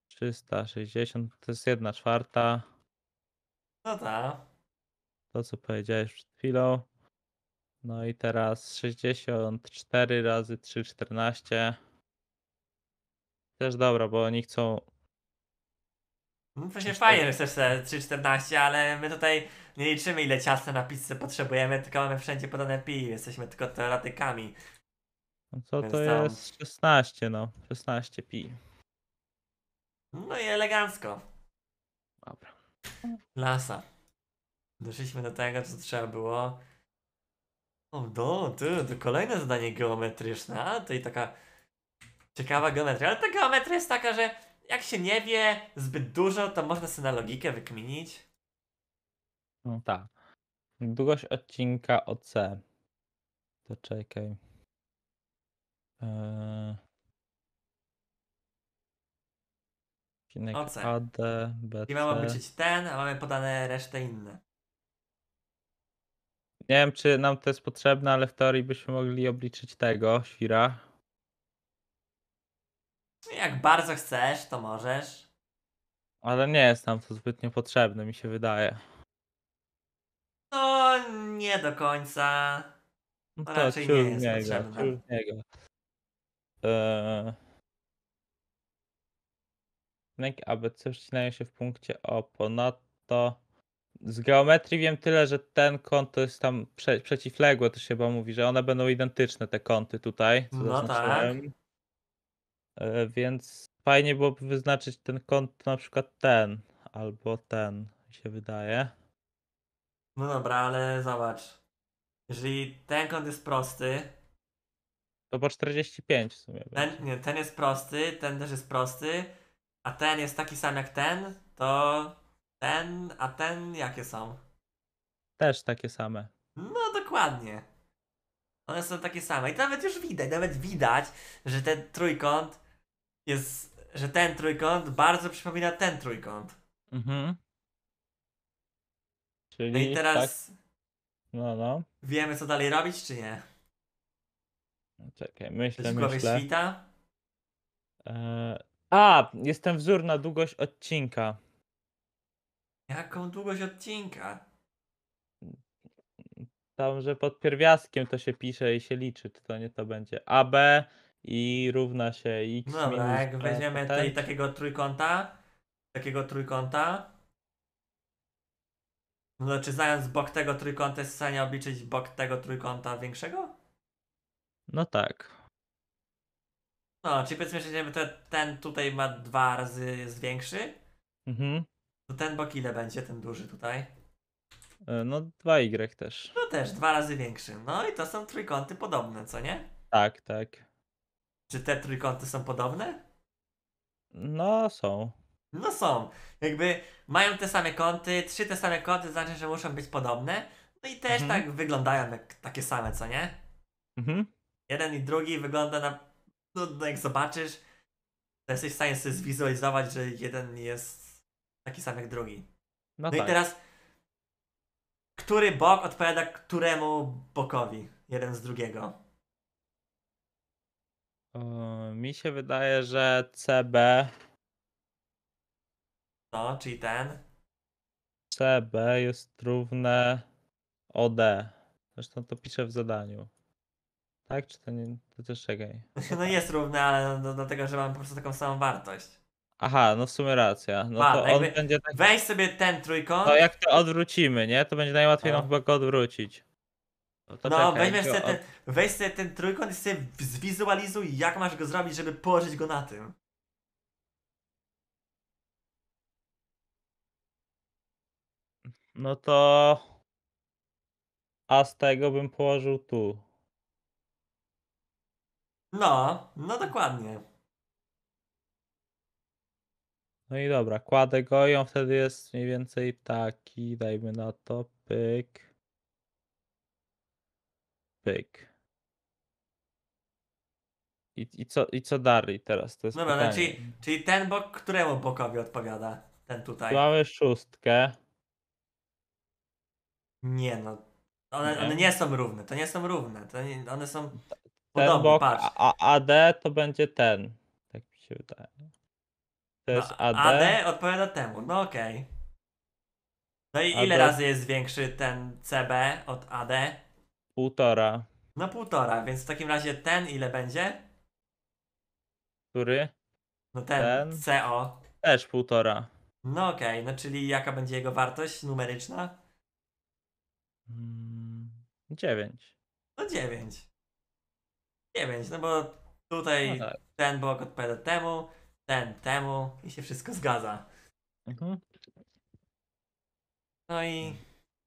360 to jest 1 czwarta. No tak. To co powiedziałeś przed chwilą. No i teraz 64 razy 314. Też dobra, bo oni chcą. się fajnie, że chcesz te 3,14, ale my tutaj nie liczymy ile ciasta na pizzę potrzebujemy, tylko mamy wszędzie podane pi, jesteśmy tylko teoretykami. No co Więc to tam- jest 16, no. 16 pi. No i elegancko. Dobra. Lasa. Doszliśmy do tego, co trzeba było. O, do, ty, to kolejne zadanie geometryczne, a i taka ciekawa geometria, ale ta geometria jest taka, że jak się nie wie zbyt dużo, to można sobie na logikę wykminić. No tak. Długość odcinka OC. To czekaj. Eee... Odcinek OC. AD, BC. I mamy obliczyć ten, a mamy podane resztę inne. Nie wiem, czy nam to jest potrzebne, ale w teorii byśmy mogli obliczyć tego, świra. No jak bardzo chcesz, to możesz. Ale nie jest nam to zbytnio potrzebne, mi się wydaje. No, nie do końca. No to raczej nie jest niego, potrzebne. Niego. Eee... ABC wcinają się w punkcie O. Ponadto z geometrii wiem tyle, że ten kąt to jest tam prze, przeciwległe, to się chyba mówi, że one będą identyczne, te kąty tutaj. no tak. E, więc fajnie byłoby wyznaczyć ten kąt na przykład ten, albo ten, mi się wydaje. No dobra, ale zobacz. Jeżeli ten kąt jest prosty. To po 45 w sumie. Ten, nie, ten jest prosty, ten też jest prosty, a ten jest taki sam jak ten, to ten, a ten jakie są? Też takie same. No dokładnie. One są takie same. I nawet już widać, nawet widać, że ten trójkąt jest, że ten trójkąt bardzo przypomina ten trójkąt. Mhm. Czyli no i teraz tak. no, no. wiemy co dalej robić, czy nie? No, czekaj, myślę, Coś w głowie świta? E, a, jest ten wzór na długość odcinka. Jaką długość odcinka? Tam, że pod pierwiastkiem to się pisze i się liczy, czy to nie to będzie. AB i równa się x No minus jak weźmiemy ten. takiego trójkąta, takiego trójkąta, no czy znając bok tego trójkąta jest w stanie obliczyć bok tego trójkąta większego? No tak. No, czyli powiedzmy, że ten tutaj ma dwa razy jest większy, Mhm. To ten bok ile będzie, ten duży tutaj? E, no 2Y też. No też, dwa razy większy. No i to są trójkąty podobne, co nie? Tak, tak. Czy te trójkąty są podobne? No są. No są. Jakby mają te same kąty, trzy te same kąty, znaczy, że muszą być podobne. No i też Mhm. tak wyglądają jak takie same, co nie? Mhm. Jeden i drugi wygląda na... No, no jak zobaczysz, to jesteś w stanie sobie zwizualizować, że jeden jest taki sam jak drugi. No, no tak. i teraz, który bok odpowiada któremu bokowi? Jeden z drugiego. mi się wydaje, że CB. No, czyli ten. CB jest równe OD. Zresztą to piszę w zadaniu. Tak, czy to nie? To też czekaj. No jest równe, ale do, do tego, że mam po prostu taką samą wartość. Aha, no w sumie racja. No to on jakby- będzie tak. Weź sobie ten trójkąt. To jak to odwrócimy, nie? To będzie najłatwiej no. nam No. chyba go odwrócić. No, to No, czekaj, weźmiesz ten, weź sobie ten trójkąt i sobie zwizualizuj, jak masz go zrobić, żeby położyć go na tym. No to. A z tego bym położył tu. No, no dokładnie. No i dobra, kładę go i on wtedy jest mniej więcej taki, dajmy na to, pyk, pyk. I, i, co, I co dalej teraz? To jest Dobra, no, czyli, czyli ten bok, któremu bokowi odpowiada? Ten tutaj. Tu mamy szóstkę. Nie no. One nie. one nie są równe, to nie są równe. To nie, one są ten podobne, bok, patrz. A, a AD to będzie ten. Tak mi się wydaje. To jest no, AD. AD odpowiada temu, no okej. Okay. No i AD. ile razy jest większy ten CB od AD? Półtora. No półtora, więc w takim razie ten ile będzie? Który? No ten, ten. CO. Też półtora. No okej, okay. no czyli jaka będzie jego wartość numeryczna? Mm, dziewięć. No dziewięć. Dziewięć, no bo tutaj no tak. ten bok odpowiada temu, ten temu i się wszystko zgadza. Mhm. No i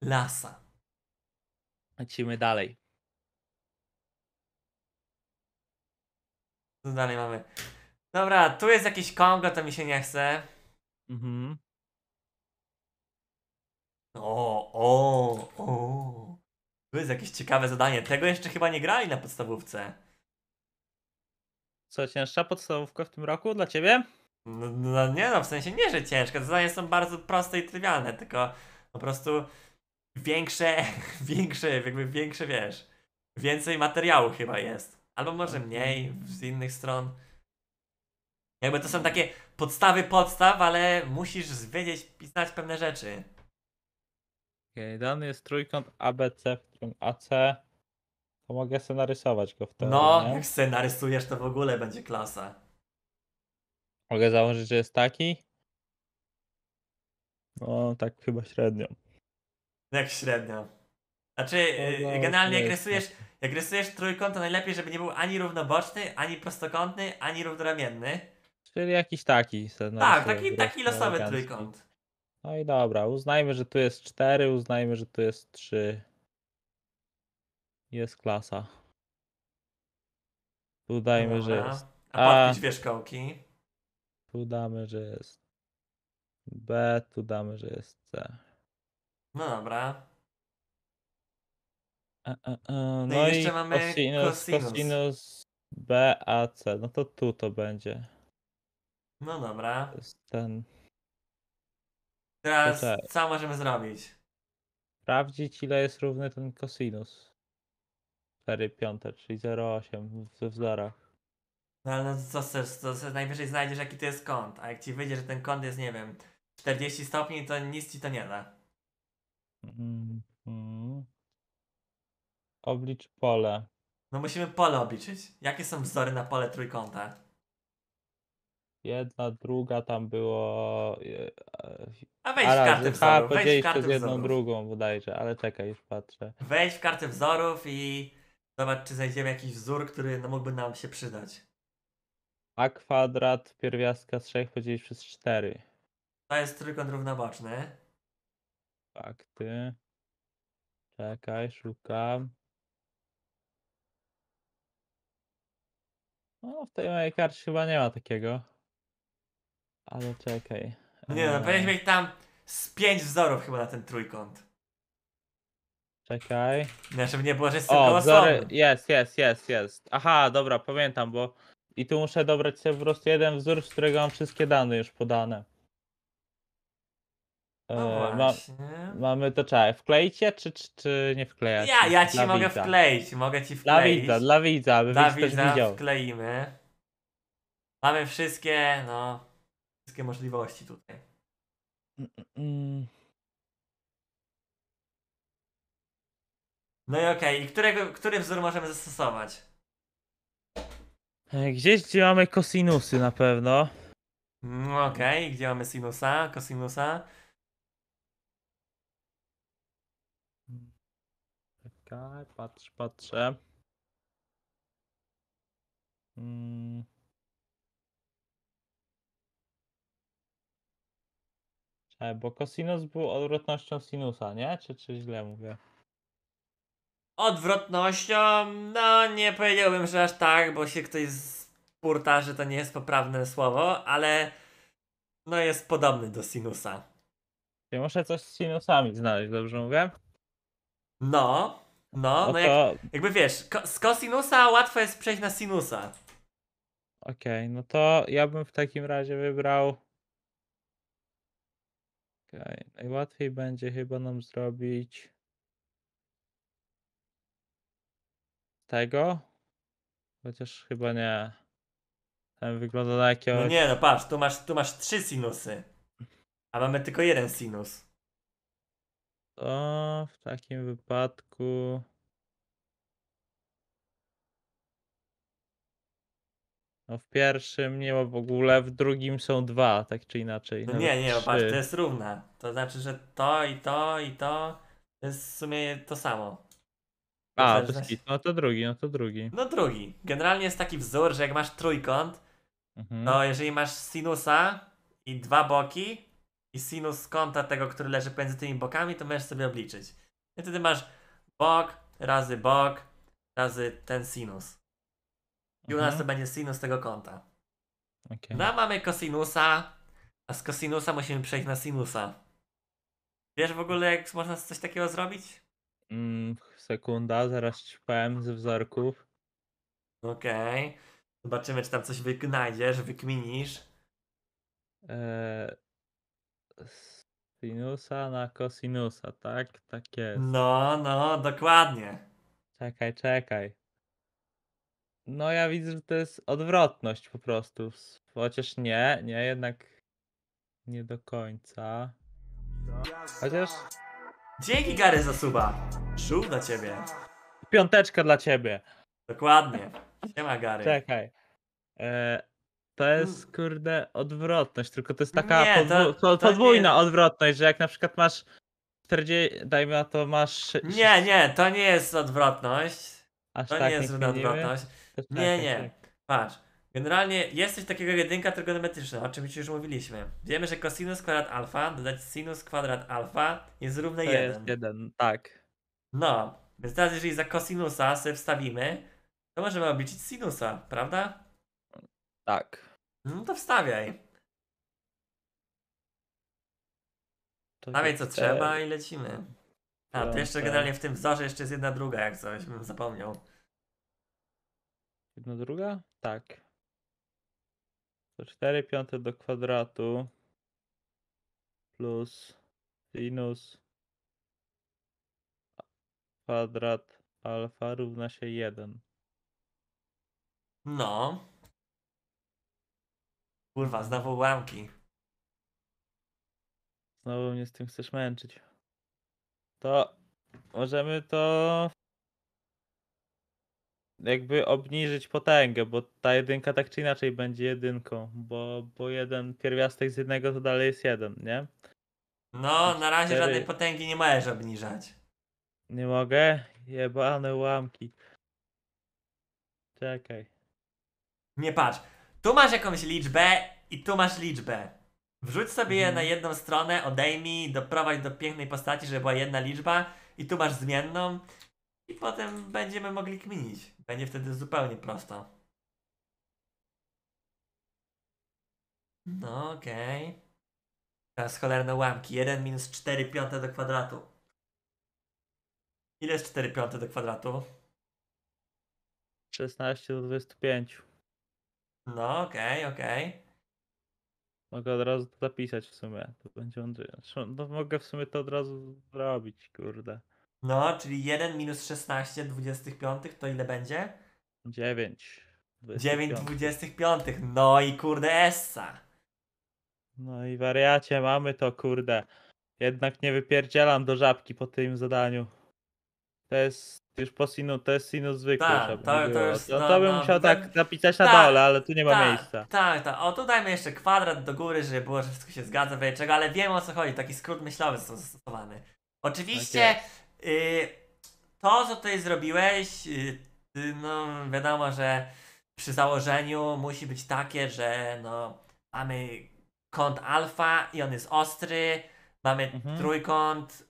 lasa. Lecimy dalej. Co dalej mamy? Dobra, tu jest jakiś Kongo, to mi się nie chce. Mhm. O, o, o. Tu jest jakieś ciekawe zadanie. Tego jeszcze chyba nie grali na podstawówce. Co, cięższa podstawówka w tym roku dla ciebie? No, no, no nie no, w sensie nie, że ciężka. Zadania są bardzo proste i trywialne, tylko po prostu większe, większe, jakby większe, wiesz, więcej materiału chyba jest. Albo może mhm. mniej z innych stron. Jakby to są takie podstawy podstaw, ale musisz wiedzieć, pisać pewne rzeczy. Okej, okay, dany jest trójkąt ABC, w którym AC to mogę scenarysować go w tym. No, nie? jak scenarysujesz, to w ogóle będzie klasa. Mogę założyć, że jest taki? No, tak chyba średnio. No, jak średnio. Znaczy, no, generalnie jak rysujesz, jak rysujesz trójkąt, to najlepiej, żeby nie był ani równoboczny, ani prostokątny, ani równoramienny. Czyli jakiś taki. Tak, taki, taki losowy trójkąt. No i dobra, uznajmy, że tu jest 4, uznajmy, że tu jest 3. Jest klasa. Tu dajmy, że jest. A, patrz podpisz wierzchołki. Tu damy, że jest B, tu damy, że jest C. No dobra. E, e, e, no, no, i jeszcze i mamy cosinus, cosinus. cosinus B, A, C. No to tu to będzie. No dobra. Ten. Teraz co możemy zrobić? Sprawdzić ile jest równy ten cosinus. 4, 5, czyli 0,8 w wzorach. No ale no, co chcesz, co, co najwyżej znajdziesz jaki to jest kąt, a jak ci wyjdzie, że ten kąt jest, nie wiem, 40 stopni, to nic ci to nie da. Mm -hmm. Oblicz pole. No musimy pole obliczyć. Jakie są wzory na pole trójkąta? Jedna, druga, tam było... E, a wejdź A w kartę wzorów, wejdź w kartę przez jedną, wzorów. drugą bodajże, ale czekaj, już patrzę. Wejdź w kartę wzorów i... Zobacz, czy znajdziemy jakiś wzór, który no, mógłby nam się przydać. A kwadrat pierwiastka z 3 podzielić przez 4. To jest trójkąt równoboczny. Fakty. Czekaj, szukam. No, w tej mojej karcie chyba nie ma takiego. Ale czekaj. No nie, no, eee. powinniśmy mieć tam z pięć wzorów chyba na ten trójkąt. Czekaj. Nie, no, żeby nie było, że jest osobny. Jest, jest, jest, jest. Aha, dobra, pamiętam, bo. I tu muszę dobrać sobie po prostu jeden wzór, z którego mam wszystkie dane już podane. No E, ma, mamy to czekaj, wklejcie czy, czy, czy nie wklejać? Ja, ja ci Dla mogę widza. wkleić, mogę ci Dla wkleić. widza, dla widza, aby widz też Dawida widział. wkleimy. Mamy wszystkie, no, wszystkie możliwości tutaj. Mm. mm, mm. No i okej, i którego, który wzór możemy zastosować? E, gdzieś gdzie mamy kosinusy na pewno. Mm, Okej, gdzie mamy sinusa, kosinusa? Czekaj, patrz, patrzę. Mm. E, bo kosinus był odwrotnością sinusa, nie? Czy, czy źle mówię? odwrotnością, no nie powiedziałbym, że aż tak, bo się ktoś spurta, że to nie jest poprawne słowo, ale no jest podobny do sinusa. Ja muszę coś z sinusami znaleźć, dobrze mówię? No, no, no, no to... jak, jakby wiesz, ko z kosinusa łatwo jest przejść na sinusa. Okej, okay, no to ja bym w takim razie wybrał. Okej, okay. najłatwiej będzie chyba nam zrobić. tego. Chociaż chyba nie. Ten wygląda na jakiegoś... No nie, no patrz, tu masz, tu masz trzy sinusy. A mamy tylko jeden sinus. To w takim wypadku... No w pierwszym nie ma w ogóle, w drugim są dwa, tak czy inaczej. No nie, nie, patrz, to jest równa. To znaczy, że to i to i to jest w sumie to samo. A, to jest, no to drugi, no to drugi. No drugi. Generalnie jest taki wzór, że jak masz trójkąt, mhm. jeżeli masz sinusa i dwa boki i sinus kąta tego, który leży pomiędzy tymi bokami, to możesz sobie obliczyć. I wtedy masz bok razy bok razy ten sinus. I u nas mhm. to będzie sinus tego kąta. Okay. No mamy kosinusa, a z kosinusa musimy przejść na sinusa. Wiesz w ogóle, jak można coś takiego zrobić? Mm, sekunda, zaraz ci powiem ze wzorków. Okej. Okay. Zobaczymy, czy tam coś wygnajdziesz, wykminisz. Eee, sinusa na kosinusa, tak? Tak jest. No, no, dokładnie. Czekaj, czekaj. No ja widzę, że to jest odwrotność po prostu. Chociaż nie, nie, jednak nie do końca. Chociaż... Dzięki Gary za suba. Żół dla ciebie. Piąteczka dla ciebie. Dokładnie. Nie ma Gary. Czekaj. E, to hmm. jest kurde odwrotność, tylko to jest taka nie, to, podwu- to podwójna odwrotność, że jak na przykład masz 40, dajmy na to masz. Nie, nie, to nie jest odwrotność. Aż to tak nie jest odwrotność. Nie, tak, nie. Tak. Patrz. Generalnie jest coś takiego jedynka trygonometryczna, o czym już mówiliśmy. Wiemy, że cosinus kwadrat alfa dodać sinus kwadrat alfa jest równe to 1. Jest 1, tak. No, więc teraz jeżeli za cosinusa sobie wstawimy, to możemy obliczyć sinusa, prawda? Tak. No to wstawiaj. To co te... trzeba i lecimy. A, to jeszcze generalnie w tym wzorze jeszcze jest jedna druga jak coś, bym zapomniał. Jedna druga? Tak. To 4 piąte do kwadratu plus sinus kwadrat alfa równa się 1. No. Kurwa, znowu łamki. Znowu mnie z tym chcesz męczyć. To możemy to jakby obniżyć potęgę, bo ta jedynka tak czy inaczej będzie jedynką, bo, bo jeden pierwiastek z jednego to dalej jest jeden, nie? No, na razie Cztery. żadnej potęgi nie możesz obniżać. Nie mogę? Jebane łamki. Czekaj. Nie patrz. Tu masz jakąś liczbę i tu masz liczbę. Wrzuć sobie je mhm. na jedną stronę, odejmij, doprowadź do pięknej postaci, żeby była jedna liczba i tu masz zmienną i potem będziemy mogli kminić. Będzie wtedy zupełnie prosto. No okej. Okay. Teraz cholerne łamki. 1 minus 4 piąte do kwadratu. Ile jest 4 piąte do kwadratu? 16 do 25. No okej, okay, okej. Okay. Mogę od razu to zapisać w sumie. To będzie on. No, mogę w sumie to od razu zrobić, kurde. No, czyli 1 minus 16 25 to ile będzie? 9. 9 25. No i kurde essa. No i wariacie mamy to kurde. Jednak nie wypierdzielam do żabki po tym zadaniu. To jest już po sinu, to jest sinus zwykły. Ta, to, to, było. już, no, no, to bym no, musiał tak napisać na ta, dole, ale tu nie ma ta, miejsca. Tak, tak. O, tu dajmy jeszcze kwadrat do góry, żeby było, że wszystko się zgadza, czego, ale wiem o co chodzi. Taki skrót myślowy został zastosowany. Oczywiście okay tak Y, to, co tutaj zrobiłeś, y, no wiadomo, że przy założeniu musi być takie, że no mamy kąt alfa i on jest ostry, mamy mhm. trójkąt,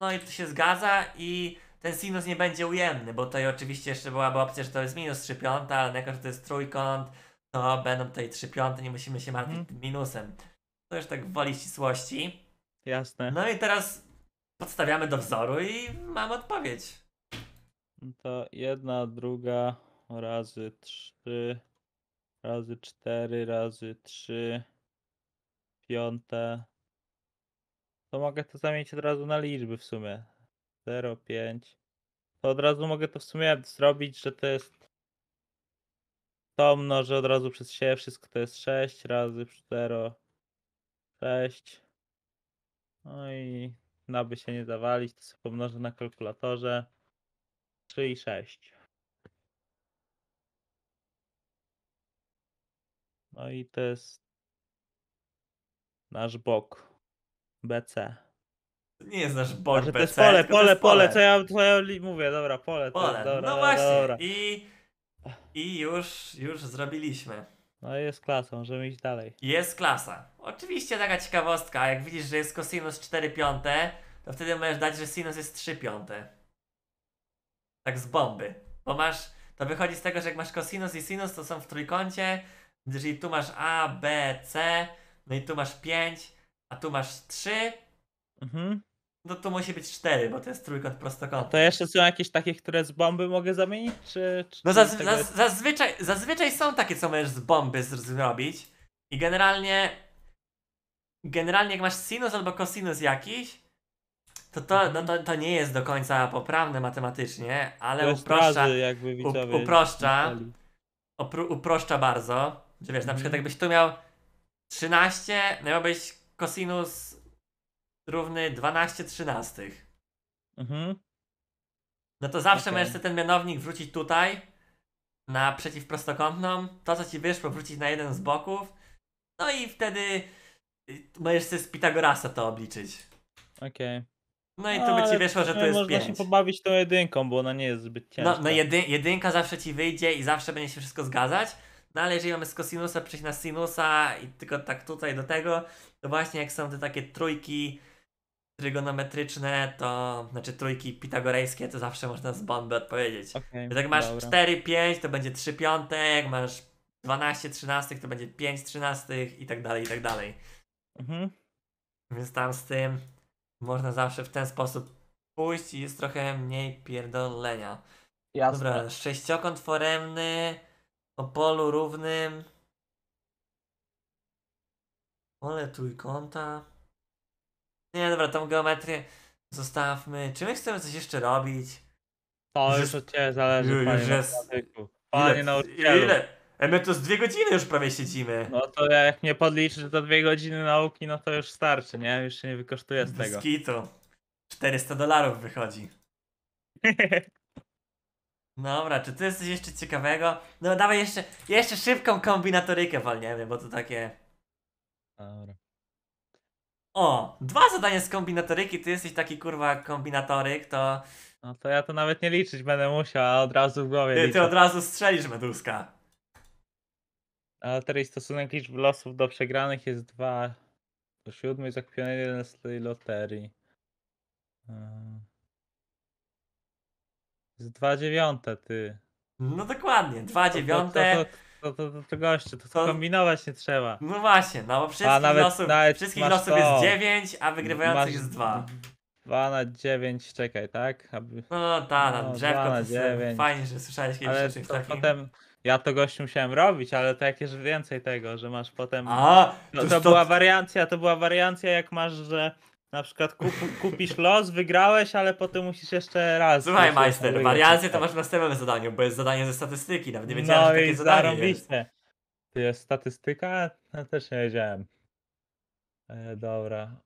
no i to się zgadza i ten sinus nie będzie ujemny, bo tutaj oczywiście jeszcze byłaby opcja, że to jest minus 3 piąta, ale jako, że to jest trójkąt, to będą tutaj 3 piąte, nie musimy się martwić mhm. tym minusem. To już tak woli ścisłości. Jasne. No i teraz podstawiamy do wzoru i mamy odpowiedź. No to jedna, druga razy trzy, razy cztery, razy trzy, piąte. To mogę to zamienić od razu na liczby w sumie. 0, 5. To od razu mogę to w sumie zrobić, że to jest to mnożę od razu przez siebie, wszystko to jest 6 razy cztero, 6. No i no aby się nie zawalić, to sobie pomnożę na kalkulatorze 3 i 6. No i to jest nasz bok BC. To nie jest nasz bok BC. Znaczy, to jest pole, pole, pole, pole, co ja, co ja mówię, dobra, pole. pole. Jest, no dobra, no właśnie, dobra. I, i już, już zrobiliśmy. No jest klasa, możemy iść dalej. Jest klasa. Oczywiście taka ciekawostka, jak widzisz, że jest cosinus 4 piąte, to wtedy możesz dać, że sinus jest 3 piąte. Tak z bomby. Bo masz, to wychodzi z tego, że jak masz cosinus i sinus, to są w trójkącie, jeżeli tu masz A, B, C, no i tu masz 5, a tu masz 3. Mhm. No to musi być cztery, bo to jest trójkąt prostokątny. To jeszcze są jakieś takie, które z bomby mogę zamienić? Czy, czy no zazwyczaj, zazwyczaj są takie, co możesz z bomby zrobić. I generalnie. Generalnie, jak masz sinus albo cosinus jakiś, to to, no to, to nie jest do końca poprawne matematycznie, ale uproszcza. Razy, jakby uproszcza. Uproszcza bardzo. Że wiesz, na mhm. przykład, jakbyś tu miał 13, no miałbyś cosinus równy 12 trzynastych. Mhm. No to zawsze okay. możesz ten mianownik wrócić tutaj, na przeciwprostokątną, to co ci wyszło wrócić na jeden z boków, no i wtedy y, możesz sobie z Pitagorasa to obliczyć. Okej. Okay. No i tu no, by ci wyszło, że to jest można 5. Można się pobawić tą jedynką, bo ona nie jest zbyt no, ciężka. No, no jedy, jedynka zawsze ci wyjdzie i zawsze będzie się wszystko zgadzać, no ale jeżeli mamy z kosinusa przejść na sinusa i tylko tak tutaj do tego, to właśnie jak są te takie trójki, trygonometryczne, to znaczy trójki pitagorejskie, to zawsze można z bomby odpowiedzieć. Okay, Więc jak masz 4, 5, to będzie 3 piąte, jak masz 12, 13, to będzie 5 13 i tak dalej, i tak dalej. Mhm. Więc tam z tym można zawsze w ten sposób pójść i jest trochę mniej pierdolenia. Jasne. Dobra, sześciokąt foremny o polu równym. Ole trójkąta. Nie, dobra, tą geometrię zostawmy. Czy my chcemy coś jeszcze robić? To już, już od Ciebie zależy, już, panie już jest... Panie ile, nauczycielu. Ile? my tu z dwie godziny już prawie siedzimy. No to jak mnie że to dwie godziny nauki, no to już starczy, nie? Już się nie wykosztuje z tego. Skitu. 400 dolarów wychodzi. Dobra, czy tu jest coś jeszcze ciekawego? No dawaj jeszcze, jeszcze szybką kombinatorykę walniemy, bo to takie... Dobra. O, dwa zadania z kombinatoryki, ty jesteś taki kurwa kombinatoryk, to No to ja to nawet nie liczyć będę musiał, a od razu w głowie ty, ty od razu strzelisz meduska. Ale teraz stosunek liczb losów do przegranych jest dwa, do 7, jest zakupiony jeden z tej loterii. Z eee. Jest dziewiąte, ty. No dokładnie, dwa dziewiąte. To, to, to, to, to, to, to goście, to, To- kombinować nie trzeba. No właśnie, no bo wszystkich nawet- losów, nawet wszystkich losów jest dziewięć, 9, a wygrywających Masz jest 2. 2 na 9, czekaj, tak? Aby... No tak, na No, no dwa drzewko na to dziewięć. fajnie, że słyszałeś kiedyś Ale o czymś to takim. potem ja to gościu musiałem robić, ale to jakieś więcej tego, że masz potem. A, no, to, to, to, była wariancja, to była wariancja jak masz, że na przykład kupisz los, wygrałeś, ale potem musisz jeszcze raz. Słuchaj, majster, wariacje to masz w następnym zadaniu, bo jest zadanie ze statystyki. Nawet nie no wiedziałem, no że takie zadanie jest. To jest statystyka? Ja też nie wiedziałem. E, dobra.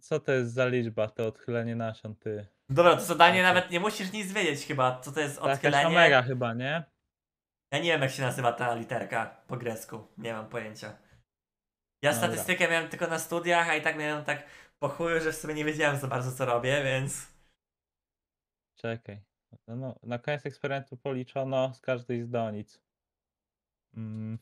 Co to jest za liczba, to odchylenie nasion, ty? Dobra, to zadanie nawet nie musisz nic wiedzieć chyba, co to jest odchylenie. To omega chyba, nie? Ja nie wiem, jak się nazywa ta literka po grecku. Nie mam pojęcia. Ja Dobra. statystykę miałem tylko na studiach, a i tak miałem tak po chuju, że w sumie nie wiedziałem za bardzo co robię, więc... Czekaj. No, na koniec eksperymentu policzono z każdej z donic. Mm.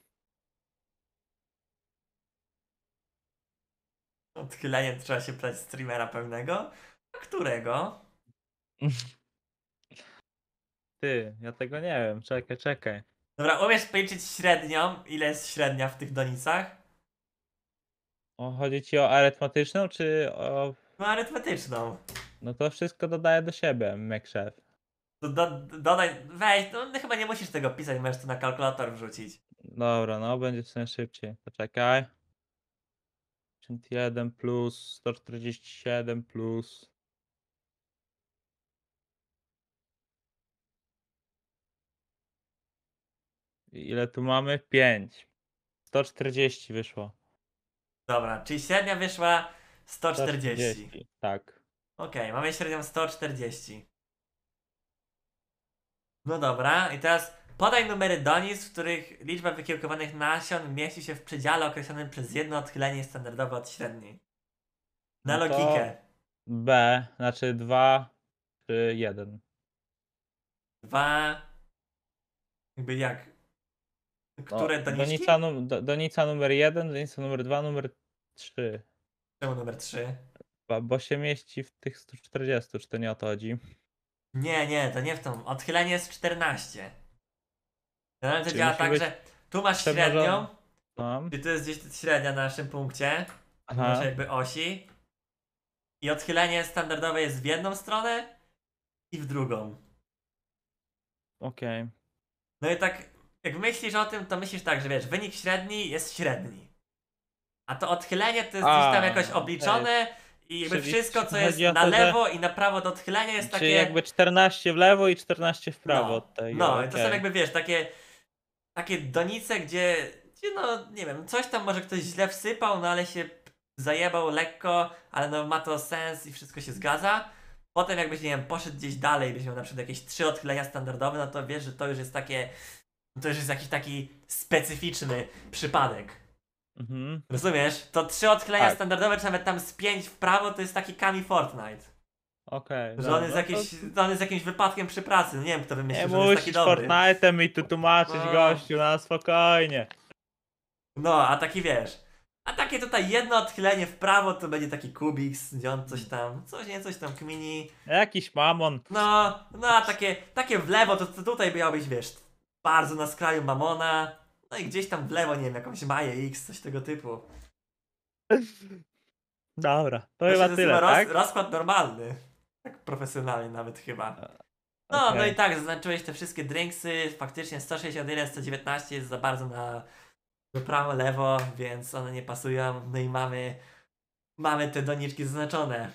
Odchylenie trzeba się brać streamera pewnego. Którego? Ty, ja tego nie wiem. Czekaj, czekaj. Dobra, umiesz policzyć średnią? Ile jest średnia w tych donicach? O, chodzi ci o arytmetyczną, czy o... No arytmetyczną. No to wszystko dodaję do siebie, MacShef. To do, dodaj, weź, no, no chyba nie musisz tego pisać, możesz to na kalkulator wrzucić. Dobra, no będzie w sumie szybciej. Poczekaj. 81 plus 147 plus. Ile tu mamy? 5. 140 wyszło. Dobra, czyli średnia wyszła 140. 140 tak. Okej, okay, mamy średnią 140. No dobra, i teraz podaj numery donis, w których liczba wykiełkowanych nasion mieści się w przedziale określonym przez jedno odchylenie standardowe od średniej. Na no logikę. B, znaczy 2 czy 1. 2. Jakby jak? No, Które no, doniczki? Donica, num, donica numer 1, donica numer 2, numer 3. Czemu numer 3? Bo, bo się mieści w tych 140, czy to nie o to chodzi? Nie, nie, to nie w tą. Odchylenie jest 14. Generalnie to działa tak, że tu masz średnią, no. i tu jest gdzieś średnia na naszym punkcie, Aha. naszej jakby osi. I odchylenie standardowe jest w jedną stronę i w drugą. Okej. Okay. No i tak jak myślisz o tym, to myślisz tak, że wiesz, wynik średni jest średni. A to odchylenie to jest A, gdzieś tam jakoś obliczone okay. i jakby wszystko, co jest na lewo i na prawo do odchylenia jest takie... Czyli jakby 14 w lewo i 14 w prawo no, tego. No, okay. to są jakby, wiesz, takie, takie donice, gdzie, gdzie no, nie wiem, coś tam może ktoś źle wsypał, no ale się zajebał lekko, ale no ma to sens i wszystko się zgadza. Potem jakbyś, nie wiem, poszedł gdzieś dalej, byś miał na przykład jakieś trzy odchylenia standardowe, no to wiesz, że to już jest takie no to już jest jakiś taki specyficzny przypadek. Mhm. Rozumiesz? To trzy odchylenia tak. standardowe, czy nawet tam z pięć w prawo, to jest taki Kami Fortnite. Okej. Okay, że on, jest no jakiś, to... on jest jakimś wypadkiem przy pracy. Nie wiem, kto wymyślił, że jest taki dobry. Nie Fortnite'em i tu tłumaczyć no. gościu, na no, spokojnie. No, a taki wiesz. A takie tutaj jedno odchylenie w prawo to będzie taki Kubiks, gdzie on coś tam, coś nie, coś tam kmini. Jakiś mamon. No, no a takie, takie w lewo to, to tutaj miałbyś, wiesz, bardzo na skraju Mamona, no i gdzieś tam w lewo, nie wiem, jakąś Maję X, coś tego typu. Dobra, to, chyba tyle, roz, tak? Rozkład normalny, tak profesjonalnie nawet chyba. No, okay. no i tak, zaznaczyłeś te wszystkie drinksy, faktycznie 161, 119 jest za bardzo na prawo, lewo, więc one nie pasują, no i mamy, mamy te doniczki zaznaczone.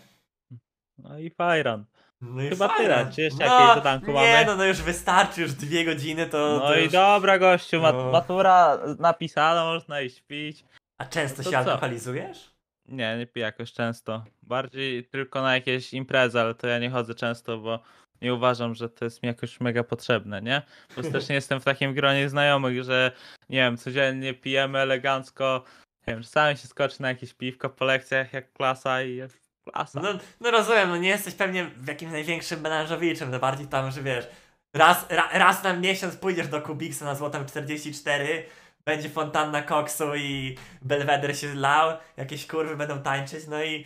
No i Fajran. No i Chyba fajne. tyle, czy jeszcze jakieś no, Nie, no, no już wystarczy, już dwie godziny to. No to i już... dobra gościu, mat No. matura napisana, można iść pić. A często no się co? alkoholizujesz? Nie, nie piję jakoś często. Bardziej tylko na jakieś imprezy, ale to ja nie chodzę często, bo nie uważam, że to jest mi jakoś mega potrzebne, nie? Po prostu też nie jestem w takim gronie znajomych, że nie wiem, codziennie pijemy elegancko. Nie wiem, czasami się skoczy na jakieś piwko po lekcjach jak klasa i jest klasa. No, no rozumiem, no nie jesteś pewnie w jakimś największym menażowiczym, no bardziej tam, że wiesz, raz, ra, raz na miesiąc pójdziesz do Kubiksa na złotem 44, będzie fontanna koksu i Belweder się lał, jakieś kurwy będą tańczyć, no i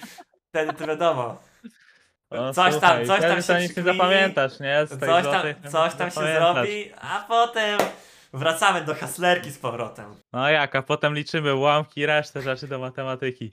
wtedy to wiadomo. No, coś słuchaj, tam, coś tam się nic zapamiętasz, nie? Coś tam, coś tam się zrobi, a potem wracamy do haslerki z powrotem. No jak, a potem liczymy łamki, resztę rzeczy do matematyki.